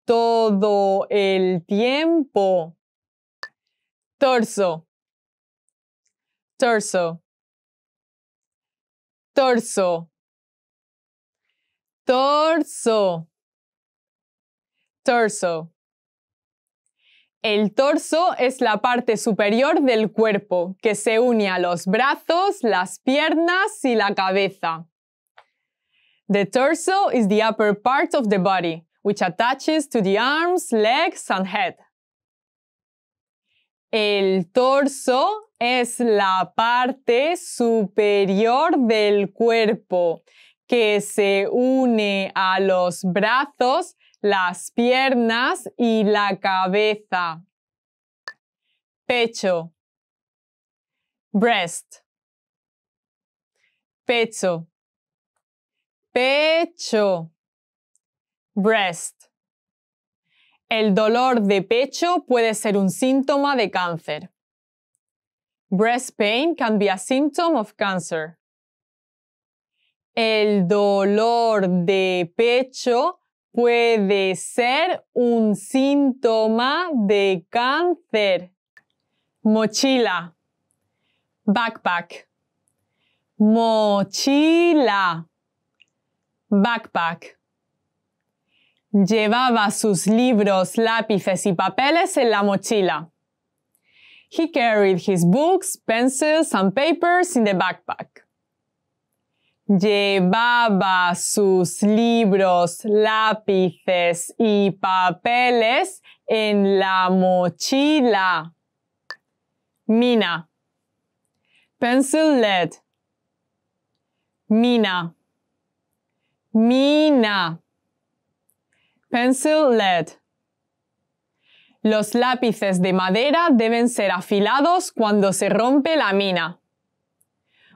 todo el tiempo. Torso torso, torso, torso, torso. El torso es la parte superior del cuerpo que se une a los brazos, las piernas y la cabeza. The torso is the upper part of the body, which attaches to the arms, legs and head. El torso es la parte superior del cuerpo que se une a los brazos, las piernas y la cabeza. Pecho. Breast. Pecho. Pecho. Breast. El dolor de pecho puede ser un síntoma de cáncer. Breast pain can be a symptom of cancer. El dolor de pecho puede ser un síntoma de cáncer. Mochila. Backpack. Mochila. Backpack. Llevaba sus libros, lápices y papeles en la mochila. He carried his books, pencils and papers in the backpack. Llevaba sus libros, lápices y papeles en la mochila. Mina. Pencil lead. Mina. Mina. Pencil lead. Los lápices de madera deben ser afilados cuando se rompe la mina.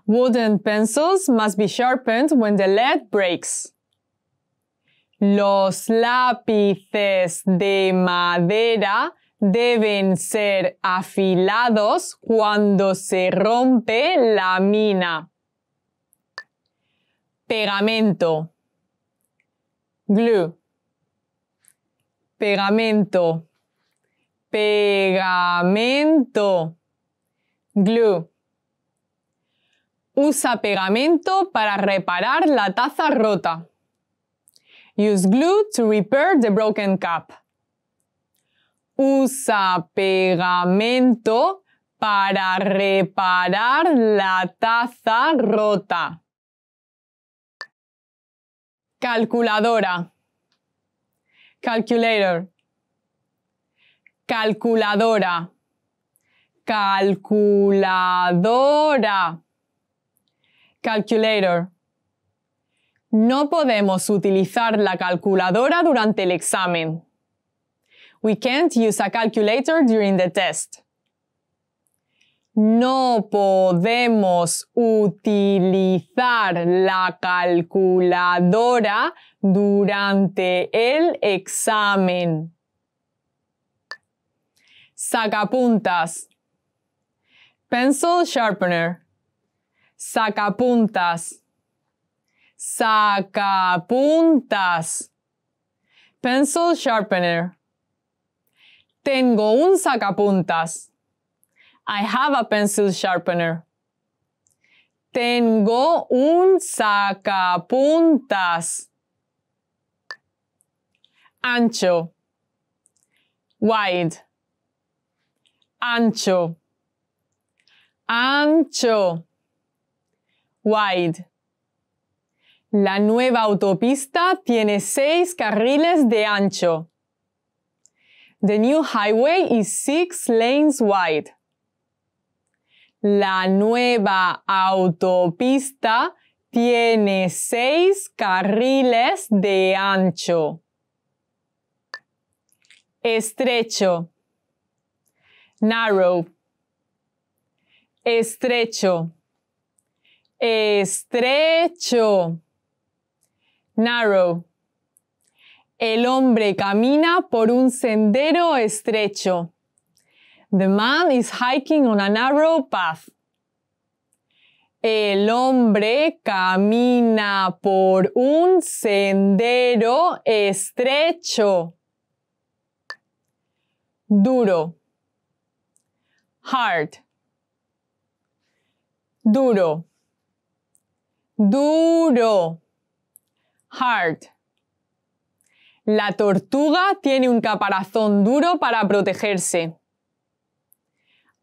Wooden pencils must be sharpened when the lead breaks. Los lápices de madera deben ser afilados cuando se rompe la mina. Pegamento. Glue pegamento, pegamento, glue. Usa pegamento para reparar la taza rota. Use glue to repair the broken cup. Usa pegamento para reparar la taza rota. Calculadora. Calculator. Calculadora. Calculadora. Calculator. No podemos utilizar la calculadora durante el examen. We can't use a calculator during the test no podemos utilizar la calculadora durante el examen. Sacapuntas. Pencil sharpener. Sacapuntas. Sacapuntas. Pencil sharpener. Tengo un sacapuntas. I have a pencil sharpener. Tengo un sacapuntas. Ancho. Wide. Ancho. Ancho. Wide. La nueva autopista tiene seis carriles de ancho. The new highway is six lanes wide. La nueva autopista tiene seis carriles de ancho. Estrecho. Narrow. Estrecho. Estrecho. Narrow. El hombre camina por un sendero estrecho. The man is hiking on a narrow path. El hombre camina por un sendero estrecho. Duro. Hard. Duro. Duro. Hard. La tortuga tiene un caparazón duro para protegerse.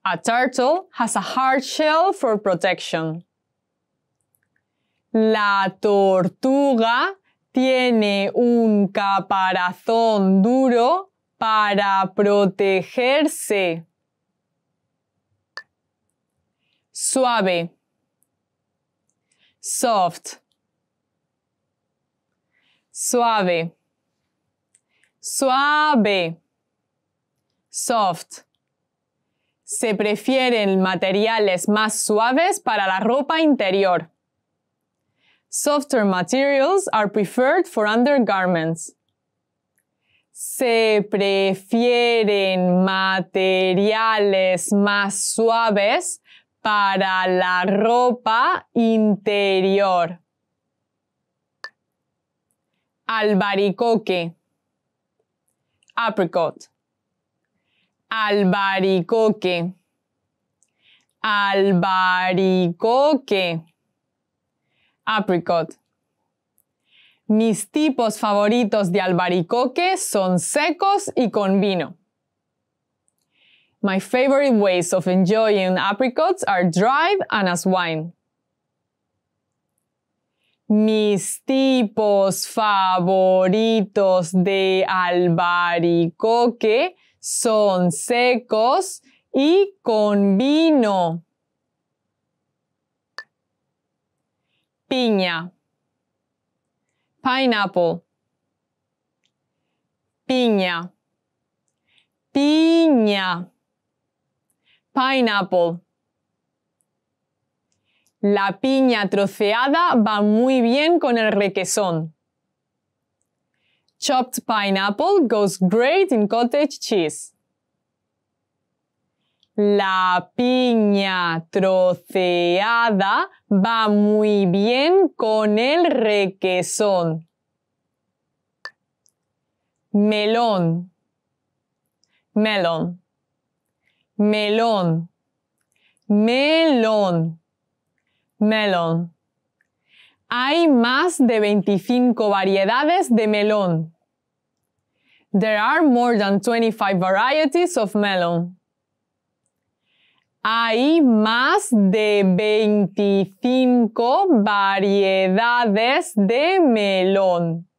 A turtle has a hard shell for protection. La tortuga tiene un caparazón duro para protegerse. Suave. Soft. Suave. Suave. Soft. Se prefieren materiales más suaves para la ropa interior. Softer materials are preferred for undergarments. Se prefieren materiales más suaves para la ropa interior. Albaricoque. Apricot albaricoque, albaricoque, apricot. Mis tipos favoritos de albaricoque son secos y con vino. My favorite ways of enjoying apricots are dried and as wine. Mis tipos favoritos de albaricoque son secos y con vino. Piña. Pineapple. Piña. Piña. Pineapple. La piña troceada va muy bien con el requesón. Chopped pineapple goes great in cottage cheese. La piña troceada va muy bien con el requesón. Melón. Melón. Melón. Melón. Melón. Hay más de 25 variedades de melón. There are more than 25 varieties of melon. Hay más de 25 variedades de melón.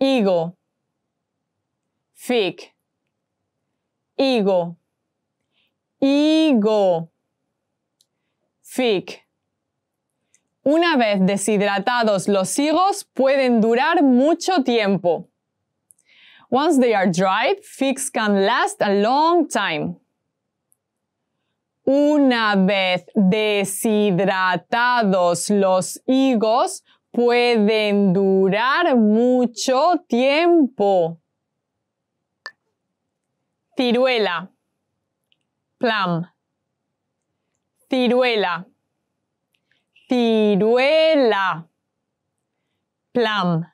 Higo. Fig. Higo. Higo. Fig. Una vez deshidratados los higos pueden durar mucho tiempo. Once they are dried, figs can last a long time. Una vez deshidratados los higos pueden durar mucho tiempo. Ciruela. Plum. Ciruela ciruela. Plum.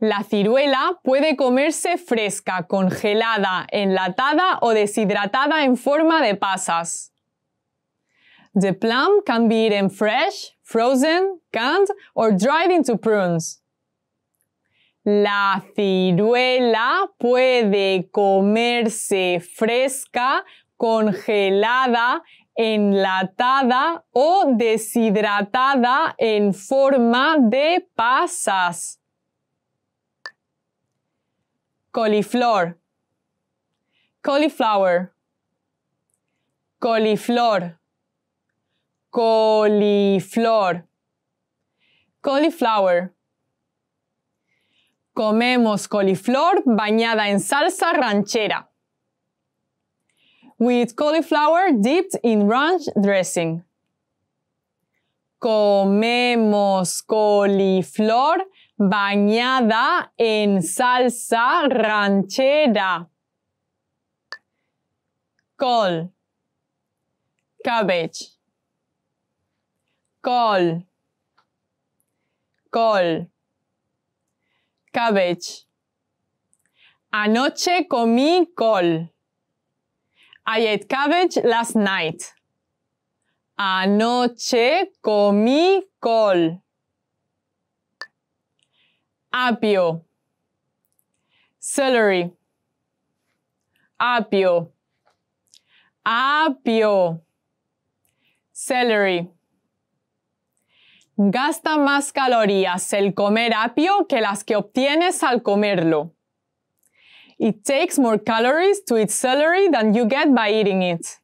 La ciruela puede comerse fresca, congelada, enlatada o deshidratada en forma de pasas. The plum can be eaten fresh, frozen, canned or dried into prunes. La ciruela puede comerse fresca, congelada, enlatada o deshidratada en forma de pasas. Coliflor. Cauliflower. Coliflor. Coliflor. Cauliflower. Comemos coliflor bañada en salsa ranchera with cauliflower dipped in ranch dressing. Comemos coliflor bañada en salsa ranchera. Col. Cabbage. Col. Col. Cabbage. Anoche comí col. I ate cabbage last night. Anoche comí col. Apio. Celery. Apio. Apio. Celery. Gasta más calorías el comer apio que las que obtienes al comerlo. It takes more calories to eat celery than you get by eating it.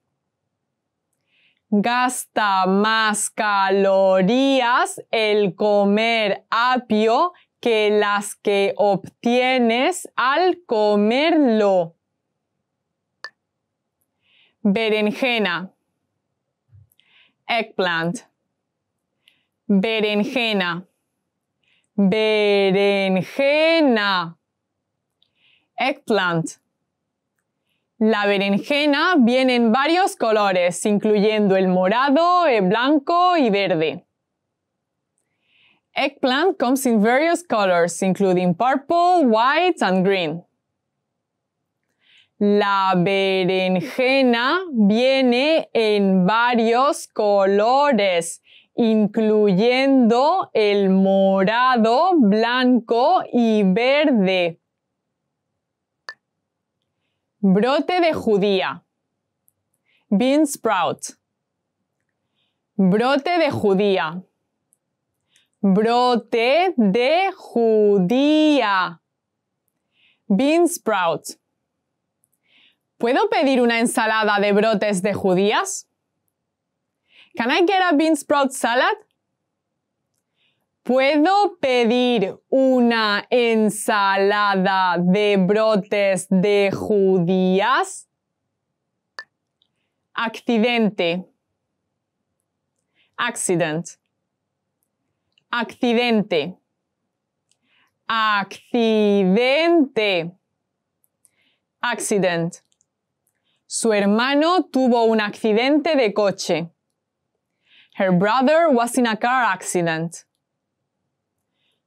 Gasta más calorías el comer apio que las que obtienes al comerlo. Berenjena. Eggplant. Berenjena. Berenjena eggplant. La berenjena viene en varios colores, incluyendo el morado, el blanco y verde. Eggplant comes in various colors, including purple, white and green. La berenjena viene en varios colores, incluyendo el morado, blanco y verde brote de judía, bean sprout, brote de judía, brote de judía, bean sprout. ¿Puedo pedir una ensalada de brotes de judías? Can I get a bean sprout salad? ¿Puedo pedir una ensalada de brotes de judías? Accidente. Accident. Accidente. Accidente. Accident. Su hermano tuvo un accidente de coche. Her brother was in a car accident.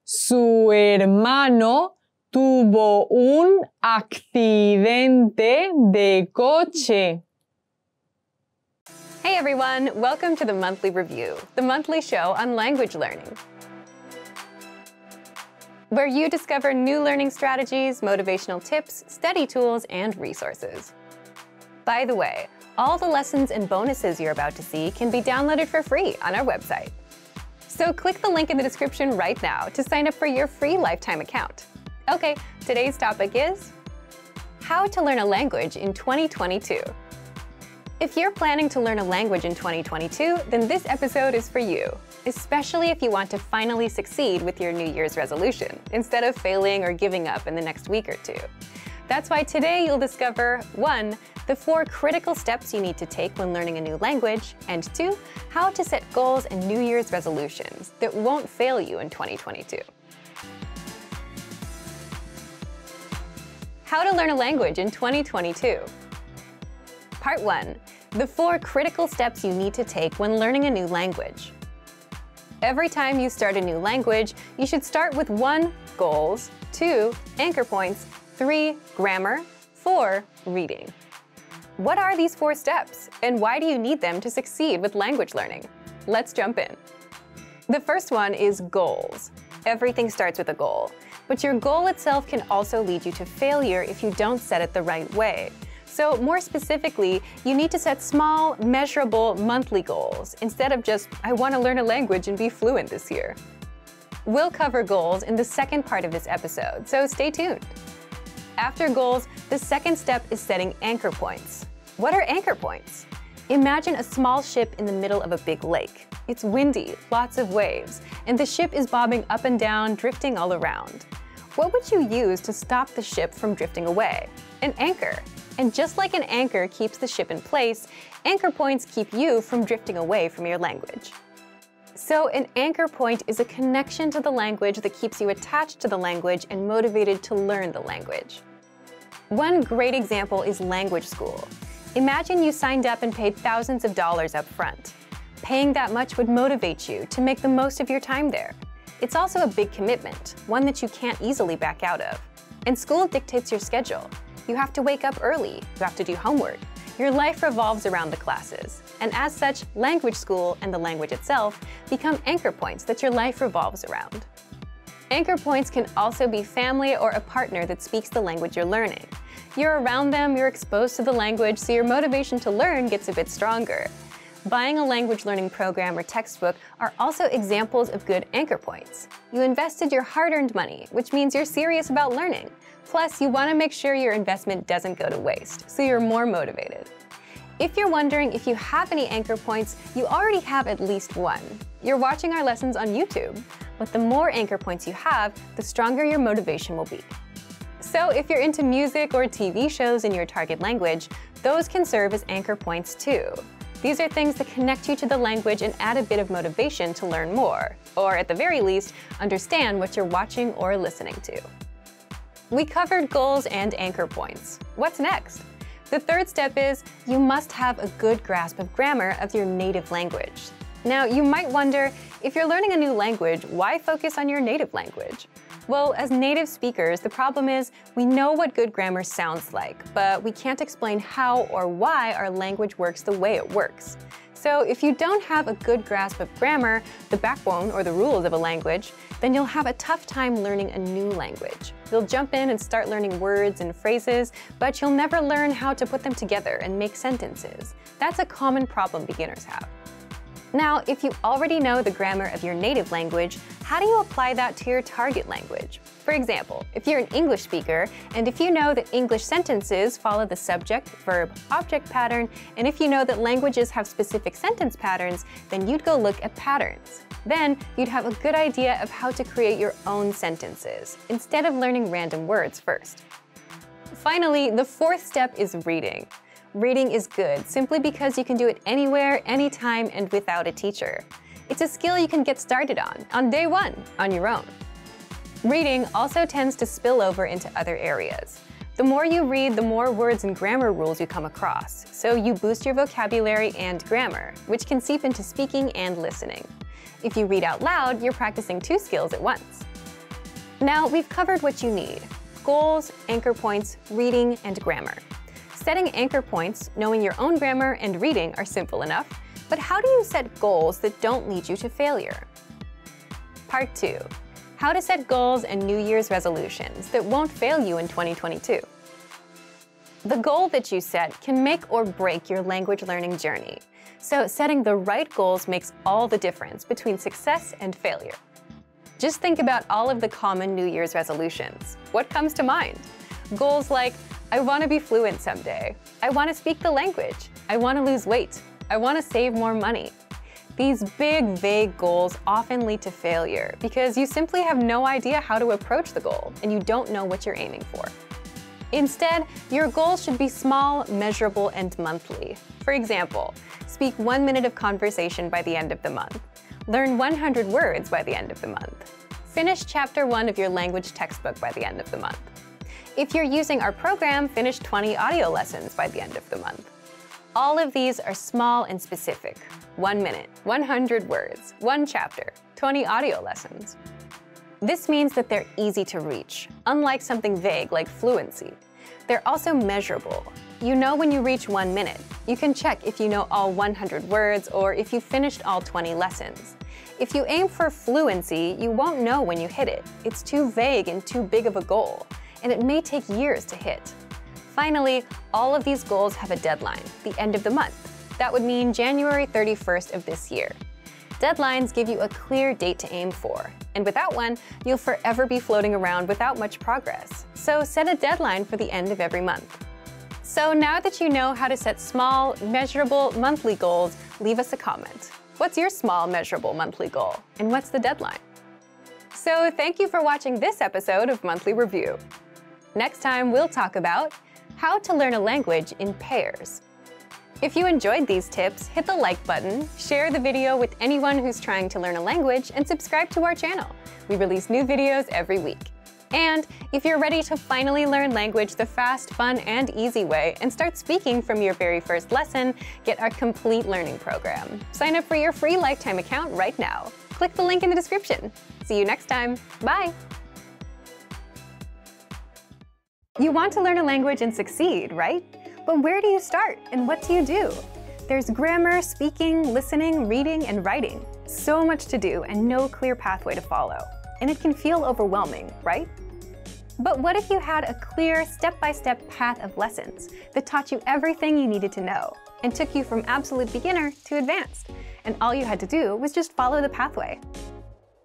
su hermano tuvo un accidente de coche. Hey everyone, welcome to the Monthly Review, the monthly show on language learning, where you discover new learning strategies, motivational tips, study tools, and resources. By the way, all the lessons and bonuses you're about to see can be downloaded for free on our website. So click the link in the description right now to sign up for your free lifetime account. Okay, today's topic is how to learn a language in 2022. If you're planning to learn a language in 2022, then this episode is for you, especially if you want to finally succeed with your New Year's resolution instead of failing or giving up in the next week or two. That's why today you'll discover 1 the four critical steps you need to take when learning a new language, and two, how to set goals and New Year's resolutions that won't fail you in 2022. How to learn a language in 2022. Part 1. The four critical steps you need to take when learning a new language. Every time you start a new language, you should start with 1. Goals 2. Anchor points 3. Grammar 4. Reading what are these four steps, and why do you need them to succeed with language learning? Let's jump in. The first one is goals. Everything starts with a goal, but your goal itself can also lead you to failure if you don't set it the right way. So more specifically, you need to set small, measurable monthly goals instead of just, I want to learn a language and be fluent this year. We'll cover goals in the second part of this episode, so stay tuned. After goals, the second step is setting anchor points. What are anchor points? Imagine a small ship in the middle of a big lake. It's windy, lots of waves, and the ship is bobbing up and down, drifting all around. What would you use to stop the ship from drifting away? An anchor. And just like an anchor keeps the ship in place, anchor points keep you from drifting away from your language. So an anchor point is a connection to the language that keeps you attached to the language and motivated to learn the language. One great example is language school. Imagine you signed up and paid thousands of dollars up front. Paying that much would motivate you to make the most of your time there. It's also a big commitment, one that you can't easily back out of. And school dictates your schedule. You have to wake up early, you have to do homework. Your life revolves around the classes. And as such, language school and the language itself become anchor points that your life revolves around. Anchor points can also be family or a partner that speaks the language you're learning. You're around them, you're exposed to the language, so your motivation to learn gets a bit stronger. Buying a language learning program or textbook are also examples of good anchor points. You invested your hard-earned money, which means you're serious about learning. Plus, you want to make sure your investment doesn't go to waste, so you're more motivated. If you're wondering if you have any anchor points, you already have at least one. You're watching our lessons on YouTube. But the more anchor points you have, the stronger your motivation will be. So if you're into music or TV shows in your target language, those can serve as anchor points too. These are things that connect you to the language and add a bit of motivation to learn more, or at the very least, understand what you're watching or listening to. We covered goals and anchor points. What's next? The third step is you must have a good grasp of grammar of your native language. Now, you might wonder, if you're learning a new language, why focus on your native language? Well, as native speakers, the problem is we know what good grammar sounds like, but we can't explain how or why our language works the way it works. So if you don't have a good grasp of grammar, the backbone or the rules of a language, then you'll have a tough time learning a new language. You'll jump in and start learning words and phrases, but you'll never learn how to put them together and make sentences. That's a common problem beginners have. Now, if you already know the grammar of your native language, how do you apply that to your target language? For example, if you're an English speaker, and if you know that English sentences follow the subject, verb, object pattern, and if you know that languages have specific sentence patterns, then you'd go look at patterns. Then, you'd have a good idea of how to create your own sentences, instead of learning random words first. Finally, the fourth step is reading. Reading is good simply because you can do it anywhere, anytime, and without a teacher. It's a skill you can get started on, on day one, on your own. Reading also tends to spill over into other areas. The more you read, the more words and grammar rules you come across, so you boost your vocabulary and grammar, which can seep into speaking and listening. If you read out loud, you're practicing two skills at once. Now, we've covered what you need goals, anchor points, reading, and grammar. Setting anchor points, knowing your own grammar, and reading are simple enough, but how do you set goals that don't lead you to failure? Part 2. How to set goals and New Year's resolutions that won't fail you in 2022. The goal that you set can make or break your language learning journey, so setting the right goals makes all the difference between success and failure. Just think about all of the common New Year's resolutions. What comes to mind? Goals like, I want to be fluent someday. I want to speak the language. I want to lose weight. I want to save more money. These big, vague goals often lead to failure because you simply have no idea how to approach the goal and you don't know what you're aiming for. Instead, your goals should be small, measurable, and monthly. For example, speak one minute of conversation by the end of the month. Learn 100 words by the end of the month. Finish chapter one of your language textbook by the end of the month if you're using our program, finish 20 audio lessons by the end of the month. All of these are small and specific. One minute, 100 words, one chapter, 20 audio lessons. This means that they're easy to reach, unlike something vague like fluency. They're also measurable. You know when you reach one minute. You can check if you know all 100 words or if you finished all 20 lessons. If you aim for fluency, you won't know when you hit it. It's too vague and too big of a goal and it may take years to hit. Finally, all of these goals have a deadline, the end of the month. That would mean January 31st of this year. Deadlines give you a clear date to aim for, and without one, you'll forever be floating around without much progress. So set a deadline for the end of every month. So now that you know how to set small, measurable monthly goals, leave us a comment. What's your small, measurable monthly goal, and what's the deadline? So thank you for watching this episode of Monthly Review. Next time, we'll talk about how to learn a language in pairs. If you enjoyed these tips, hit the like button, share the video with anyone who's trying to learn a language, and subscribe to our channel. We release new videos every week. And if you're ready to finally learn language the fast, fun, and easy way and start speaking from your very first lesson, get our complete learning program. Sign up for your free lifetime account right now. Click the link in the description. See you next time. Bye! You want to learn a language and succeed, right? But where do you start and what do you do? There's grammar, speaking, listening, reading, and writing. So much to do and no clear pathway to follow. And it can feel overwhelming, right? But what if you had a clear, step-by-step -step path of lessons that taught you everything you needed to know and took you from absolute beginner to advanced, and all you had to do was just follow the pathway?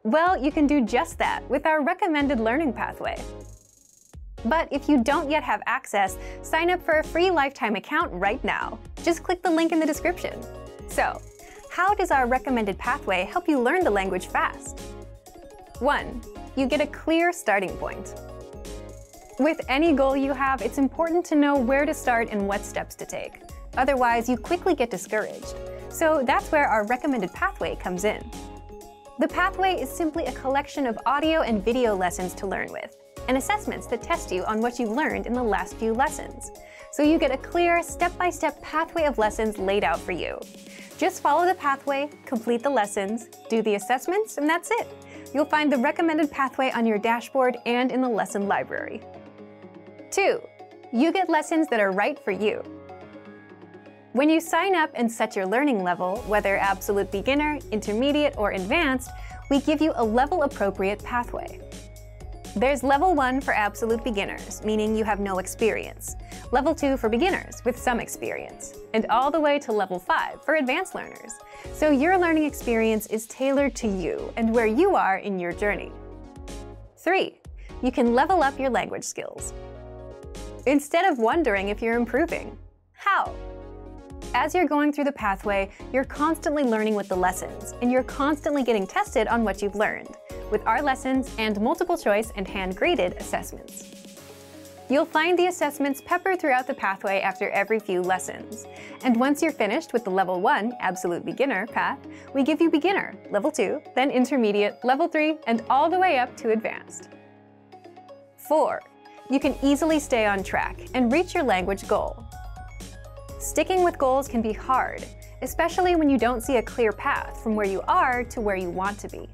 Well, you can do just that with our recommended learning pathway. But if you don't yet have access, sign up for a free lifetime account right now. Just click the link in the description. So, how does our recommended pathway help you learn the language fast? 1. You get a clear starting point. With any goal you have, it's important to know where to start and what steps to take. Otherwise, you quickly get discouraged. So that's where our recommended pathway comes in. The pathway is simply a collection of audio and video lessons to learn with and assessments that test you on what you've learned in the last few lessons. So you get a clear, step-by-step -step pathway of lessons laid out for you. Just follow the pathway, complete the lessons, do the assessments, and that's it. You'll find the recommended pathway on your dashboard and in the lesson library. 2. You get lessons that are right for you. When you sign up and set your learning level, whether absolute beginner, intermediate, or advanced, we give you a level appropriate pathway. There's level one for absolute beginners, meaning you have no experience. Level two for beginners with some experience. And all the way to level five for advanced learners. So your learning experience is tailored to you and where you are in your journey. Three, you can level up your language skills. Instead of wondering if you're improving, how? As you're going through the pathway, you're constantly learning with the lessons, and you're constantly getting tested on what you've learned, with our lessons and multiple choice and hand-graded assessments. You'll find the assessments peppered throughout the pathway after every few lessons. And once you're finished with the Level 1 Absolute Beginner path, we give you Beginner, Level 2, then Intermediate, Level 3, and all the way up to Advanced. 4. You can easily stay on track and reach your language goal. Sticking with goals can be hard, especially when you don't see a clear path from where you are to where you want to be.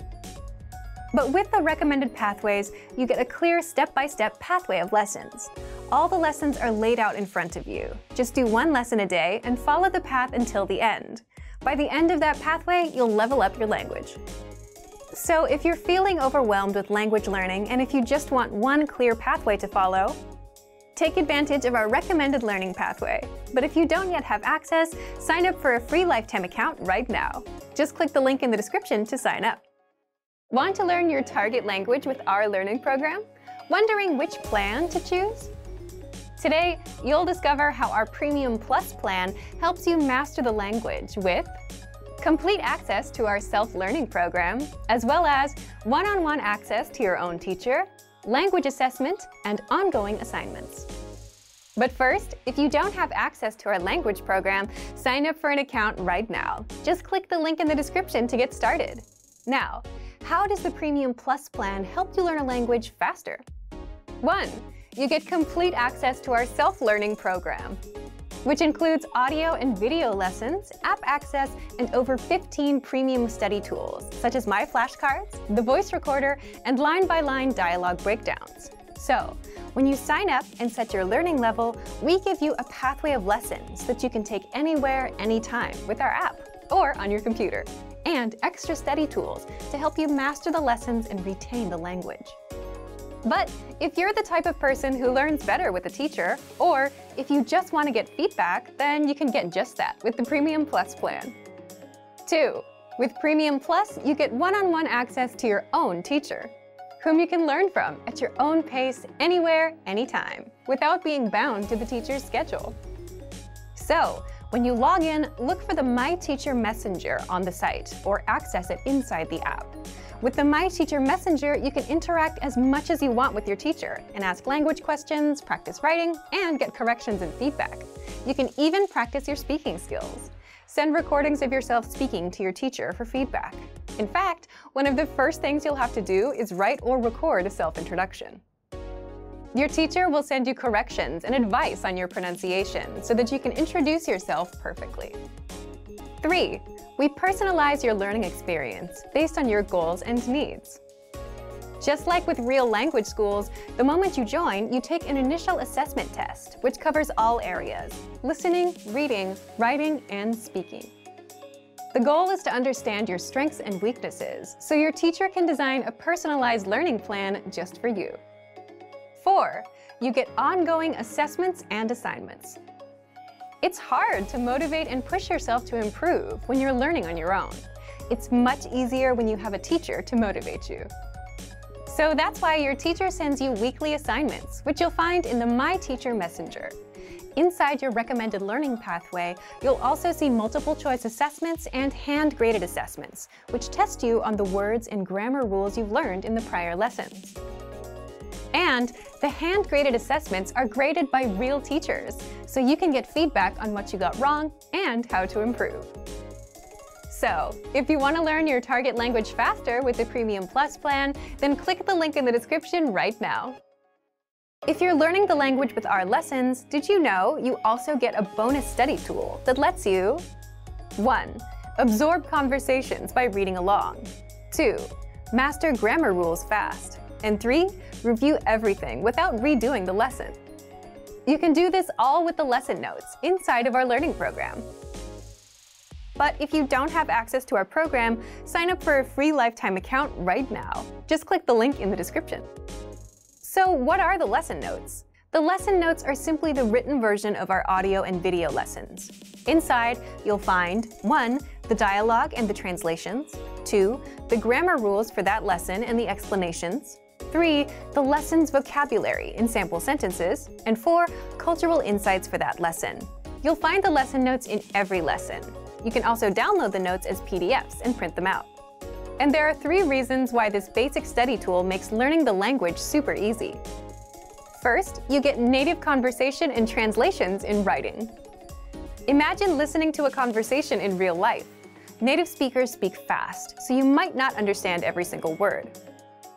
But with the recommended pathways, you get a clear step-by-step -step pathway of lessons. All the lessons are laid out in front of you. Just do one lesson a day and follow the path until the end. By the end of that pathway, you'll level up your language. So if you're feeling overwhelmed with language learning and if you just want one clear pathway to follow, take advantage of our recommended learning pathway. But if you don't yet have access, sign up for a free lifetime account right now. Just click the link in the description to sign up. Want to learn your target language with our learning program? Wondering which plan to choose? Today, you'll discover how our Premium Plus plan helps you master the language with complete access to our self-learning program, as well as one-on-one -on -one access to your own teacher, language assessment, and ongoing assignments. But first, if you don't have access to our language program, sign up for an account right now. Just click the link in the description to get started. Now, how does the Premium Plus plan help you learn a language faster? 1. You get complete access to our self-learning program, which includes audio and video lessons, app access, and over 15 premium study tools, such as My Flashcards, the voice recorder, and line-by-line -line dialogue breakdowns. So, when you sign up and set your learning level, we give you a pathway of lessons that you can take anywhere, anytime with our app or on your computer, and extra study tools to help you master the lessons and retain the language. But if you're the type of person who learns better with a teacher, or if you just want to get feedback, then you can get just that with the Premium Plus plan. 2. With Premium Plus, you get one-on-one -on -one access to your own teacher whom you can learn from at your own pace, anywhere, anytime, without being bound to the teacher's schedule. So, when you log in, look for the My Teacher Messenger on the site or access it inside the app. With the My Teacher Messenger, you can interact as much as you want with your teacher and ask language questions, practice writing, and get corrections and feedback. You can even practice your speaking skills. Send recordings of yourself speaking to your teacher for feedback. In fact, one of the first things you'll have to do is write or record a self-introduction. Your teacher will send you corrections and advice on your pronunciation so that you can introduce yourself perfectly. 3. We personalize your learning experience based on your goals and needs. Just like with real language schools, the moment you join, you take an initial assessment test, which covers all areas listening, reading, writing, and speaking. The goal is to understand your strengths and weaknesses, so your teacher can design a personalized learning plan just for you. Four, you get ongoing assessments and assignments. It's hard to motivate and push yourself to improve when you're learning on your own. It's much easier when you have a teacher to motivate you. So that's why your teacher sends you weekly assignments, which you'll find in the My Teacher Messenger. Inside your recommended learning pathway, you'll also see multiple choice assessments and hand-graded assessments, which test you on the words and grammar rules you've learned in the prior lessons. And the hand-graded assessments are graded by real teachers, so you can get feedback on what you got wrong and how to improve. So, if you want to learn your target language faster with the Premium Plus plan, then click the link in the description right now. If you're learning the language with our lessons, did you know you also get a bonus study tool that lets you 1. Absorb conversations by reading along 2. Master grammar rules fast and 3. Review everything without redoing the lesson. You can do this all with the lesson notes inside of our learning program. But if you don't have access to our program, sign up for a free lifetime account right now. Just click the link in the description. So what are the lesson notes? The lesson notes are simply the written version of our audio and video lessons. Inside, you'll find 1. The dialogue and the translations 2. The grammar rules for that lesson and the explanations 3. The lesson's vocabulary in sample sentences and 4. Cultural insights for that lesson. You'll find the lesson notes in every lesson. You can also download the notes as PDFs and print them out. And there are three reasons why this basic study tool makes learning the language super easy. First, you get native conversation and translations in writing. Imagine listening to a conversation in real life. Native speakers speak fast, so you might not understand every single word.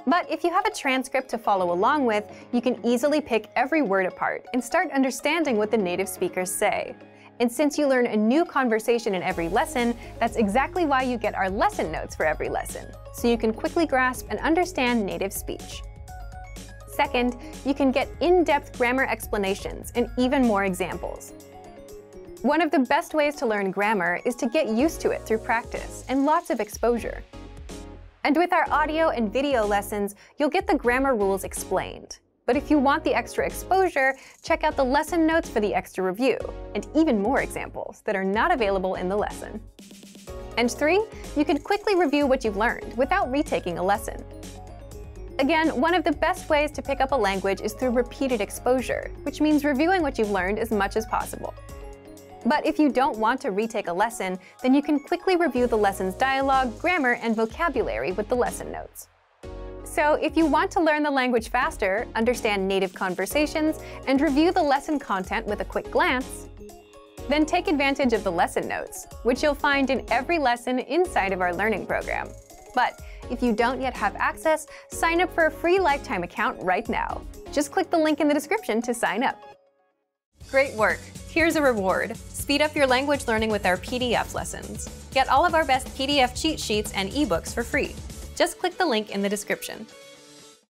But if you have a transcript to follow along with, you can easily pick every word apart and start understanding what the native speakers say. And since you learn a new conversation in every lesson, that's exactly why you get our lesson notes for every lesson, so you can quickly grasp and understand native speech. Second, you can get in-depth grammar explanations and even more examples. One of the best ways to learn grammar is to get used to it through practice and lots of exposure. And with our audio and video lessons, you'll get the grammar rules explained. But if you want the extra exposure, check out the lesson notes for the extra review, and even more examples that are not available in the lesson. And three, you can quickly review what you've learned without retaking a lesson. Again, one of the best ways to pick up a language is through repeated exposure, which means reviewing what you've learned as much as possible. But if you don't want to retake a lesson, then you can quickly review the lesson's dialogue, grammar, and vocabulary with the lesson notes. So if you want to learn the language faster, understand native conversations, and review the lesson content with a quick glance, then take advantage of the lesson notes, which you'll find in every lesson inside of our learning program. But if you don't yet have access, sign up for a free lifetime account right now. Just click the link in the description to sign up. Great work! Here's a reward. Speed up your language learning with our PDF lessons. Get all of our best PDF cheat sheets and ebooks for free just click the link in the description.